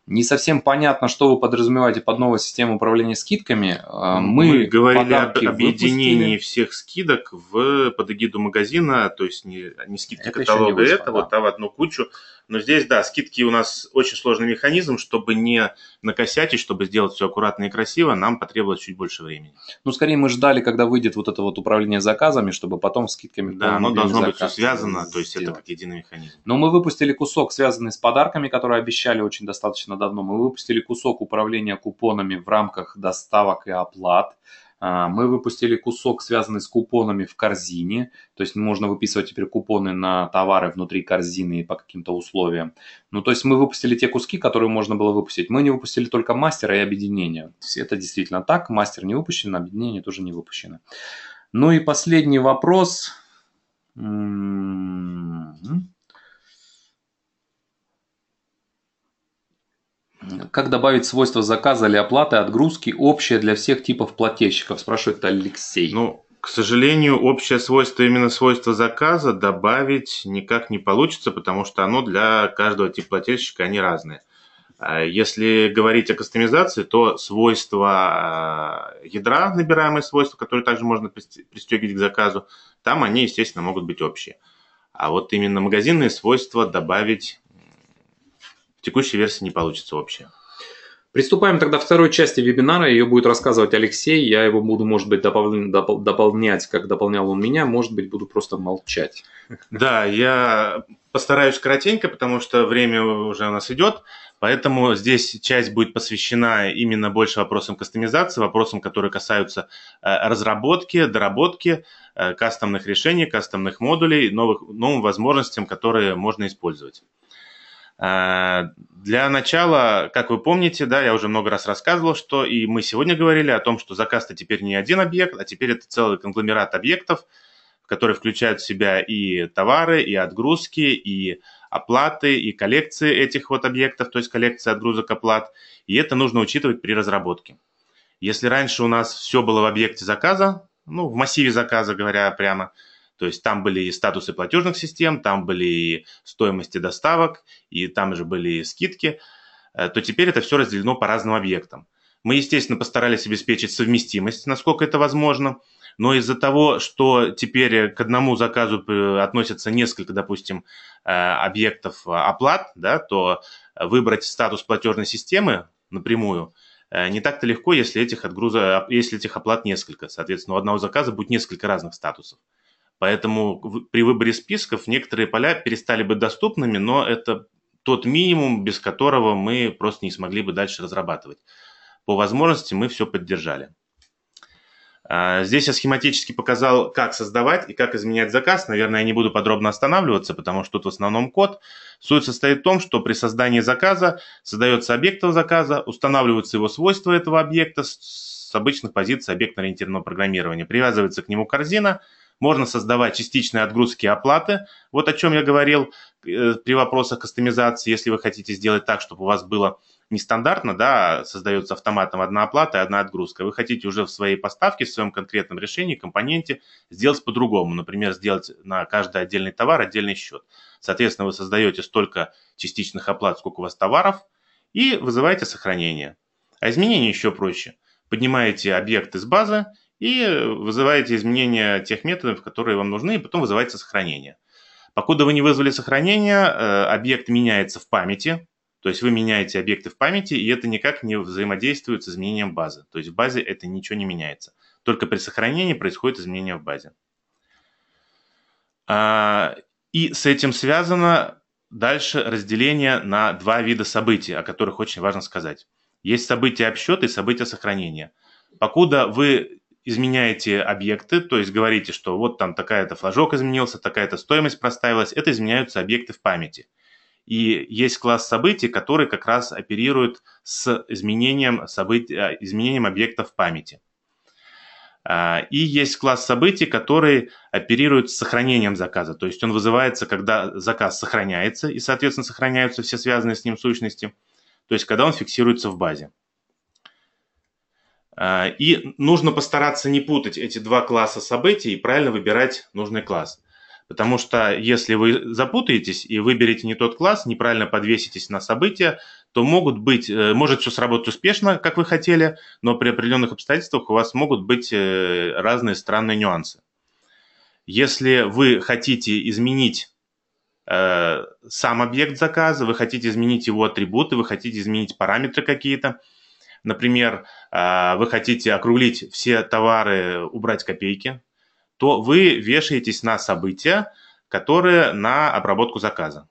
Speaker 1: Не совсем понятно, что вы подразумеваете под новой системой управления скидками. Э, мы, Мы говорили об объединении выпустили.
Speaker 2: всех скидок в, под эгиду магазина, то есть не, не скидки это каталога, это вот, а в одну кучу. Но здесь, да, скидки у нас очень сложный механизм, чтобы не накосячить, чтобы сделать все аккуратно и красиво, нам потребовалось чуть больше времени. Ну, скорее мы ждали, когда выйдет вот это вот управление заказами, чтобы потом скидками... Да, оно должно быть все связано, сделать. то есть это как единый механизм.
Speaker 1: Но мы выпустили кусок, связанный с подарками, которые обещали очень достаточно давно. Мы выпустили кусок управления купонами в рамках доставок и оплат. А, мы выпустили кусок, связанный с купонами в корзине, то есть можно выписывать теперь купоны на товары внутри корзины по каким-то условиям. Ну, то есть мы выпустили те куски, которые можно было выпустить. Мы не выпустили только мастера и объединения. Это действительно так, мастер не выпущен, объединение тоже не выпущено. Ну и последний вопрос. М-м-м. Как добавить свойства заказа или оплаты отгрузки общее для всех типов
Speaker 2: плательщиков? Спрашивает Алексей. Ну, к сожалению, общее свойство, именно свойство заказа добавить никак не получится, потому что оно для каждого типа плательщика, они разные. А если говорить о кастомизации, то свойства э, ядра, набираемые свойства, которые также можно пристегивать к заказу, там они, естественно, могут быть общие. А вот именно магазинные свойства добавить текущей версии не получится вообще. Приступаем тогда к второй части вебинара. Ее будет рассказывать Алексей.
Speaker 1: Я его буду, может быть, добавлен, доп, дополнять, как дополнял он меня. Может быть, буду просто молчать.
Speaker 2: Да, я постараюсь коротенько, потому что время уже у нас идет. Поэтому здесь часть будет посвящена именно больше вопросам кастомизации, вопросам, которые касаются э, разработки, доработки э, кастомных решений, кастомных модулей, новых, новым возможностям, которые можно использовать. А, для начала, как вы помните, да, я уже много раз рассказывал, что и мы сегодня говорили о том, что заказ-то теперь не один объект, а теперь это целый конгломерат объектов, которые включают в себя и товары, и отгрузки, и оплаты, и коллекции этих вот объектов, то есть коллекции отгрузок оплат. И это нужно учитывать при разработке. Если раньше у нас все было в объекте заказа, ну, в массиве заказа, говоря прямо, то есть там были и статусы платежных систем, там были и стоимости доставок, и там же были и скидки, э, то теперь это все разделено по разным объектам. Мы, естественно, постарались обеспечить совместимость, насколько это возможно, но из-за того, что теперь к одному заказу э, относятся несколько, допустим, э, объектов оплат, да, то выбрать статус платежной системы напрямую не так-то легко, если этих, отгруза, если этих оплат несколько. Соответственно, у одного заказа будет несколько разных статусов. Поэтому при выборе списков некоторые поля перестали быть доступными, но это тот минимум, без которого мы просто не смогли бы дальше разрабатывать. По возможности мы все поддержали. А, здесь я схематически показал, как создавать и как изменять заказ. Наверное, я не буду подробно останавливаться, потому что тут в основном код. Суть состоит в том, что при создании заказа создается объект заказа, устанавливаются его свойства этого объекта с обычных позиций объектно-ориентированного программирования, привязывается к нему корзина – можно создавать частичные отгрузки оплаты, вот о чем я говорил э, при вопросах кастомизации, если вы хотите сделать так, чтобы у вас было нестандартно, да, а создается автоматом одна оплата и одна отгрузка. Вы хотите уже в своей поставке, в своем конкретном решении, компоненте сделать по-другому. Например, сделать на каждый отдельный товар отдельный счет. Соответственно, вы создаете столько частичных оплат, сколько у вас товаров, и вызываете сохранение. А изменение еще проще. Поднимаете объект из базы и вызываете изменения тех методов, которые вам нужны, и потом вызывается сохранение. Покуда вы не вызвали сохранение, э, объект меняется в памяти, то есть вы меняете объекты в памяти, и это никак не взаимодействует с изменением базы. То есть в базе это ничего не меняется. Только при сохранении происходит изменение в базе. А, и с этим связано дальше разделение на два вида событий, о которых очень важно сказать. Есть события обсчета и события сохранения. Покуда вы изменяете объекты, то есть говорите, что вот там такая-то флажок изменился, такая-то стоимость проставилась, это изменяются объекты в памяти. И есть класс событий, который как раз оперирует с изменением, событи... Э, изменением объекта в памяти. А, и есть класс событий, который оперирует с сохранением заказа. То есть он вызывается, когда заказ сохраняется, и, соответственно, сохраняются все связанные с ним сущности. То есть когда он фиксируется в базе. А, и нужно постараться не путать эти два класса событий и правильно выбирать нужный класс. Потому что если вы запутаетесь и выберете не тот класс, неправильно подвеситесь на события, то могут быть, э, может все сработать успешно, как вы хотели, но при определенных обстоятельствах у вас могут быть э, разные странные нюансы. Если вы хотите изменить э, сам объект заказа, вы хотите изменить его атрибуты, вы хотите изменить параметры какие-то – например, э, вы хотите округлить все товары, убрать копейки, то вы вешаетесь на события, которые на обработку заказа.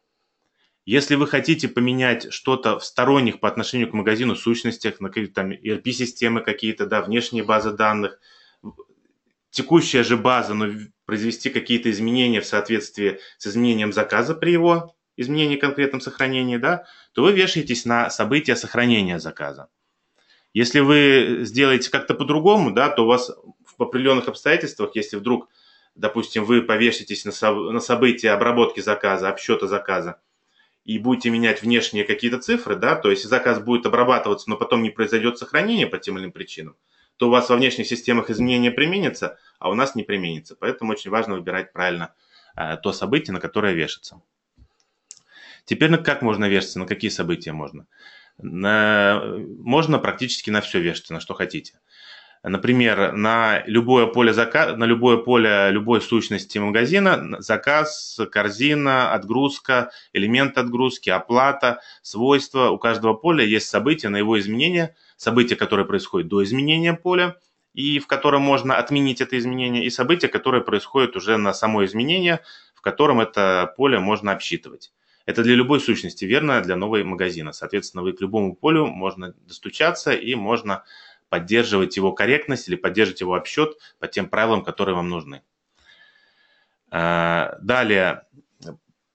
Speaker 2: Если вы хотите поменять что-то в сторонних по отношению к магазину сущностях, на какие-то там ERP-системы какие-то, да, внешние базы данных, текущая же база, но произвести какие-то изменения в соответствии с изменением заказа при его изменении конкретном сохранении, да, то вы вешаетесь на события сохранения заказа. Если вы сделаете как-то по-другому, да, то у вас в определенных обстоятельствах, если вдруг, допустим, вы повешитесь на, со- на события обработки заказа, обсчета заказа, и будете менять внешние какие-то цифры, да, то есть заказ будет обрабатываться, но потом не произойдет сохранение по тем или иным причинам, то у вас во внешних системах изменения применятся, а у нас не применится. Поэтому очень важно выбирать правильно э, то событие, на которое вешаться. Теперь, ну, как можно вешаться, на какие события можно? на, можно практически на все вешать на что хотите. Например, на любое поле, заказ на любое поле любой сущности магазина заказ, корзина, отгрузка, элемент отгрузки, оплата, свойства. У каждого поля есть события на его изменение, события, которые происходят до изменения поля, и в котором можно отменить это изменение, и события, которые происходят уже на само изменение, в котором это поле можно обсчитывать. Это для любой сущности верно, для новой магазина. Соответственно, вы к любому полю можно достучаться и можно поддерживать его корректность или поддерживать его обсчет по тем правилам, которые вам нужны. А, далее,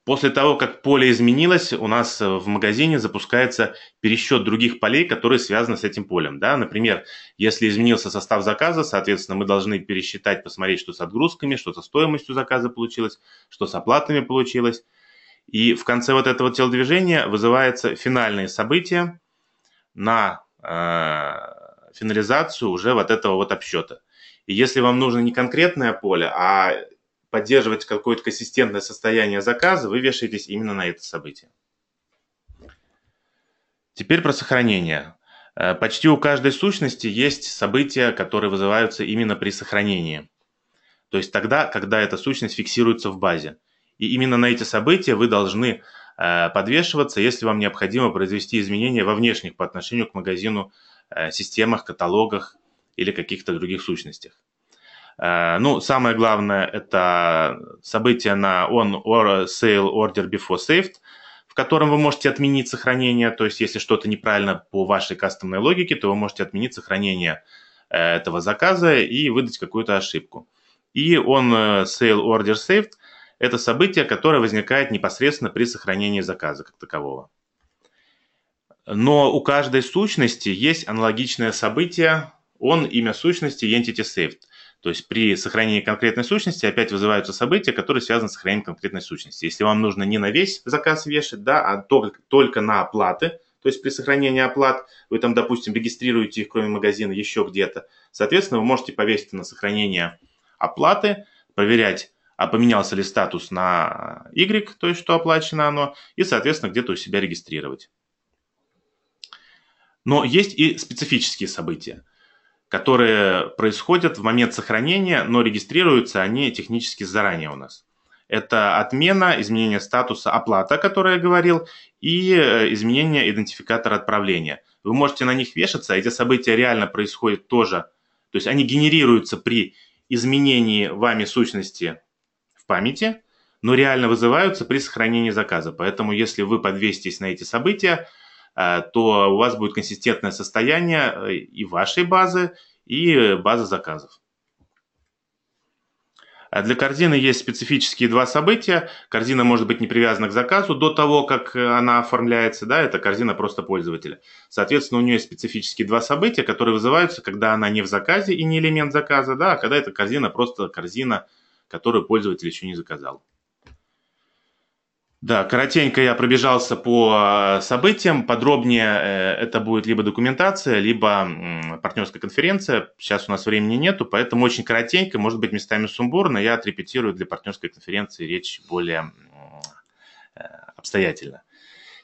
Speaker 2: после того, как поле изменилось, у нас в магазине запускается пересчет других полей, которые связаны с этим полем. Да? Например, если изменился состав заказа, соответственно, мы должны пересчитать, посмотреть, что с отгрузками, что со стоимостью заказа получилось, что с оплатами получилось. И в конце вот этого телодвижения вызывается финальное событие на э, финализацию уже вот этого вот обсчета. И если вам нужно не конкретное поле, а поддерживать какое-то консистентное состояние заказа, вы вешаетесь именно на это событие. Теперь про сохранение. Э, почти у каждой сущности есть события, которые вызываются именно при сохранении. То есть тогда, когда эта сущность фиксируется в базе. И именно на эти события вы должны э, подвешиваться, если вам необходимо произвести изменения во внешних по отношению к магазину э, системах, каталогах или каких-то других сущностях. Э, ну, самое главное – это события на On or Sale Order Before Saved, в котором вы можете отменить сохранение, то есть если что-то неправильно по вашей кастомной логике, то вы можете отменить сохранение этого заказа и выдать какую-то ошибку. И On Sale Order Saved это событие, которое возникает непосредственно при сохранении заказа как такового. Но у каждой сущности есть аналогичное событие, он имя сущности entity saved. То есть при сохранении конкретной сущности опять вызываются события, которые связаны с сохранением конкретной сущности. Если вам нужно не на весь заказ вешать, да, а только, только на оплаты, то есть при сохранении оплат вы там, допустим, регистрируете их, кроме магазина, еще где-то. Соответственно, вы можете повесить на сохранение оплаты, проверять а поменялся ли статус на Y, то есть что оплачено оно, и, соответственно, где-то у себя регистрировать. Но есть и специфические события, которые происходят в момент сохранения, но регистрируются они технически заранее у нас. Это отмена, изменение статуса оплата, о которой я говорил, и э, изменение идентификатора отправления. Вы можете на них вешаться, а эти события реально происходят тоже. То есть они генерируются при изменении вами сущности памяти, но реально вызываются при сохранении заказа. Поэтому если вы подвеситесь на эти события, э, то у вас будет консистентное состояние э, и вашей базы, и базы заказов. А для корзины есть специфические два события. Корзина может быть не привязана к заказу до того, как она оформляется. Да, это корзина просто пользователя. Соответственно, у нее есть специфические два события, которые вызываются, когда она не в заказе и не элемент заказа, да, а когда эта корзина просто корзина которую пользователь еще не заказал. Да, коротенько я пробежался по э, событиям. Подробнее э, это будет либо документация, либо партнерская конференция. Сейчас у нас времени нету, поэтому очень коротенько, может быть, местами сумбурно. Я отрепетирую для партнерской конференции речь более э, обстоятельно.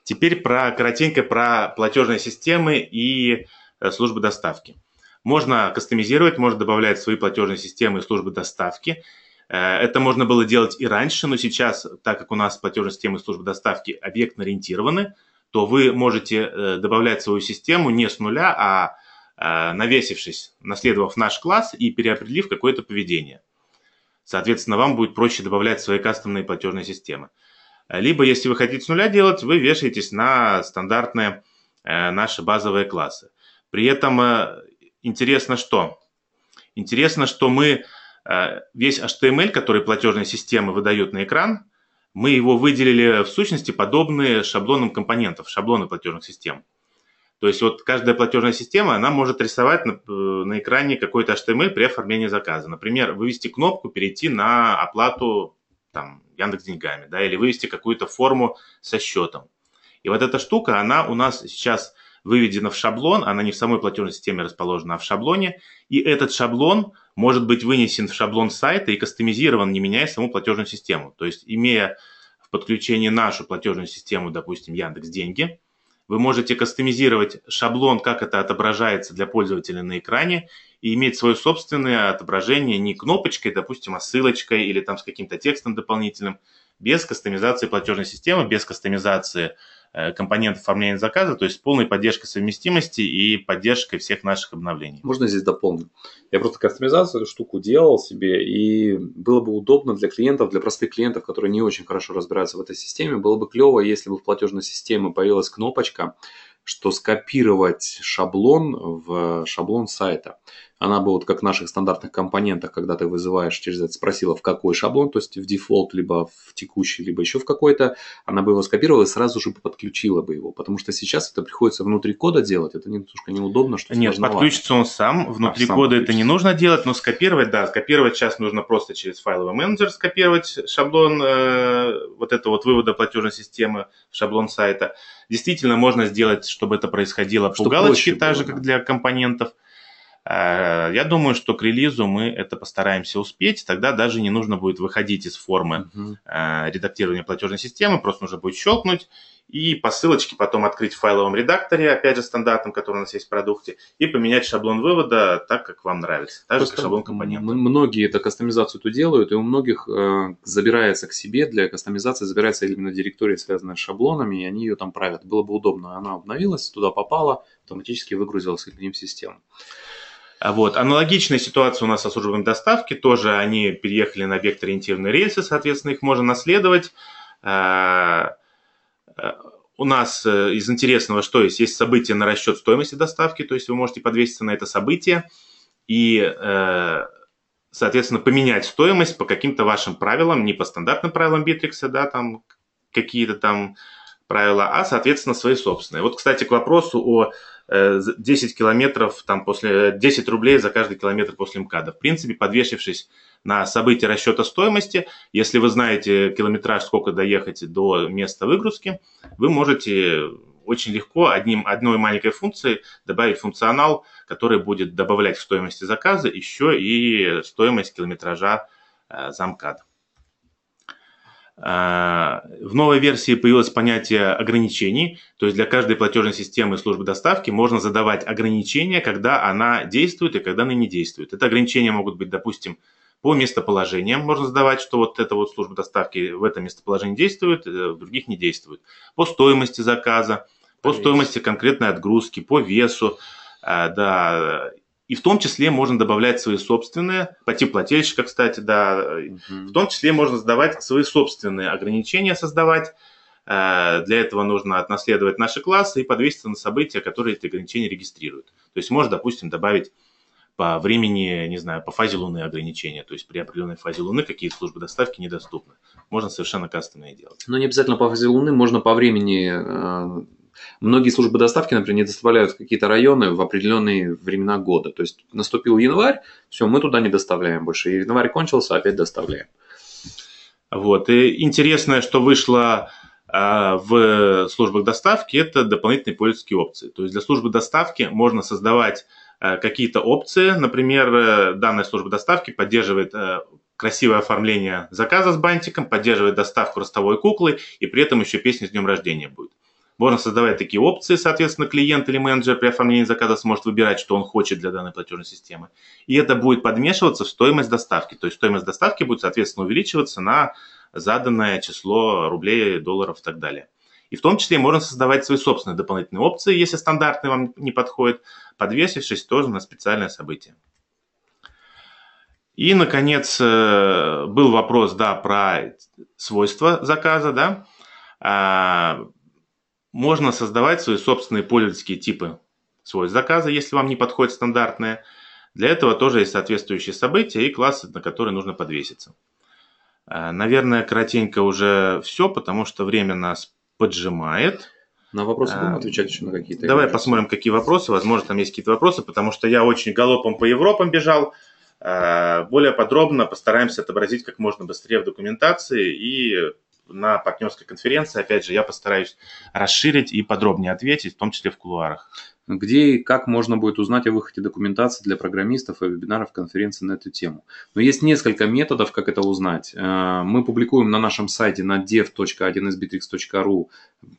Speaker 2: Теперь про коротенько про платежные системы и службы доставки. Можно кастомизировать, можно добавлять свои платежные системы и службы доставки – Э, это можно было делать и раньше, но сейчас, так как у нас платежные системы службы доставки объектно ориентированы, то вы можете э, добавлять свою систему не с нуля, а э, навесившись, наследовав наш класс и переопределив какое-то поведение. Соответственно, вам будет проще добавлять свои кастомные платежные системы. Либо, если вы хотите с нуля делать, вы вешаетесь на стандартные наши базовые классы. При этом интересно что? Интересно, что мы Э, весь HTML, который платежная система выдает на экран, мы его выделили в сущности подобные шаблонам компонентов, шаблоны платежных систем. То есть вот каждая платежная система, она может рисовать на, э, на экране какой-то HTML при оформлении заказа. Например, вывести кнопку, перейти на оплату там, Яндекс деньгами, да, или вывести какую-то форму со счетом. И вот эта штука, она у нас сейчас выведена в шаблон, она не в самой платежной системе расположена, а в шаблоне, и этот шаблон может быть вынесен в шаблон сайта и кастомизирован, не меняя саму платежную систему. То есть, имея в подключении нашу платежную систему, допустим, Яндекс Деньги, вы можете кастомизировать шаблон, как это отображается для пользователя на экране, и иметь свое собственное отображение не кнопочкой, допустим, а ссылочкой или там с каким-то текстом дополнительным, без кастомизации платежной системы, без кастомизации Э, компонент оформления заказа, то есть полная поддержка совместимости и поддержка всех наших обновлений. Можно здесь дополнить? Я просто
Speaker 1: кастомизацию эту штуку делал себе, и было бы удобно для клиентов, для простых клиентов, которые не очень хорошо разбираются в этой системе, было бы клево, если бы в платежной системе появилась кнопочка, что скопировать шаблон в шаблон сайта она бы вот как в наших стандартных компонентах, когда ты вызываешь через это, спросила в какой шаблон, то есть в дефолт, либо в текущий, либо еще в какой-то, она бы его скопировала и сразу же подключила бы его, потому что сейчас это
Speaker 2: приходится внутри кода делать, это немножко неудобно, что Нет, подключится он сам, внутри а, сам кода это не нужно делать, но скопировать, да, скопировать сейчас нужно просто через файловый менеджер скопировать шаблон э, вот этого вот вывода платежной системы в шаблон сайта. Действительно, можно сделать, чтобы это происходило, по галочке, так же, да. как для компонентов – Э, я думаю, что к релизу мы это постараемся успеть. Тогда даже не нужно будет выходить из формы угу. редактирования платежной системы, просто нужно будет щелкнуть и по ссылочке потом открыть в файловом редакторе, опять же, стандартным, который у нас есть в продукте, и поменять шаблон вывода так, как вам нравится,
Speaker 1: так же, как шаблон компонента. Многие это кастомизацию -то делают, и у многих э, забирается к себе для кастомизации, забирается именно директория, связанная с шаблонами, и они ее там правят. Было бы удобно, она обновилась,
Speaker 2: туда попала, автоматически выгрузилась к ним в систему. А вот. Аналогичная ситуация у нас со службами доставки. Тоже они переехали на вектор-ориентированные рельсы, соответственно, их можно наследовать. А, а, у нас э, из интересного что есть? Есть события на расчет стоимости доставки, то есть вы можете подвеситься на это событие и, э, соответственно, поменять стоимость по каким-то вашим правилам, не по стандартным правилам Битрикса, да, там какие-то там правила, а, соответственно, свои собственные. Вот, кстати, к вопросу о 10 э, километров, там после 10 э, рублей за каждый километр после МКАДа. В принципе, подвешившись на события расчета стоимости, если вы знаете километраж, сколько доехать до места выгрузки, вы можете очень легко одним, одной маленькой функцией добавить функционал, который будет добавлять к стоимости заказа еще и стоимость километража э, за МКАД. А, в новой версии появилось понятие ограничений, то есть для каждой платежной системы и службы доставки можно задавать ограничения, когда она действует и когда она не действует. Это ограничения могут быть, допустим, по местоположениям можно задавать, что вот эта вот служба доставки в этом местоположении действует, э, в других не действует. По стоимости заказа, по стоимости конкретной отгрузки, по весу, э, да, и в том числе можно добавлять свои собственные, по типу плательщика, кстати, да. Угу. В том числе можно задавать свои собственные ограничения, создавать. Э, для этого нужно отнаследовать наши классы и подвеситься на события, которые эти ограничения регистрируют. То есть можно, допустим, добавить по времени, не знаю, по фазе Луны ограничения. То есть при определенной фазе Луны какие службы доставки недоступны. Можно совершенно кастомные
Speaker 1: делать. Но не обязательно по фазе Луны, можно по времени э, Многие службы доставки, например, не доставляют в какие-то районы в определенные времена года. То есть наступил январь, все,
Speaker 2: мы туда не доставляем больше. И январь кончился, опять доставляем. Вот. И интересное, что вышло а, в службах доставки, это дополнительные пользовательские опции. То есть для службы доставки можно создавать а, какие-то опции. Например, э, данная служба доставки поддерживает э, красивое оформление заказа с бантиком, поддерживает доставку ростовой куклы, и при этом еще песня с днем рождения будет. Можно создавать такие опции, соответственно, клиент или менеджер при оформлении заказа сможет выбирать, что он хочет для данной платежной системы. И это будет подмешиваться в стоимость доставки. То есть стоимость доставки будет, соответственно, увеличиваться на заданное число рублей, долларов и так далее. И в том числе можно создавать свои собственные дополнительные опции, если стандартные вам не подходят, подвесившись тоже на специальное событие. И, наконец, э, был вопрос, да, про свойства заказа, да. А, можно создавать свои собственные пользовательские типы, свой заказа, если вам не подходит стандартное. Для этого тоже есть соответствующие события и классы, на которые нужно подвеситься. Э, наверное, коротенько уже все, потому что время нас поджимает. На вопросы будем э, отвечать еще на какие-то? Давай посмотрим, какие вопросы. Возможно, там есть какие-то вопросы, потому что я очень галопом по Европам бежал. Э, более подробно постараемся отобразить как можно быстрее в документации и на партнерской конференции, опять же, я постараюсь расширить и подробнее ответить, в том числе в кулуарах где и как можно будет узнать о выходе документации для программистов и вебинаров
Speaker 1: конференции на эту тему. Но есть несколько методов, как это узнать. Э, мы публикуем на нашем сайте на dev.1sbitrix.ru,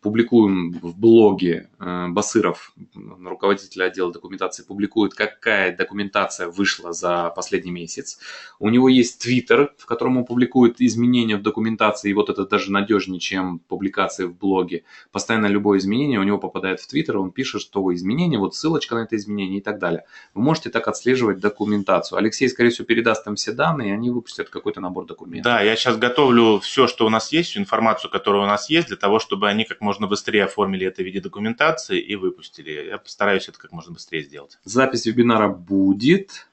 Speaker 1: публикуем в блоге э, Басыров, руководитель отдела документации, публикует, какая документация вышла за последний месяц. У него есть твиттер, в котором он публикует изменения в документации, и вот это даже надежнее, чем публикации в блоге. Постоянно любое изменение у него попадает в твиттер, он пишет, что изменение изменение, вот ссылочка на это изменение и так далее. Вы можете так отслеживать документацию. Алексей,
Speaker 2: скорее всего, передаст там все данные, и они выпустят какой-то набор документов. Да, я сейчас готовлю все, что у нас есть, всю информацию, которая у нас есть, для того, чтобы они как можно быстрее оформили это в виде документации и выпустили. Я постараюсь это как можно быстрее сделать.
Speaker 1: Запись вебинара будет.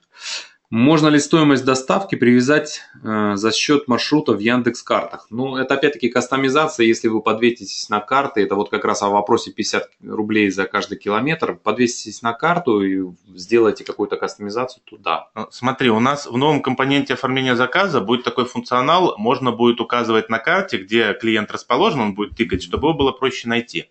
Speaker 1: Можно ли стоимость доставки привязать э, за счет маршрута в Яндекс картах? Ну, это опять-таки кастомизация, если вы подвеситесь на карты, это вот как раз о вопросе 50 рублей за каждый
Speaker 2: километр, подвеситесь на карту и сделайте какую-то кастомизацию туда. Э, смотри, у нас в новом компоненте оформления заказа будет такой функционал, можно будет указывать на карте, где клиент расположен, он будет тыкать, чтобы его было проще найти.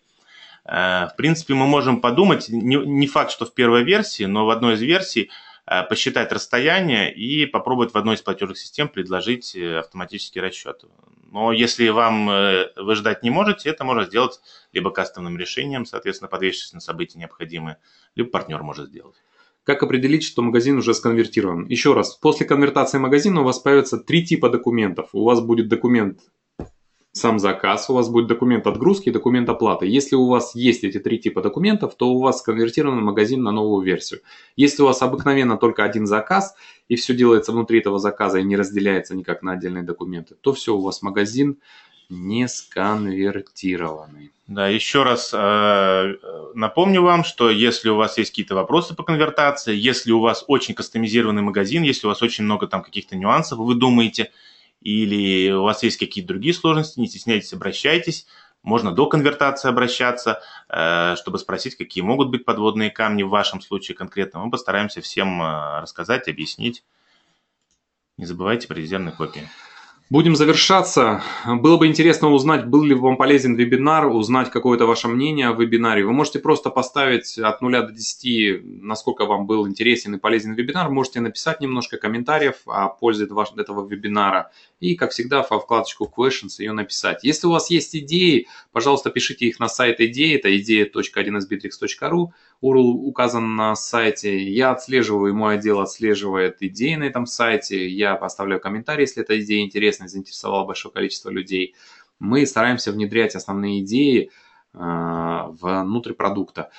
Speaker 2: Э, в принципе, мы можем подумать, не, не факт, что в первой версии, но в одной из версий Э, посчитать расстояние и попробовать в одной из платежных систем предложить э, автоматический расчет. Но если вам э, вы ждать не можете, это можно сделать либо кастомным решением, соответственно, подвешившись на события необходимые, либо партнер может сделать.
Speaker 1: Как определить, что магазин уже сконвертирован? Еще раз, после конвертации магазина у вас появятся три типа документов. У вас будет документ сам заказ, у вас будет документ отгрузки и документ оплаты. Если у вас есть эти три типа документов, то у вас конвертирован магазин на новую версию. Если у вас обыкновенно только один заказ, и все делается внутри этого заказа и не разделяется никак на отдельные документы, то все, у вас магазин
Speaker 2: не сконвертированный. Да, еще раз э, напомню вам, что если у вас есть какие-то вопросы по конвертации, если у вас очень кастомизированный магазин, если у вас очень много там каких-то нюансов, вы думаете, или у вас есть какие-то другие сложности, не стесняйтесь, обращайтесь. Можно до конвертации обращаться, э, чтобы спросить, какие могут быть подводные камни в вашем случае конкретно. Мы постараемся всем э, рассказать, объяснить. Не забывайте про резервные копии.
Speaker 1: Будем завершаться. Было бы интересно узнать, был ли вам полезен вебинар, узнать какое-то ваше мнение о вебинаре. Вы можете просто поставить от 0 до 10, насколько вам был интересен и полезен вебинар. Можете написать немножко комментариев о пользе этого вебинара и, как всегда, во вкладочку questions ее написать. Если у вас есть идеи, пожалуйста, пишите их на сайт идеи, это идея.1sbitrix.ru, URL указан на сайте, я отслеживаю, мой отдел отслеживает идеи на этом сайте, я поставлю комментарий, если эта идея интересна, заинтересовала большое количество людей. Мы стараемся внедрять основные идеи э, внутрь продукта.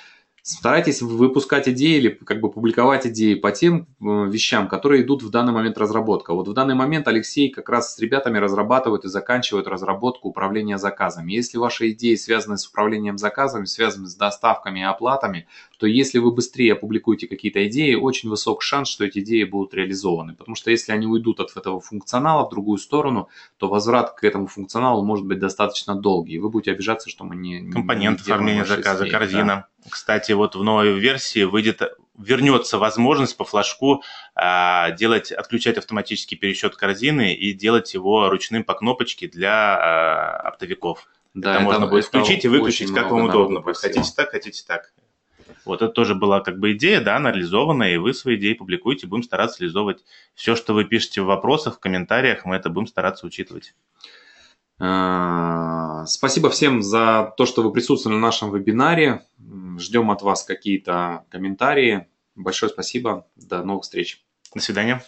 Speaker 1: Старайтесь выпускать идеи или как бы публиковать идеи по тем э, вещам, которые идут в данный момент разработка. Вот в данный момент Алексей как раз с ребятами разрабатывают и заканчивают разработку управления заказами. Если ваши идеи связаны с управлением заказами, связаны с доставками и оплатами, то если вы быстрее опубликуете какие-то идеи, очень высок шанс, что эти идеи будут реализованы. Потому что если они уйдут от этого функционала в другую сторону, то возврат к этому функционалу может
Speaker 2: быть достаточно долгий. Вы будете обижаться, что мы не... Компонент оформления заказа, идеи, корзина. Да. Кстати, вот в новой версии выйдет вернется возможность по флажку а, делать, отключать автоматический пересчет корзины и делать его ручным по кнопочке для а, оптовиков. Да, это, это можно будет включить и выключить, как вам удобно. Хотите так, хотите так. Вот это тоже была как бы идея, да, она и вы свои идеи публикуете, будем стараться реализовывать все, что вы пишете в вопросах, в комментариях, мы это будем стараться учитывать. А, спасибо всем за то, что вы присутствовали на нашем вебинаре. Ждем
Speaker 1: от вас какие-то комментарии. Большое спасибо. До новых встреч.
Speaker 2: До свидания.